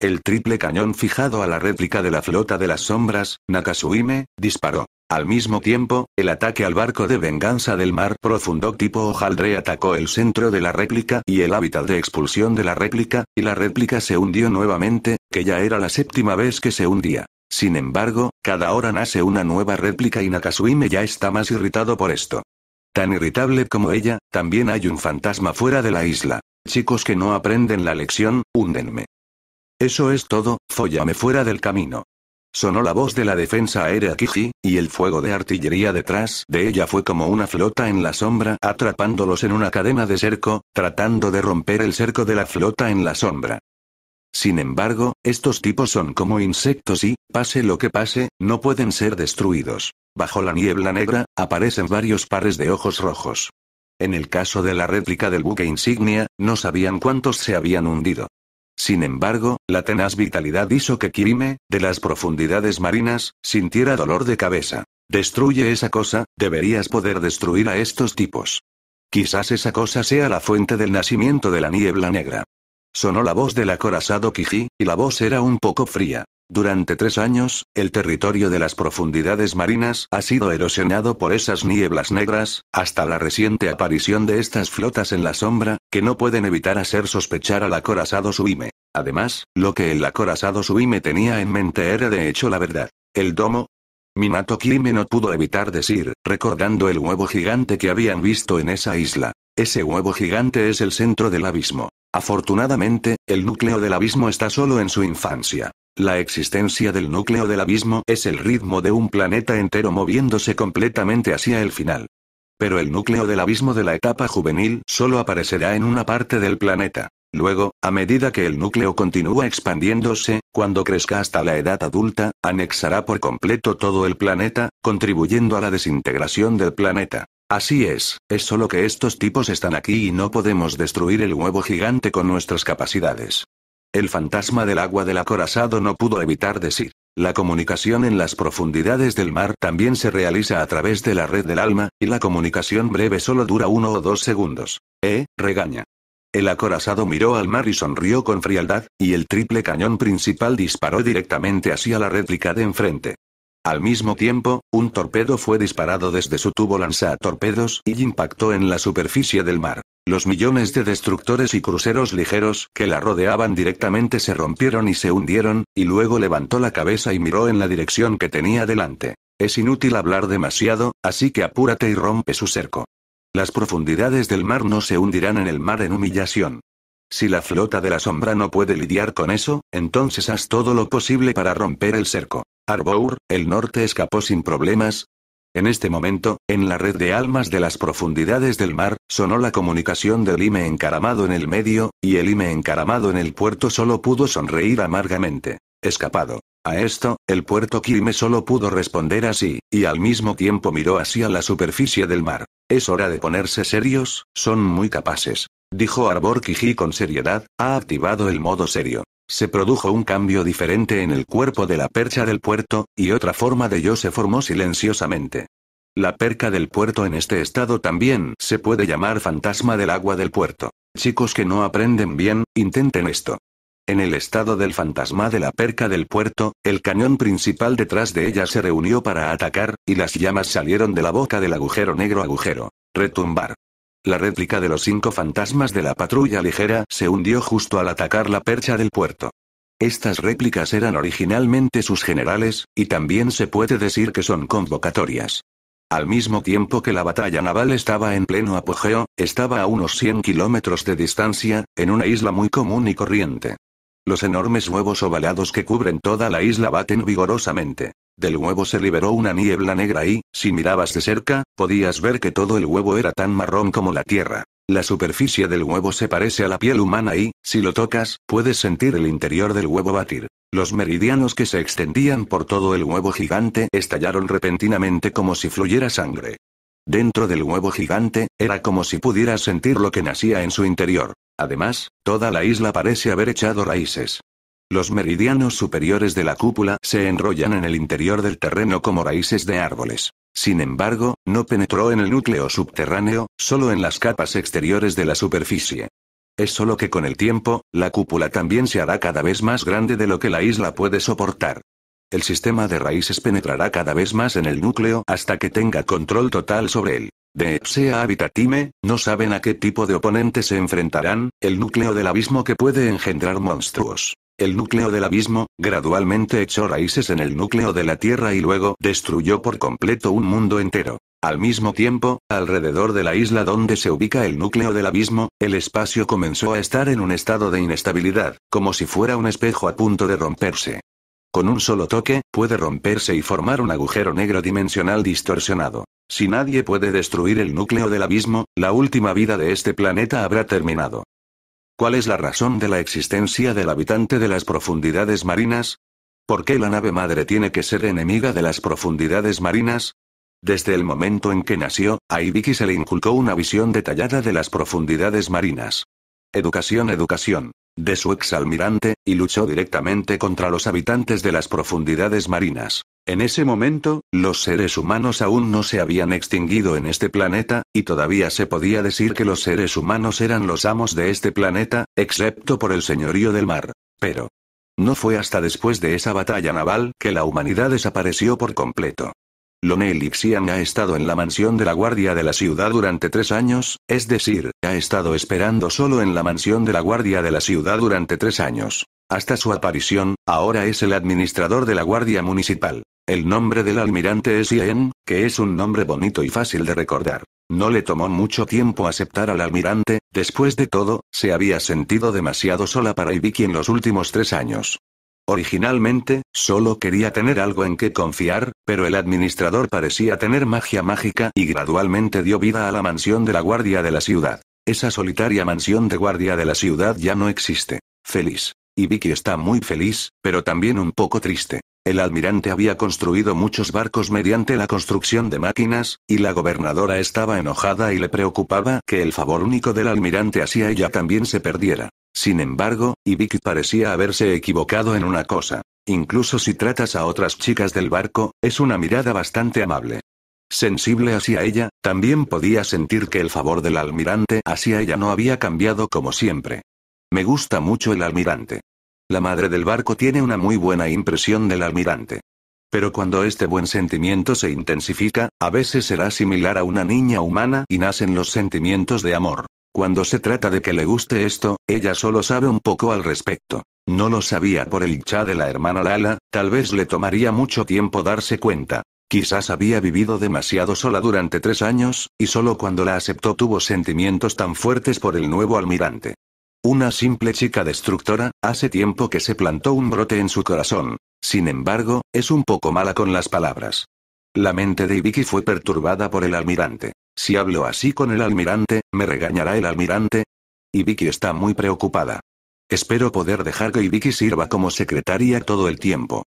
El triple cañón fijado a la réplica de la flota de las sombras, Nakasuime, disparó. Al mismo tiempo, el ataque al barco de venganza del mar profundo tipo hojaldre atacó el centro de la réplica y el hábitat de expulsión de la réplica, y la réplica se hundió nuevamente, que ya era la séptima vez que se hundía. Sin embargo, cada hora nace una nueva réplica y Nakasuime ya está más irritado por esto. Tan irritable como ella, también hay un fantasma fuera de la isla. Chicos que no aprenden la lección, húndenme. Eso es todo, follame fuera del camino. Sonó la voz de la defensa aérea Kiji, y el fuego de artillería detrás de ella fue como una flota en la sombra atrapándolos en una cadena de cerco, tratando de romper el cerco de la flota en la sombra. Sin embargo, estos tipos son como insectos y, pase lo que pase, no pueden ser destruidos. Bajo la niebla negra, aparecen varios pares de ojos rojos. En el caso de la réplica del buque insignia, no sabían cuántos se habían hundido. Sin embargo, la tenaz vitalidad hizo que Kirime, de las profundidades marinas, sintiera dolor de cabeza. Destruye esa cosa, deberías poder destruir a estos tipos. Quizás esa cosa sea la fuente del nacimiento de la niebla negra. Sonó la voz del acorazado Kiji, y la voz era un poco fría. Durante tres años, el territorio de las profundidades marinas ha sido erosionado por esas nieblas negras, hasta la reciente aparición de estas flotas en la sombra, que no pueden evitar hacer sospechar al acorazado Suime. Además, lo que el acorazado me tenía en mente era de hecho la verdad. El domo. Minato Kime no pudo evitar decir, recordando el huevo gigante que habían visto en esa isla. Ese huevo gigante es el centro del abismo. Afortunadamente, el núcleo del abismo está solo en su infancia. La existencia del núcleo del abismo es el ritmo de un planeta entero moviéndose completamente hacia el final. Pero el núcleo del abismo de la etapa juvenil solo aparecerá en una parte del planeta. Luego, a medida que el núcleo continúa expandiéndose, cuando crezca hasta la edad adulta, anexará por completo todo el planeta, contribuyendo a la desintegración del planeta. Así es, es solo que estos tipos están aquí y no podemos destruir el huevo gigante con nuestras capacidades. El fantasma del agua del acorazado no pudo evitar decir. La comunicación en las profundidades del mar también se realiza a través de la red del alma, y la comunicación breve solo dura uno o dos segundos. Eh, regaña. El acorazado miró al mar y sonrió con frialdad, y el triple cañón principal disparó directamente hacia la réplica de enfrente. Al mismo tiempo, un torpedo fue disparado desde su tubo lanzatorpedos y impactó en la superficie del mar. Los millones de destructores y cruceros ligeros que la rodeaban directamente se rompieron y se hundieron, y luego levantó la cabeza y miró en la dirección que tenía delante. Es inútil hablar demasiado, así que apúrate y rompe su cerco. Las profundidades del mar no se hundirán en el mar en humillación. Si la flota de la sombra no puede lidiar con eso, entonces haz todo lo posible para romper el cerco. Arbour, el norte escapó sin problemas, en este momento, en la red de almas de las profundidades del mar, sonó la comunicación del IME encaramado en el medio, y el IME encaramado en el puerto solo pudo sonreír amargamente. Escapado. A esto, el puerto kime solo pudo responder así, y al mismo tiempo miró hacia la superficie del mar. Es hora de ponerse serios, son muy capaces. Dijo Arbor Kiji con seriedad, ha activado el modo serio. Se produjo un cambio diferente en el cuerpo de la percha del puerto, y otra forma de yo se formó silenciosamente. La perca del puerto en este estado también se puede llamar fantasma del agua del puerto. Chicos que no aprenden bien, intenten esto. En el estado del fantasma de la perca del puerto, el cañón principal detrás de ella se reunió para atacar, y las llamas salieron de la boca del agujero negro agujero. Retumbar. La réplica de los cinco fantasmas de la patrulla ligera se hundió justo al atacar la percha del puerto. Estas réplicas eran originalmente sus generales, y también se puede decir que son convocatorias. Al mismo tiempo que la batalla naval estaba en pleno apogeo, estaba a unos 100 kilómetros de distancia, en una isla muy común y corriente. Los enormes huevos ovalados que cubren toda la isla baten vigorosamente. Del huevo se liberó una niebla negra y, si mirabas de cerca, podías ver que todo el huevo era tan marrón como la tierra. La superficie del huevo se parece a la piel humana y, si lo tocas, puedes sentir el interior del huevo batir. Los meridianos que se extendían por todo el huevo gigante estallaron repentinamente como si fluyera sangre. Dentro del huevo gigante, era como si pudieras sentir lo que nacía en su interior. Además, toda la isla parece haber echado raíces. Los meridianos superiores de la cúpula se enrollan en el interior del terreno como raíces de árboles. Sin embargo, no penetró en el núcleo subterráneo, solo en las capas exteriores de la superficie. Es solo que con el tiempo, la cúpula también se hará cada vez más grande de lo que la isla puede soportar. El sistema de raíces penetrará cada vez más en el núcleo hasta que tenga control total sobre él de Epsea Habitatime, no saben a qué tipo de oponente se enfrentarán, el núcleo del abismo que puede engendrar monstruos. El núcleo del abismo, gradualmente echó raíces en el núcleo de la Tierra y luego destruyó por completo un mundo entero. Al mismo tiempo, alrededor de la isla donde se ubica el núcleo del abismo, el espacio comenzó a estar en un estado de inestabilidad, como si fuera un espejo a punto de romperse. Con un solo toque, puede romperse y formar un agujero negro dimensional distorsionado. Si nadie puede destruir el núcleo del abismo, la última vida de este planeta habrá terminado. ¿Cuál es la razón de la existencia del habitante de las profundidades marinas? ¿Por qué la nave madre tiene que ser enemiga de las profundidades marinas? Desde el momento en que nació, a Ibiki se le inculcó una visión detallada de las profundidades marinas. Educación, educación de su exalmirante, y luchó directamente contra los habitantes de las profundidades marinas. En ese momento, los seres humanos aún no se habían extinguido en este planeta, y todavía se podía decir que los seres humanos eran los amos de este planeta, excepto por el señorío del mar. Pero... No fue hasta después de esa batalla naval que la humanidad desapareció por completo. Lone Elixian ha estado en la mansión de la guardia de la ciudad durante tres años, es decir, ha estado esperando solo en la mansión de la guardia de la ciudad durante tres años. Hasta su aparición, ahora es el administrador de la guardia municipal. El nombre del almirante es Ian, que es un nombre bonito y fácil de recordar. No le tomó mucho tiempo aceptar al almirante, después de todo, se había sentido demasiado sola para Ibiki en los últimos tres años. Originalmente, solo quería tener algo en que confiar, pero el administrador parecía tener magia mágica y gradualmente dio vida a la mansión de la guardia de la ciudad. Esa solitaria mansión de guardia de la ciudad ya no existe. Feliz. Y Vicky está muy feliz, pero también un poco triste. El almirante había construido muchos barcos mediante la construcción de máquinas, y la gobernadora estaba enojada y le preocupaba que el favor único del almirante hacia ella también se perdiera. Sin embargo, Ibik parecía haberse equivocado en una cosa. Incluso si tratas a otras chicas del barco, es una mirada bastante amable. Sensible hacia ella, también podía sentir que el favor del almirante hacia ella no había cambiado como siempre. Me gusta mucho el almirante. La madre del barco tiene una muy buena impresión del almirante. Pero cuando este buen sentimiento se intensifica, a veces será similar a una niña humana y nacen los sentimientos de amor. Cuando se trata de que le guste esto, ella solo sabe un poco al respecto. No lo sabía por el chá de la hermana Lala, tal vez le tomaría mucho tiempo darse cuenta. Quizás había vivido demasiado sola durante tres años, y solo cuando la aceptó tuvo sentimientos tan fuertes por el nuevo almirante. Una simple chica destructora, hace tiempo que se plantó un brote en su corazón. Sin embargo, es un poco mala con las palabras. La mente de Ibiki fue perturbada por el almirante. Si hablo así con el almirante, ¿me regañará el almirante? Ibiki está muy preocupada. Espero poder dejar que Ibiki sirva como secretaria todo el tiempo.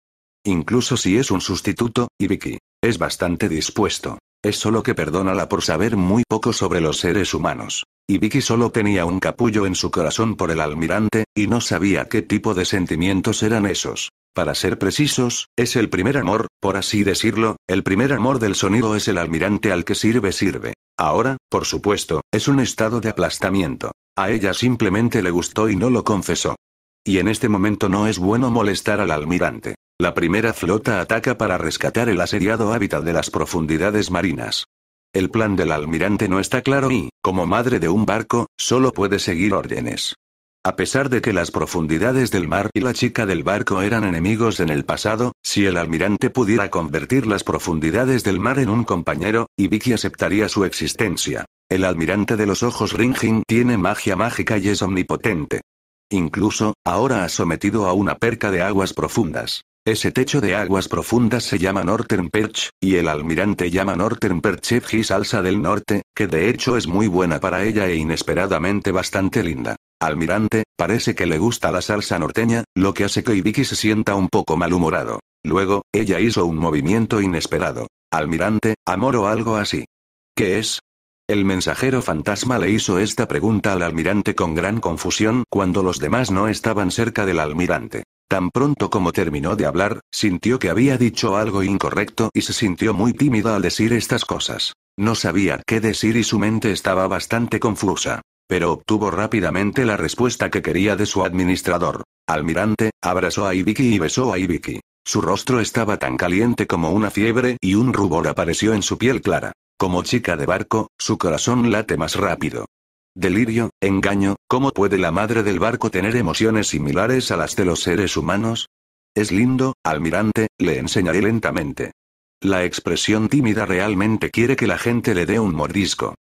Incluso si es un sustituto, Ibiki es bastante dispuesto. Es solo que perdónala por saber muy poco sobre los seres humanos. Y Vicky solo tenía un capullo en su corazón por el almirante, y no sabía qué tipo de sentimientos eran esos. Para ser precisos, es el primer amor, por así decirlo, el primer amor del sonido es el almirante al que sirve sirve. Ahora, por supuesto, es un estado de aplastamiento. A ella simplemente le gustó y no lo confesó. Y en este momento no es bueno molestar al almirante. La primera flota ataca para rescatar el asediado hábitat de las profundidades marinas. El plan del almirante no está claro y, como madre de un barco, solo puede seguir órdenes. A pesar de que las profundidades del mar y la chica del barco eran enemigos en el pasado, si el almirante pudiera convertir las profundidades del mar en un compañero, y aceptaría su existencia. El almirante de los ojos Ringing tiene magia mágica y es omnipotente. Incluso, ahora ha sometido a una perca de aguas profundas. Ese techo de aguas profundas se llama Northern Perch, y el almirante llama Northern Perch y salsa del norte, que de hecho es muy buena para ella e inesperadamente bastante linda. Almirante, parece que le gusta la salsa norteña, lo que hace que Ibiki se sienta un poco malhumorado. Luego, ella hizo un movimiento inesperado. Almirante, amor o algo así. ¿Qué es? El mensajero fantasma le hizo esta pregunta al almirante con gran confusión cuando los demás no estaban cerca del almirante. Tan pronto como terminó de hablar, sintió que había dicho algo incorrecto y se sintió muy tímida al decir estas cosas. No sabía qué decir y su mente estaba bastante confusa. Pero obtuvo rápidamente la respuesta que quería de su administrador. Almirante, abrazó a Ibiki y besó a Ibiki. Su rostro estaba tan caliente como una fiebre y un rubor apareció en su piel clara. Como chica de barco, su corazón late más rápido. Delirio, engaño, ¿cómo puede la madre del barco tener emociones similares a las de los seres humanos? Es lindo, almirante, le enseñaré lentamente. La expresión tímida realmente quiere que la gente le dé un mordisco.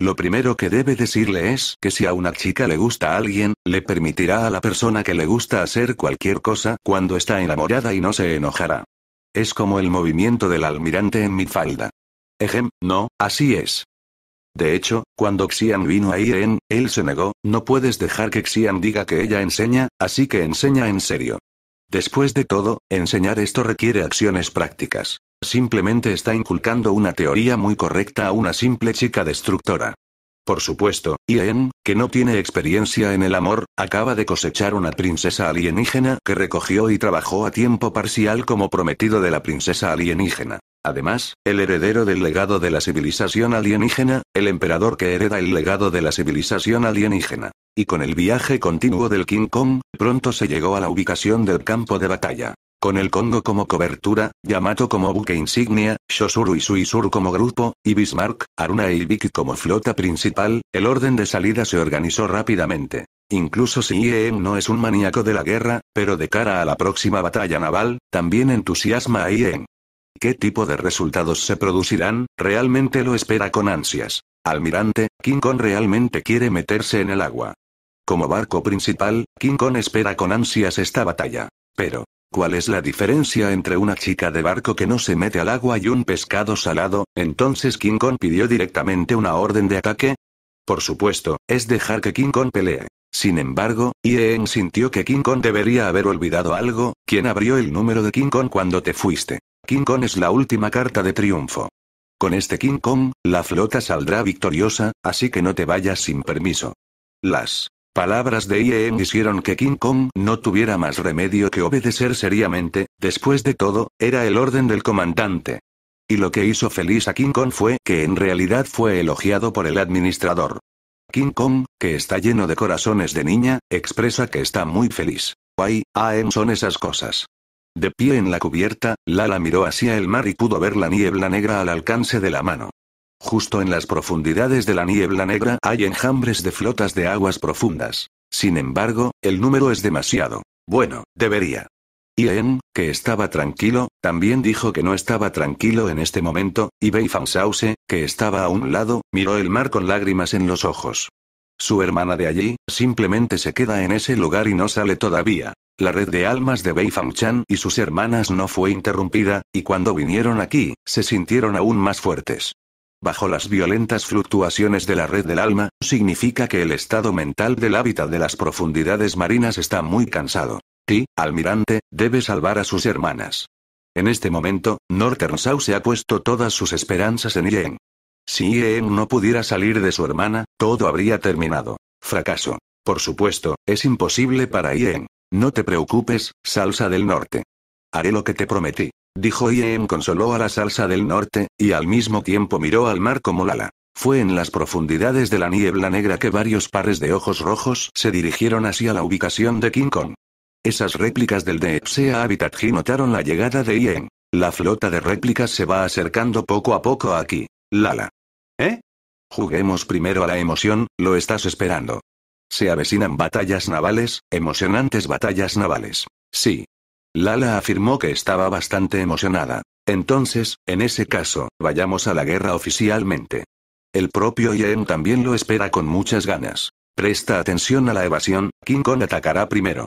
Lo primero que debe decirle es que si a una chica le gusta alguien, le permitirá a la persona que le gusta hacer cualquier cosa cuando está enamorada y no se enojará. Es como el movimiento del almirante en mi falda. Ejem, no, así es. De hecho, cuando Xian vino a Ien, él se negó, no puedes dejar que Xian diga que ella enseña, así que enseña en serio. Después de todo, enseñar esto requiere acciones prácticas. Simplemente está inculcando una teoría muy correcta a una simple chica destructora. Por supuesto, Ian, que no tiene experiencia en el amor, acaba de cosechar una princesa alienígena que recogió y trabajó a tiempo parcial como prometido de la princesa alienígena. Además, el heredero del legado de la civilización alienígena, el emperador que hereda el legado de la civilización alienígena. Y con el viaje continuo del King Kong, pronto se llegó a la ubicación del campo de batalla. Con el Congo como cobertura, Yamato como buque insignia, Shosuru y Suizuru como grupo, y Bismarck, Aruna y Ibiki como flota principal, el orden de salida se organizó rápidamente. Incluso si IEM no es un maníaco de la guerra, pero de cara a la próxima batalla naval, también entusiasma a IEM. ¿Qué tipo de resultados se producirán? Realmente lo espera con ansias. Almirante, King Kong realmente quiere meterse en el agua. Como barco principal, King Kong espera con ansias esta batalla. Pero, ¿cuál es la diferencia entre una chica de barco que no se mete al agua y un pescado salado? Entonces King Kong pidió directamente una orden de ataque. Por supuesto, es dejar que King Kong pelee. Sin embargo, Ie-en sintió que King Kong debería haber olvidado algo, quien abrió el número de King Kong cuando te fuiste. King Kong es la última carta de triunfo. Con este King Kong, la flota saldrá victoriosa, así que no te vayas sin permiso. Las palabras de IEM hicieron que King Kong no tuviera más remedio que obedecer seriamente, después de todo, era el orden del comandante. Y lo que hizo feliz a King Kong fue que en realidad fue elogiado por el administrador. King Kong, que está lleno de corazones de niña, expresa que está muy feliz. Guay, AM e son esas cosas. De pie en la cubierta, Lala miró hacia el mar y pudo ver la niebla negra al alcance de la mano. Justo en las profundidades de la niebla negra hay enjambres de flotas de aguas profundas. Sin embargo, el número es demasiado. Bueno, debería. Ien, que estaba tranquilo, también dijo que no estaba tranquilo en este momento, y Beifang Sause, que estaba a un lado, miró el mar con lágrimas en los ojos. Su hermana de allí, simplemente se queda en ese lugar y no sale todavía. La red de almas de Bei Chan y sus hermanas no fue interrumpida, y cuando vinieron aquí, se sintieron aún más fuertes. Bajo las violentas fluctuaciones de la red del alma, significa que el estado mental del hábitat de las profundidades marinas está muy cansado. Ti, almirante, debe salvar a sus hermanas. En este momento, Northern se ha puesto todas sus esperanzas en Ien. Si Ien no pudiera salir de su hermana, todo habría terminado. Fracaso. Por supuesto, es imposible para Ien. No te preocupes, salsa del norte. Haré lo que te prometí, dijo Ien. consoló a la salsa del norte, y al mismo tiempo miró al mar como Lala. Fue en las profundidades de la niebla negra que varios pares de ojos rojos se dirigieron hacia la ubicación de King Kong. Esas réplicas del de Habitat G notaron la llegada de Ien. La flota de réplicas se va acercando poco a poco aquí. Lala. ¿Eh? Juguemos primero a la emoción, lo estás esperando. Se avecinan batallas navales, emocionantes batallas navales. Sí. Lala afirmó que estaba bastante emocionada. Entonces, en ese caso, vayamos a la guerra oficialmente. El propio Ien también lo espera con muchas ganas. Presta atención a la evasión, King Kong atacará primero.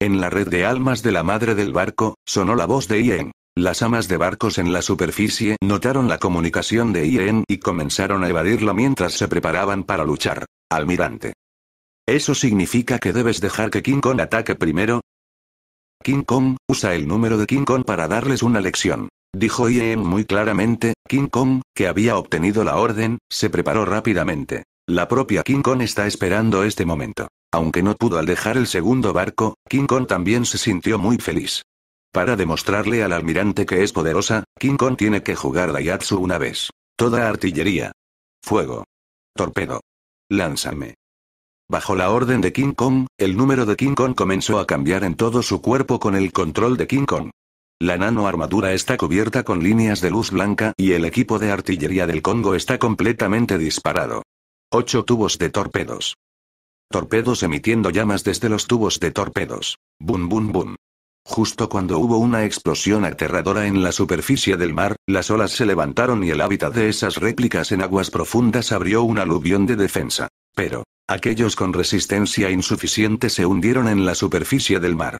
En la red de almas de la madre del barco, sonó la voz de Ien. Las amas de barcos en la superficie notaron la comunicación de Ien y comenzaron a evadirla mientras se preparaban para luchar. Almirante. ¿Eso significa que debes dejar que King Kong ataque primero? King Kong, usa el número de King Kong para darles una lección. Dijo IEM muy claramente, King Kong, que había obtenido la orden, se preparó rápidamente. La propia King Kong está esperando este momento. Aunque no pudo al dejar el segundo barco, King Kong también se sintió muy feliz. Para demostrarle al almirante que es poderosa, King Kong tiene que jugar Yatsu una vez. Toda artillería. Fuego. Torpedo. Lánzame. Bajo la orden de King Kong, el número de King Kong comenzó a cambiar en todo su cuerpo con el control de King Kong. La nano armadura está cubierta con líneas de luz blanca y el equipo de artillería del Congo está completamente disparado. Ocho tubos de torpedos. Torpedos emitiendo llamas desde los tubos de torpedos. Bum bum bum. Justo cuando hubo una explosión aterradora en la superficie del mar, las olas se levantaron y el hábitat de esas réplicas en aguas profundas abrió un aluvión de defensa. Pero, Aquellos con resistencia insuficiente se hundieron en la superficie del mar.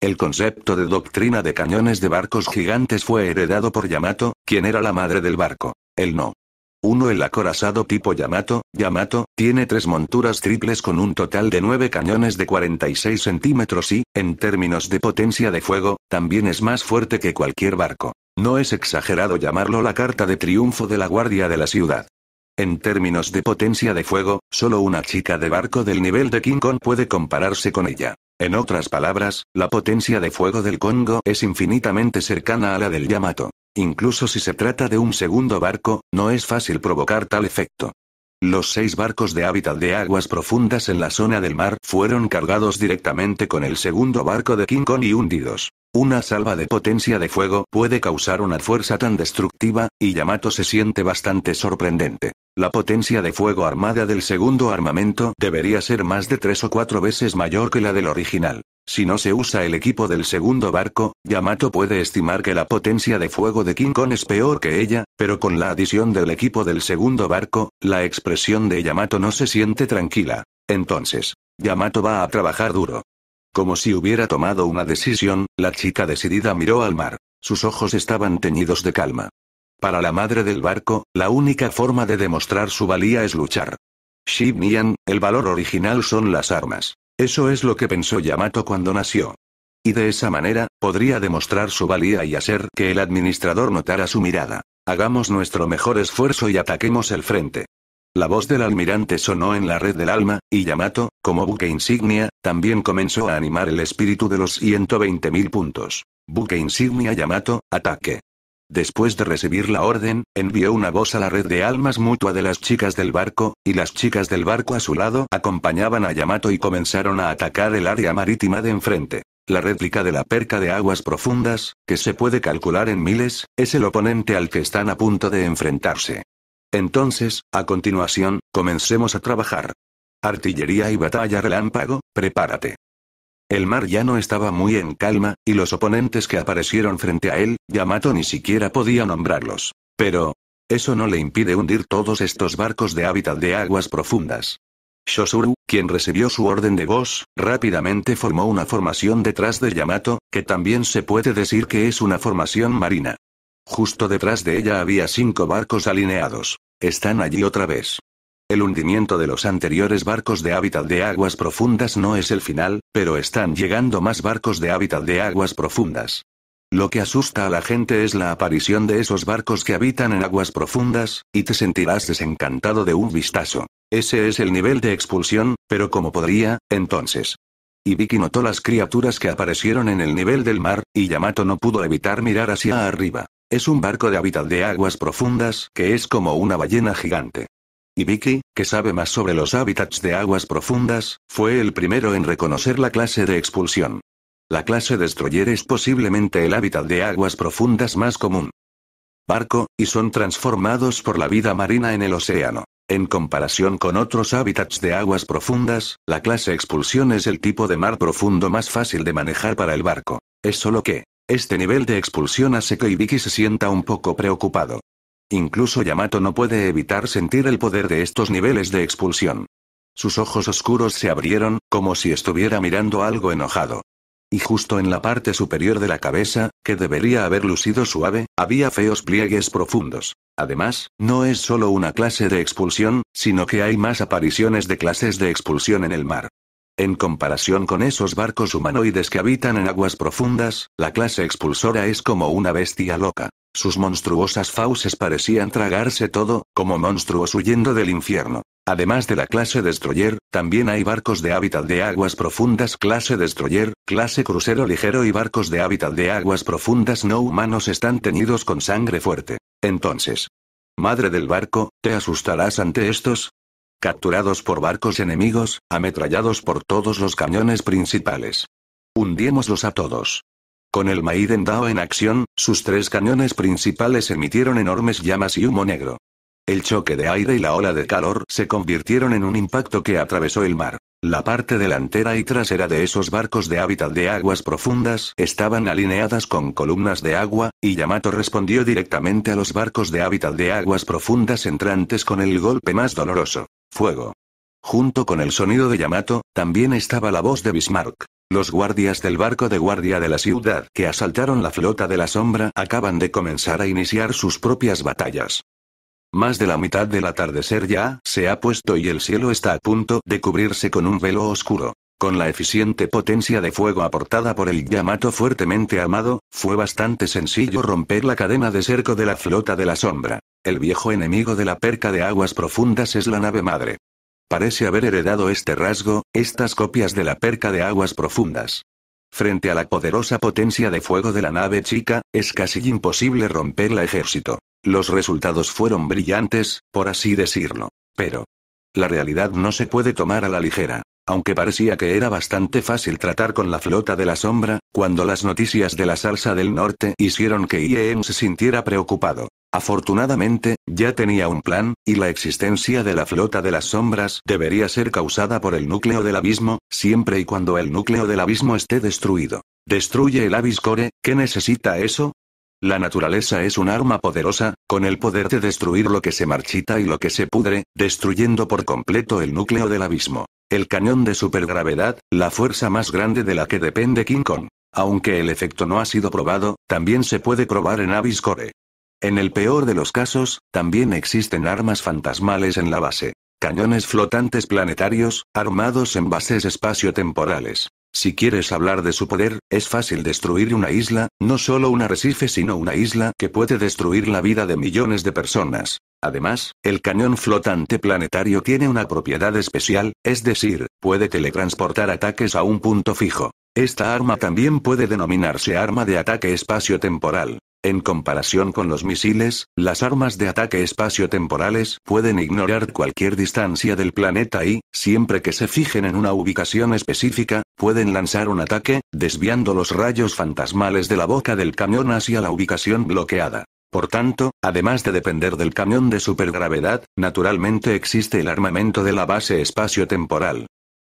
El concepto de doctrina de cañones de barcos gigantes fue heredado por Yamato, quien era la madre del barco. El no. Uno El acorazado tipo Yamato, Yamato, tiene tres monturas triples con un total de nueve cañones de 46 centímetros y, en términos de potencia de fuego, también es más fuerte que cualquier barco. No es exagerado llamarlo la carta de triunfo de la Guardia de la Ciudad. En términos de potencia de fuego, solo una chica de barco del nivel de King Kong puede compararse con ella. En otras palabras, la potencia de fuego del Congo es infinitamente cercana a la del Yamato. Incluso si se trata de un segundo barco, no es fácil provocar tal efecto. Los seis barcos de hábitat de aguas profundas en la zona del mar fueron cargados directamente con el segundo barco de King Kong y hundidos. Una salva de potencia de fuego puede causar una fuerza tan destructiva, y Yamato se siente bastante sorprendente. La potencia de fuego armada del segundo armamento debería ser más de tres o cuatro veces mayor que la del original. Si no se usa el equipo del segundo barco, Yamato puede estimar que la potencia de fuego de King Kong es peor que ella, pero con la adición del equipo del segundo barco, la expresión de Yamato no se siente tranquila. Entonces, Yamato va a trabajar duro. Como si hubiera tomado una decisión, la chica decidida miró al mar. Sus ojos estaban teñidos de calma. Para la madre del barco, la única forma de demostrar su valía es luchar. Shib Nian, el valor original son las armas. Eso es lo que pensó Yamato cuando nació. Y de esa manera, podría demostrar su valía y hacer que el administrador notara su mirada. Hagamos nuestro mejor esfuerzo y ataquemos el frente. La voz del almirante sonó en la red del alma, y Yamato, como buque insignia, también comenzó a animar el espíritu de los 120.000 puntos. Buque insignia Yamato, ataque. Después de recibir la orden, envió una voz a la red de almas mutua de las chicas del barco, y las chicas del barco a su lado acompañaban a Yamato y comenzaron a atacar el área marítima de enfrente. La réplica de la perca de aguas profundas, que se puede calcular en miles, es el oponente al que están a punto de enfrentarse. Entonces, a continuación, comencemos a trabajar. Artillería y batalla relámpago, prepárate. El mar ya no estaba muy en calma, y los oponentes que aparecieron frente a él, Yamato ni siquiera podía nombrarlos. Pero... Eso no le impide hundir todos estos barcos de hábitat de aguas profundas. Shosuru, quien recibió su orden de voz, rápidamente formó una formación detrás de Yamato, que también se puede decir que es una formación marina. Justo detrás de ella había cinco barcos alineados. Están allí otra vez. El hundimiento de los anteriores barcos de hábitat de aguas profundas no es el final, pero están llegando más barcos de hábitat de aguas profundas. Lo que asusta a la gente es la aparición de esos barcos que habitan en aguas profundas, y te sentirás desencantado de un vistazo. Ese es el nivel de expulsión, pero como podría, entonces. Y Vicky notó las criaturas que aparecieron en el nivel del mar, y Yamato no pudo evitar mirar hacia arriba. Es un barco de hábitat de aguas profundas que es como una ballena gigante. Y Vicky, que sabe más sobre los hábitats de aguas profundas, fue el primero en reconocer la clase de expulsión. La clase destroyer es posiblemente el hábitat de aguas profundas más común. Barco, y son transformados por la vida marina en el océano. En comparación con otros hábitats de aguas profundas, la clase expulsión es el tipo de mar profundo más fácil de manejar para el barco. Es solo que, este nivel de expulsión hace que Vicky se sienta un poco preocupado. Incluso Yamato no puede evitar sentir el poder de estos niveles de expulsión. Sus ojos oscuros se abrieron, como si estuviera mirando algo enojado. Y justo en la parte superior de la cabeza, que debería haber lucido suave, había feos pliegues profundos. Además, no es solo una clase de expulsión, sino que hay más apariciones de clases de expulsión en el mar. En comparación con esos barcos humanoides que habitan en aguas profundas, la clase expulsora es como una bestia loca. Sus monstruosas fauces parecían tragarse todo, como monstruos huyendo del infierno. Además de la clase destroyer, también hay barcos de hábitat de aguas profundas clase destroyer, clase crucero ligero y barcos de hábitat de aguas profundas no humanos están teñidos con sangre fuerte. Entonces, madre del barco, ¿te asustarás ante estos? Capturados por barcos enemigos, ametrallados por todos los cañones principales. Hundiémoslos a todos. Con el Maiden Dao en acción, sus tres cañones principales emitieron enormes llamas y humo negro. El choque de aire y la ola de calor se convirtieron en un impacto que atravesó el mar. La parte delantera y trasera de esos barcos de hábitat de aguas profundas estaban alineadas con columnas de agua, y Yamato respondió directamente a los barcos de hábitat de aguas profundas entrantes con el golpe más doloroso. Fuego. Junto con el sonido de Yamato, también estaba la voz de Bismarck. Los guardias del barco de guardia de la ciudad que asaltaron la flota de la sombra acaban de comenzar a iniciar sus propias batallas. Más de la mitad del atardecer ya se ha puesto y el cielo está a punto de cubrirse con un velo oscuro. Con la eficiente potencia de fuego aportada por el Yamato fuertemente amado, fue bastante sencillo romper la cadena de cerco de la flota de la sombra. El viejo enemigo de la perca de aguas profundas es la nave madre parece haber heredado este rasgo, estas copias de la perca de aguas profundas. Frente a la poderosa potencia de fuego de la nave chica, es casi imposible romper la ejército. Los resultados fueron brillantes, por así decirlo. Pero. La realidad no se puede tomar a la ligera. Aunque parecía que era bastante fácil tratar con la flota de la sombra, cuando las noticias de la salsa del norte hicieron que IEM se sintiera preocupado. Afortunadamente, ya tenía un plan, y la existencia de la flota de las sombras debería ser causada por el núcleo del abismo, siempre y cuando el núcleo del abismo esté destruido. Destruye el Abyss Core, ¿qué necesita eso? La naturaleza es un arma poderosa, con el poder de destruir lo que se marchita y lo que se pudre, destruyendo por completo el núcleo del abismo. El cañón de supergravedad, la fuerza más grande de la que depende King Kong. Aunque el efecto no ha sido probado, también se puede probar en Abyss Core. En el peor de los casos, también existen armas fantasmales en la base. Cañones flotantes planetarios, armados en bases espacio-temporales. Si quieres hablar de su poder, es fácil destruir una isla, no solo un arrecife sino una isla que puede destruir la vida de millones de personas. Además, el cañón flotante planetario tiene una propiedad especial, es decir, puede teletransportar ataques a un punto fijo. Esta arma también puede denominarse arma de ataque espacio-temporal. En comparación con los misiles, las armas de ataque espacio-temporales pueden ignorar cualquier distancia del planeta y, siempre que se fijen en una ubicación específica, pueden lanzar un ataque, desviando los rayos fantasmales de la boca del camión hacia la ubicación bloqueada. Por tanto, además de depender del camión de supergravedad, naturalmente existe el armamento de la base espacio-temporal.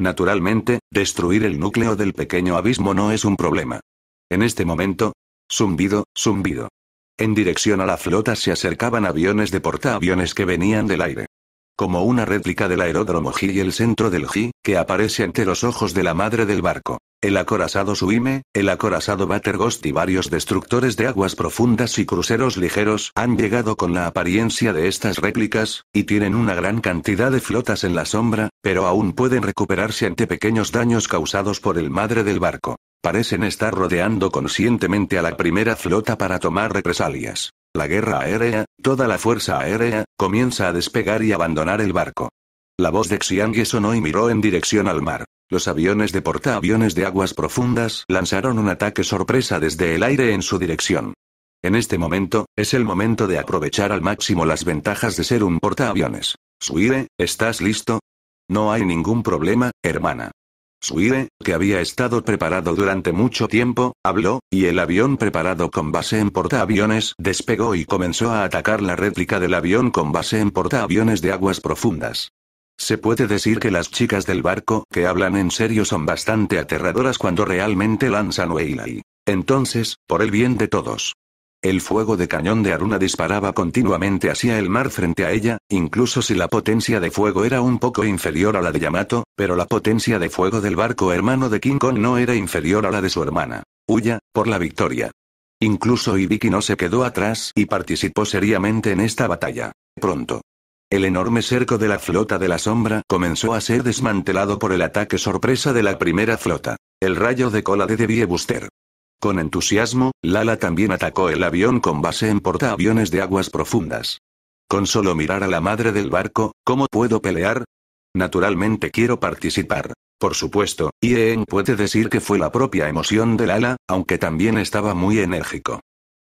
Naturalmente, destruir el núcleo del pequeño abismo no es un problema. En este momento, Zumbido, zumbido. En dirección a la flota se acercaban aviones de portaaviones que venían del aire. Como una réplica del aeródromo G y el centro del G, que aparece ante los ojos de la madre del barco. El acorazado Suime, el acorazado Ghost y varios destructores de aguas profundas y cruceros ligeros han llegado con la apariencia de estas réplicas, y tienen una gran cantidad de flotas en la sombra, pero aún pueden recuperarse ante pequeños daños causados por el madre del barco. Parecen estar rodeando conscientemente a la primera flota para tomar represalias. La guerra aérea, toda la fuerza aérea, comienza a despegar y abandonar el barco. La voz de Xiang sonó y miró en dirección al mar. Los aviones de portaaviones de aguas profundas lanzaron un ataque sorpresa desde el aire en su dirección. En este momento, es el momento de aprovechar al máximo las ventajas de ser un portaaviones. Suire, ¿estás listo? No hay ningún problema, hermana. Suire, que había estado preparado durante mucho tiempo, habló, y el avión preparado con base en portaaviones despegó y comenzó a atacar la réplica del avión con base en portaaviones de aguas profundas. Se puede decir que las chicas del barco que hablan en serio son bastante aterradoras cuando realmente lanzan Weylai. Entonces, por el bien de todos, el fuego de cañón de Aruna disparaba continuamente hacia el mar frente a ella, incluso si la potencia de fuego era un poco inferior a la de Yamato, pero la potencia de fuego del barco hermano de King Kong no era inferior a la de su hermana. Huya, por la victoria. Incluso Ibiki no se quedó atrás y participó seriamente en esta batalla. Pronto. El enorme cerco de la flota de la sombra comenzó a ser desmantelado por el ataque sorpresa de la primera flota. El rayo de cola de The Buster. Con entusiasmo, Lala también atacó el avión con base en portaaviones de aguas profundas. Con solo mirar a la madre del barco, ¿cómo puedo pelear? Naturalmente quiero participar. Por supuesto, Ien puede decir que fue la propia emoción de Lala, aunque también estaba muy enérgico.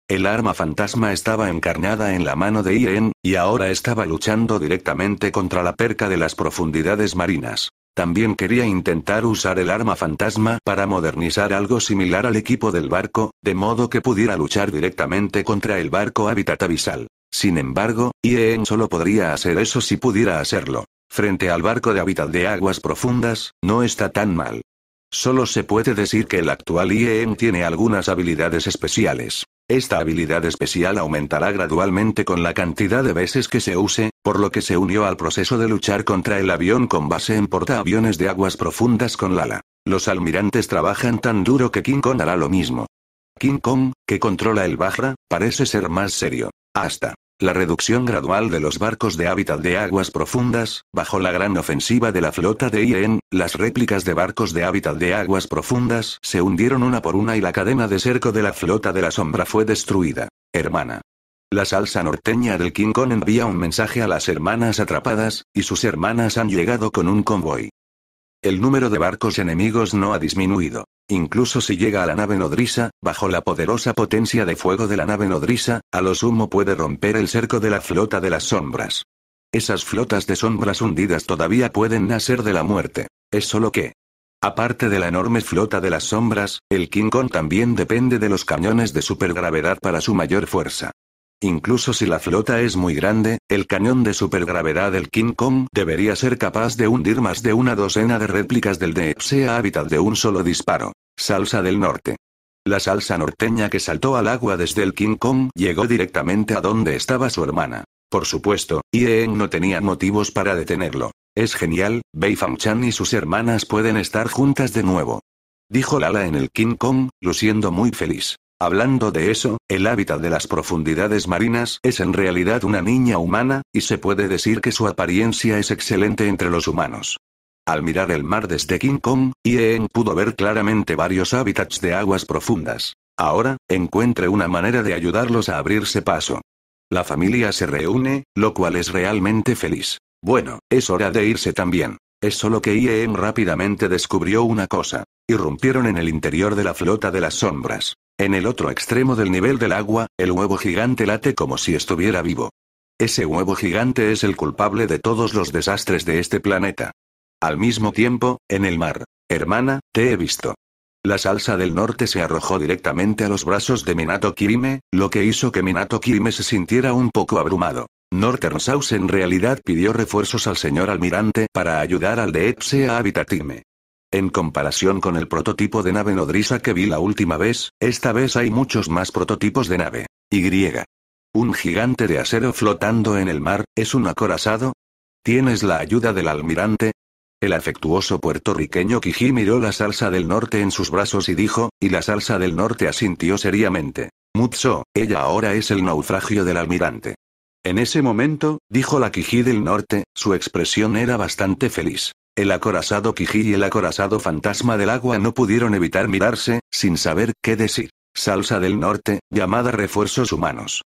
El arma fantasma estaba encarnada en la mano de Ian, y ahora estaba luchando directamente contra la perca de las profundidades marinas. También quería intentar usar el arma fantasma para modernizar algo similar al equipo del barco, de modo que pudiera luchar directamente contra el barco Hábitat Abisal. Sin embargo, IEN solo podría hacer eso si pudiera hacerlo. Frente al barco de hábitat de aguas profundas, no está tan mal. Solo se puede decir que el actual IEM tiene algunas habilidades especiales. Esta habilidad especial aumentará gradualmente con la cantidad de veces que se use, por lo que se unió al proceso de luchar contra el avión con base en portaaviones de aguas profundas con Lala. Los almirantes trabajan tan duro que King Kong hará lo mismo. King Kong, que controla el Bajra, parece ser más serio. Hasta la reducción gradual de los barcos de hábitat de aguas profundas, bajo la gran ofensiva de la flota de IEN, las réplicas de barcos de hábitat de aguas profundas se hundieron una por una y la cadena de cerco de la flota de la sombra fue destruida. Hermana. La salsa norteña del King Kong envía un mensaje a las hermanas atrapadas, y sus hermanas han llegado con un convoy. El número de barcos enemigos no ha disminuido. Incluso si llega a la nave nodriza, bajo la poderosa potencia de fuego de la nave nodriza, a lo sumo puede romper el cerco de la flota de las sombras. Esas flotas de sombras hundidas todavía pueden nacer de la muerte. Es solo que, Aparte de la enorme flota de las sombras, el King Kong también depende de los cañones de supergravedad para su mayor fuerza. Incluso si la flota es muy grande, el cañón de supergravedad del King Kong debería ser capaz de hundir más de una docena de réplicas del Sea Habitat de un solo disparo. Salsa del Norte. La salsa norteña que saltó al agua desde el King Kong llegó directamente a donde estaba su hermana. Por supuesto, Ian no tenía motivos para detenerlo. Es genial, Bei Fang Chan y sus hermanas pueden estar juntas de nuevo. Dijo Lala en el King Kong, luciendo muy feliz. Hablando de eso, el hábitat de las profundidades marinas es en realidad una niña humana, y se puede decir que su apariencia es excelente entre los humanos. Al mirar el mar desde King Kong, Ien pudo ver claramente varios hábitats de aguas profundas. Ahora, encuentre una manera de ayudarlos a abrirse paso. La familia se reúne, lo cual es realmente feliz. Bueno, es hora de irse también. Es solo que IEM rápidamente descubrió una cosa. Irrumpieron en el interior de la flota de las sombras. En el otro extremo del nivel del agua, el huevo gigante late como si estuviera vivo. Ese huevo gigante es el culpable de todos los desastres de este planeta. Al mismo tiempo, en el mar. Hermana, te he visto. La salsa del norte se arrojó directamente a los brazos de Minato Kirime, lo que hizo que Minato Kirime se sintiera un poco abrumado. Northern South en realidad pidió refuerzos al señor almirante para ayudar al de Epse a Habitatime. En comparación con el prototipo de nave nodriza que vi la última vez, esta vez hay muchos más prototipos de nave. Y. Un gigante de acero flotando en el mar, ¿es un acorazado? ¿Tienes la ayuda del almirante? El afectuoso puertorriqueño Quijí miró la salsa del norte en sus brazos y dijo, y la salsa del norte asintió seriamente. Mutso, ella ahora es el naufragio del almirante. En ese momento, dijo la Quijí del norte, su expresión era bastante feliz. El acorazado Kiji y el acorazado fantasma del agua no pudieron evitar mirarse, sin saber qué decir. Salsa del norte, llamada refuerzos humanos.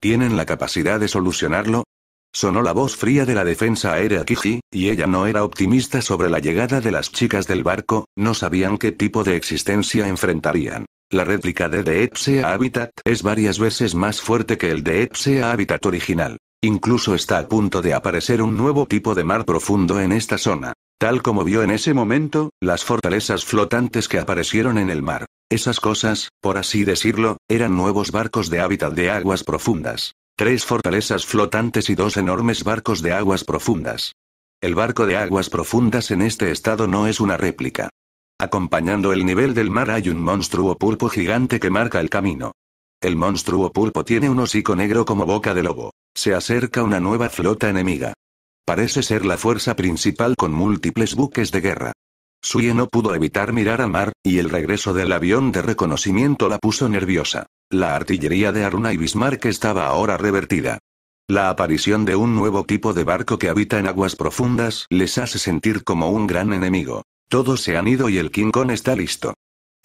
¿Tienen la capacidad de solucionarlo? Sonó la voz fría de la defensa aérea Kiji, y ella no era optimista sobre la llegada de las chicas del barco, no sabían qué tipo de existencia enfrentarían. La réplica de The Habitat es varias veces más fuerte que el de sea Habitat original. Incluso está a punto de aparecer un nuevo tipo de mar profundo en esta zona. Tal como vio en ese momento, las fortalezas flotantes que aparecieron en el mar. Esas cosas, por así decirlo, eran nuevos barcos de hábitat de aguas profundas. Tres fortalezas flotantes y dos enormes barcos de aguas profundas. El barco de aguas profundas en este estado no es una réplica. Acompañando el nivel del mar hay un monstruo pulpo gigante que marca el camino. El monstruo pulpo tiene un hocico negro como boca de lobo. Se acerca una nueva flota enemiga. Parece ser la fuerza principal con múltiples buques de guerra. Suye no pudo evitar mirar a mar, y el regreso del avión de reconocimiento la puso nerviosa. La artillería de Aruna y Bismarck estaba ahora revertida. La aparición de un nuevo tipo de barco que habita en aguas profundas les hace sentir como un gran enemigo. Todos se han ido y el King Kong está listo.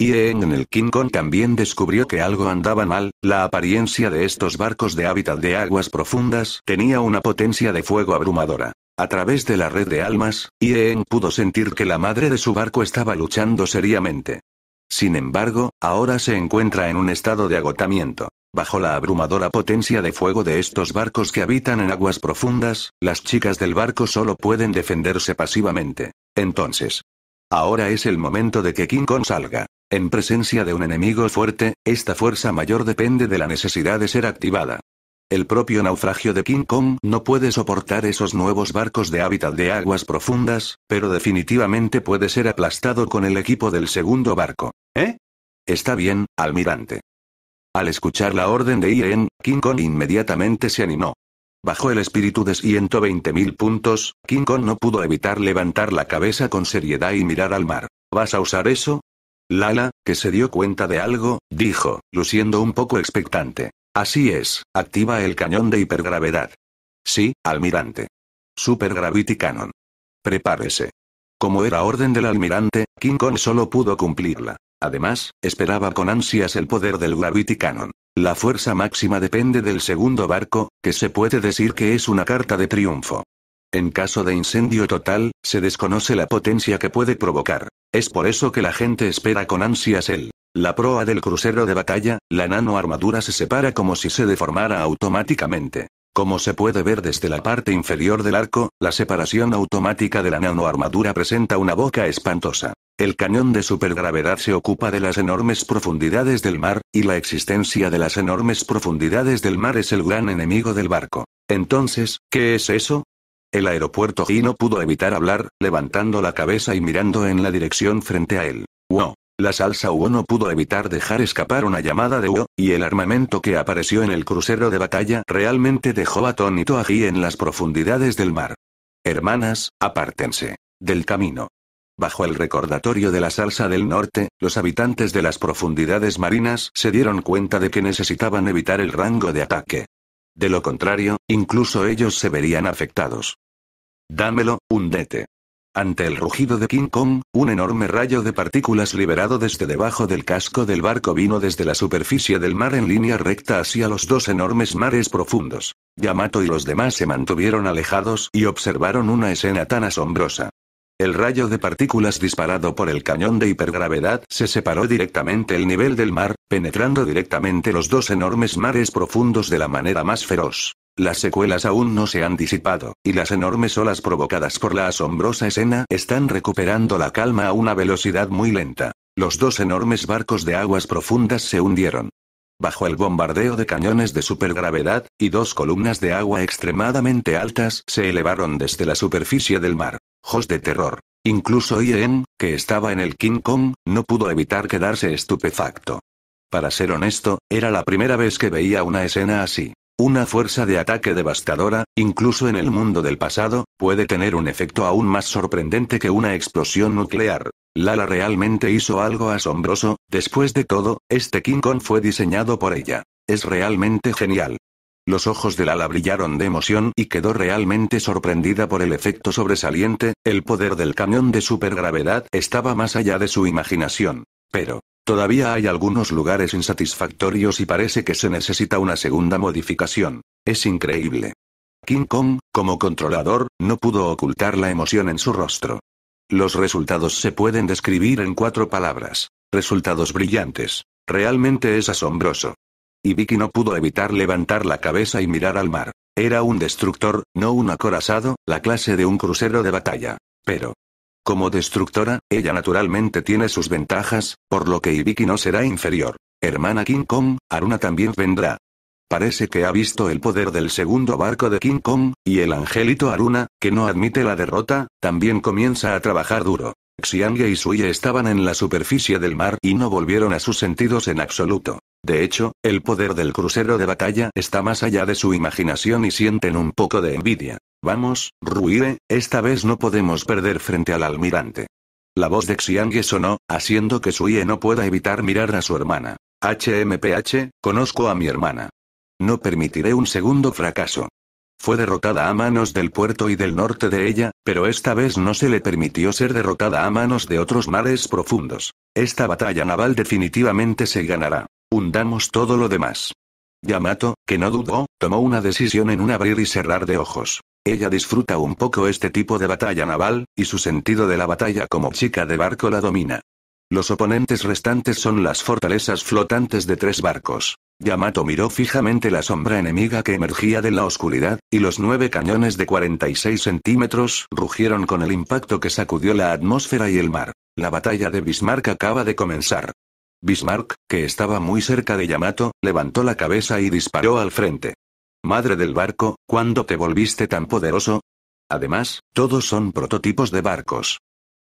Y en el King Kong también descubrió que algo andaba mal, la apariencia de estos barcos de hábitat de aguas profundas tenía una potencia de fuego abrumadora. A través de la red de almas, Ien pudo sentir que la madre de su barco estaba luchando seriamente. Sin embargo, ahora se encuentra en un estado de agotamiento. Bajo la abrumadora potencia de fuego de estos barcos que habitan en aguas profundas, las chicas del barco solo pueden defenderse pasivamente. Entonces, ahora es el momento de que King Kong salga. En presencia de un enemigo fuerte, esta fuerza mayor depende de la necesidad de ser activada. El propio naufragio de King Kong no puede soportar esos nuevos barcos de hábitat de aguas profundas, pero definitivamente puede ser aplastado con el equipo del segundo barco. ¿Eh? Está bien, almirante. Al escuchar la orden de Ien, King Kong inmediatamente se animó. Bajo el espíritu de 120.000 puntos, King Kong no pudo evitar levantar la cabeza con seriedad y mirar al mar. ¿Vas a usar eso? Lala, que se dio cuenta de algo, dijo, luciendo un poco expectante. Así es, activa el cañón de hipergravedad. Sí, almirante. Supergravity Cannon. Prepárese. Como era orden del almirante, King Kong solo pudo cumplirla. Además, esperaba con ansias el poder del Gravity Cannon. La fuerza máxima depende del segundo barco, que se puede decir que es una carta de triunfo. En caso de incendio total, se desconoce la potencia que puede provocar. Es por eso que la gente espera con ansias el. La proa del crucero de batalla, la nano armadura se separa como si se deformara automáticamente. Como se puede ver desde la parte inferior del arco, la separación automática de la nanoarmadura presenta una boca espantosa. El cañón de supergravedad se ocupa de las enormes profundidades del mar, y la existencia de las enormes profundidades del mar es el gran enemigo del barco. Entonces, ¿qué es eso? El aeropuerto y no pudo evitar hablar, levantando la cabeza y mirando en la dirección frente a él. Wow. La salsa UO no pudo evitar dejar escapar una llamada de UO, y el armamento que apareció en el crucero de batalla realmente dejó atónito a G en las profundidades del mar. Hermanas, apártense. Del camino. Bajo el recordatorio de la salsa del norte, los habitantes de las profundidades marinas se dieron cuenta de que necesitaban evitar el rango de ataque. De lo contrario, incluso ellos se verían afectados. Dámelo, hundete. Ante el rugido de King Kong, un enorme rayo de partículas liberado desde debajo del casco del barco vino desde la superficie del mar en línea recta hacia los dos enormes mares profundos. Yamato y los demás se mantuvieron alejados y observaron una escena tan asombrosa. El rayo de partículas disparado por el cañón de hipergravedad se separó directamente el nivel del mar, penetrando directamente los dos enormes mares profundos de la manera más feroz. Las secuelas aún no se han disipado, y las enormes olas provocadas por la asombrosa escena están recuperando la calma a una velocidad muy lenta. Los dos enormes barcos de aguas profundas se hundieron. Bajo el bombardeo de cañones de supergravedad, y dos columnas de agua extremadamente altas se elevaron desde la superficie del mar host de terror. Incluso Ien, que estaba en el King Kong, no pudo evitar quedarse estupefacto. Para ser honesto, era la primera vez que veía una escena así. Una fuerza de ataque devastadora, incluso en el mundo del pasado, puede tener un efecto aún más sorprendente que una explosión nuclear. Lala realmente hizo algo asombroso, después de todo, este King Kong fue diseñado por ella. Es realmente genial. Los ojos de Lala brillaron de emoción y quedó realmente sorprendida por el efecto sobresaliente, el poder del cañón de supergravedad estaba más allá de su imaginación. Pero, todavía hay algunos lugares insatisfactorios y parece que se necesita una segunda modificación. Es increíble. King Kong, como controlador, no pudo ocultar la emoción en su rostro. Los resultados se pueden describir en cuatro palabras. Resultados brillantes. Realmente es asombroso y no pudo evitar levantar la cabeza y mirar al mar. Era un destructor, no un acorazado, la clase de un crucero de batalla. Pero... Como destructora, ella naturalmente tiene sus ventajas, por lo que Ibiki no será inferior. Hermana King Kong, Aruna también vendrá. Parece que ha visto el poder del segundo barco de King Kong, y el angelito Aruna, que no admite la derrota, también comienza a trabajar duro. Xiangye y Sui estaban en la superficie del mar y no volvieron a sus sentidos en absoluto. De hecho, el poder del crucero de batalla está más allá de su imaginación y sienten un poco de envidia. Vamos, Ruire, esta vez no podemos perder frente al almirante. La voz de Xiangye sonó, haciendo que Suye no pueda evitar mirar a su hermana. HMPH, conozco a mi hermana. No permitiré un segundo fracaso. Fue derrotada a manos del puerto y del norte de ella, pero esta vez no se le permitió ser derrotada a manos de otros mares profundos. Esta batalla naval definitivamente se ganará. Hundamos todo lo demás. Yamato, que no dudó, tomó una decisión en un abrir y cerrar de ojos. Ella disfruta un poco este tipo de batalla naval, y su sentido de la batalla como chica de barco la domina. Los oponentes restantes son las fortalezas flotantes de tres barcos. Yamato miró fijamente la sombra enemiga que emergía de la oscuridad, y los nueve cañones de 46 centímetros rugieron con el impacto que sacudió la atmósfera y el mar. La batalla de Bismarck acaba de comenzar. Bismarck, que estaba muy cerca de Yamato, levantó la cabeza y disparó al frente. Madre del barco, ¿cuándo te volviste tan poderoso? Además, todos son prototipos de barcos.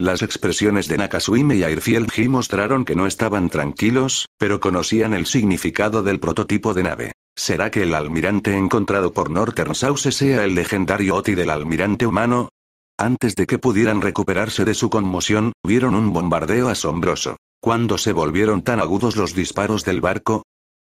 Las expresiones de Nakasuime y Airfield G mostraron que no estaban tranquilos, pero conocían el significado del prototipo de nave. ¿Será que el almirante encontrado por Northern Sauce sea el legendario Oti del almirante humano? Antes de que pudieran recuperarse de su conmoción, vieron un bombardeo asombroso. Cuando se volvieron tan agudos los disparos del barco,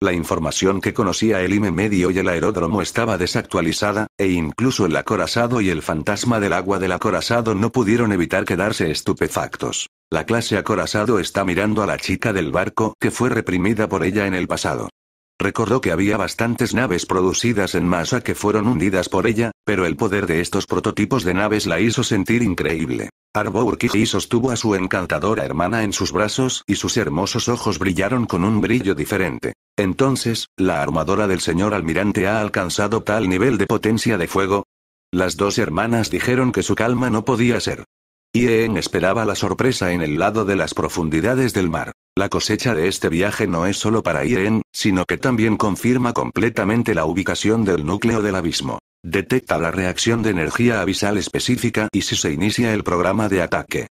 la información que conocía el IME medio y el aeródromo estaba desactualizada, e incluso el acorazado y el fantasma del agua del acorazado no pudieron evitar quedarse estupefactos. La clase acorazado está mirando a la chica del barco que fue reprimida por ella en el pasado. Recordó que había bastantes naves producidas en masa que fueron hundidas por ella, pero el poder de estos prototipos de naves la hizo sentir increíble. Arbor sostuvo a su encantadora hermana en sus brazos, y sus hermosos ojos brillaron con un brillo diferente. Entonces, la armadora del señor almirante ha alcanzado tal nivel de potencia de fuego. Las dos hermanas dijeron que su calma no podía ser. Ien esperaba la sorpresa en el lado de las profundidades del mar. La cosecha de este viaje no es solo para Irene, sino que también confirma completamente la ubicación del núcleo del abismo. Detecta la reacción de energía abisal específica y si se inicia el programa de ataque.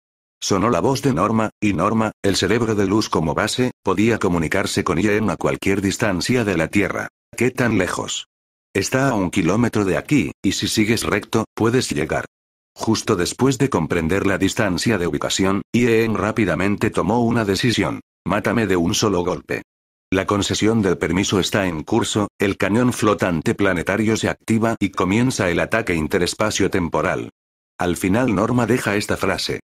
Sonó la voz de Norma, y Norma, el cerebro de luz como base, podía comunicarse con Irene a cualquier distancia de la Tierra. ¿Qué tan lejos? Está a un kilómetro de aquí, y si sigues recto, puedes llegar. Justo después de comprender la distancia de ubicación, Ien rápidamente tomó una decisión. Mátame de un solo golpe. La concesión del permiso está en curso, el cañón flotante planetario se activa y comienza el ataque interespacio-temporal. Al final Norma deja esta frase.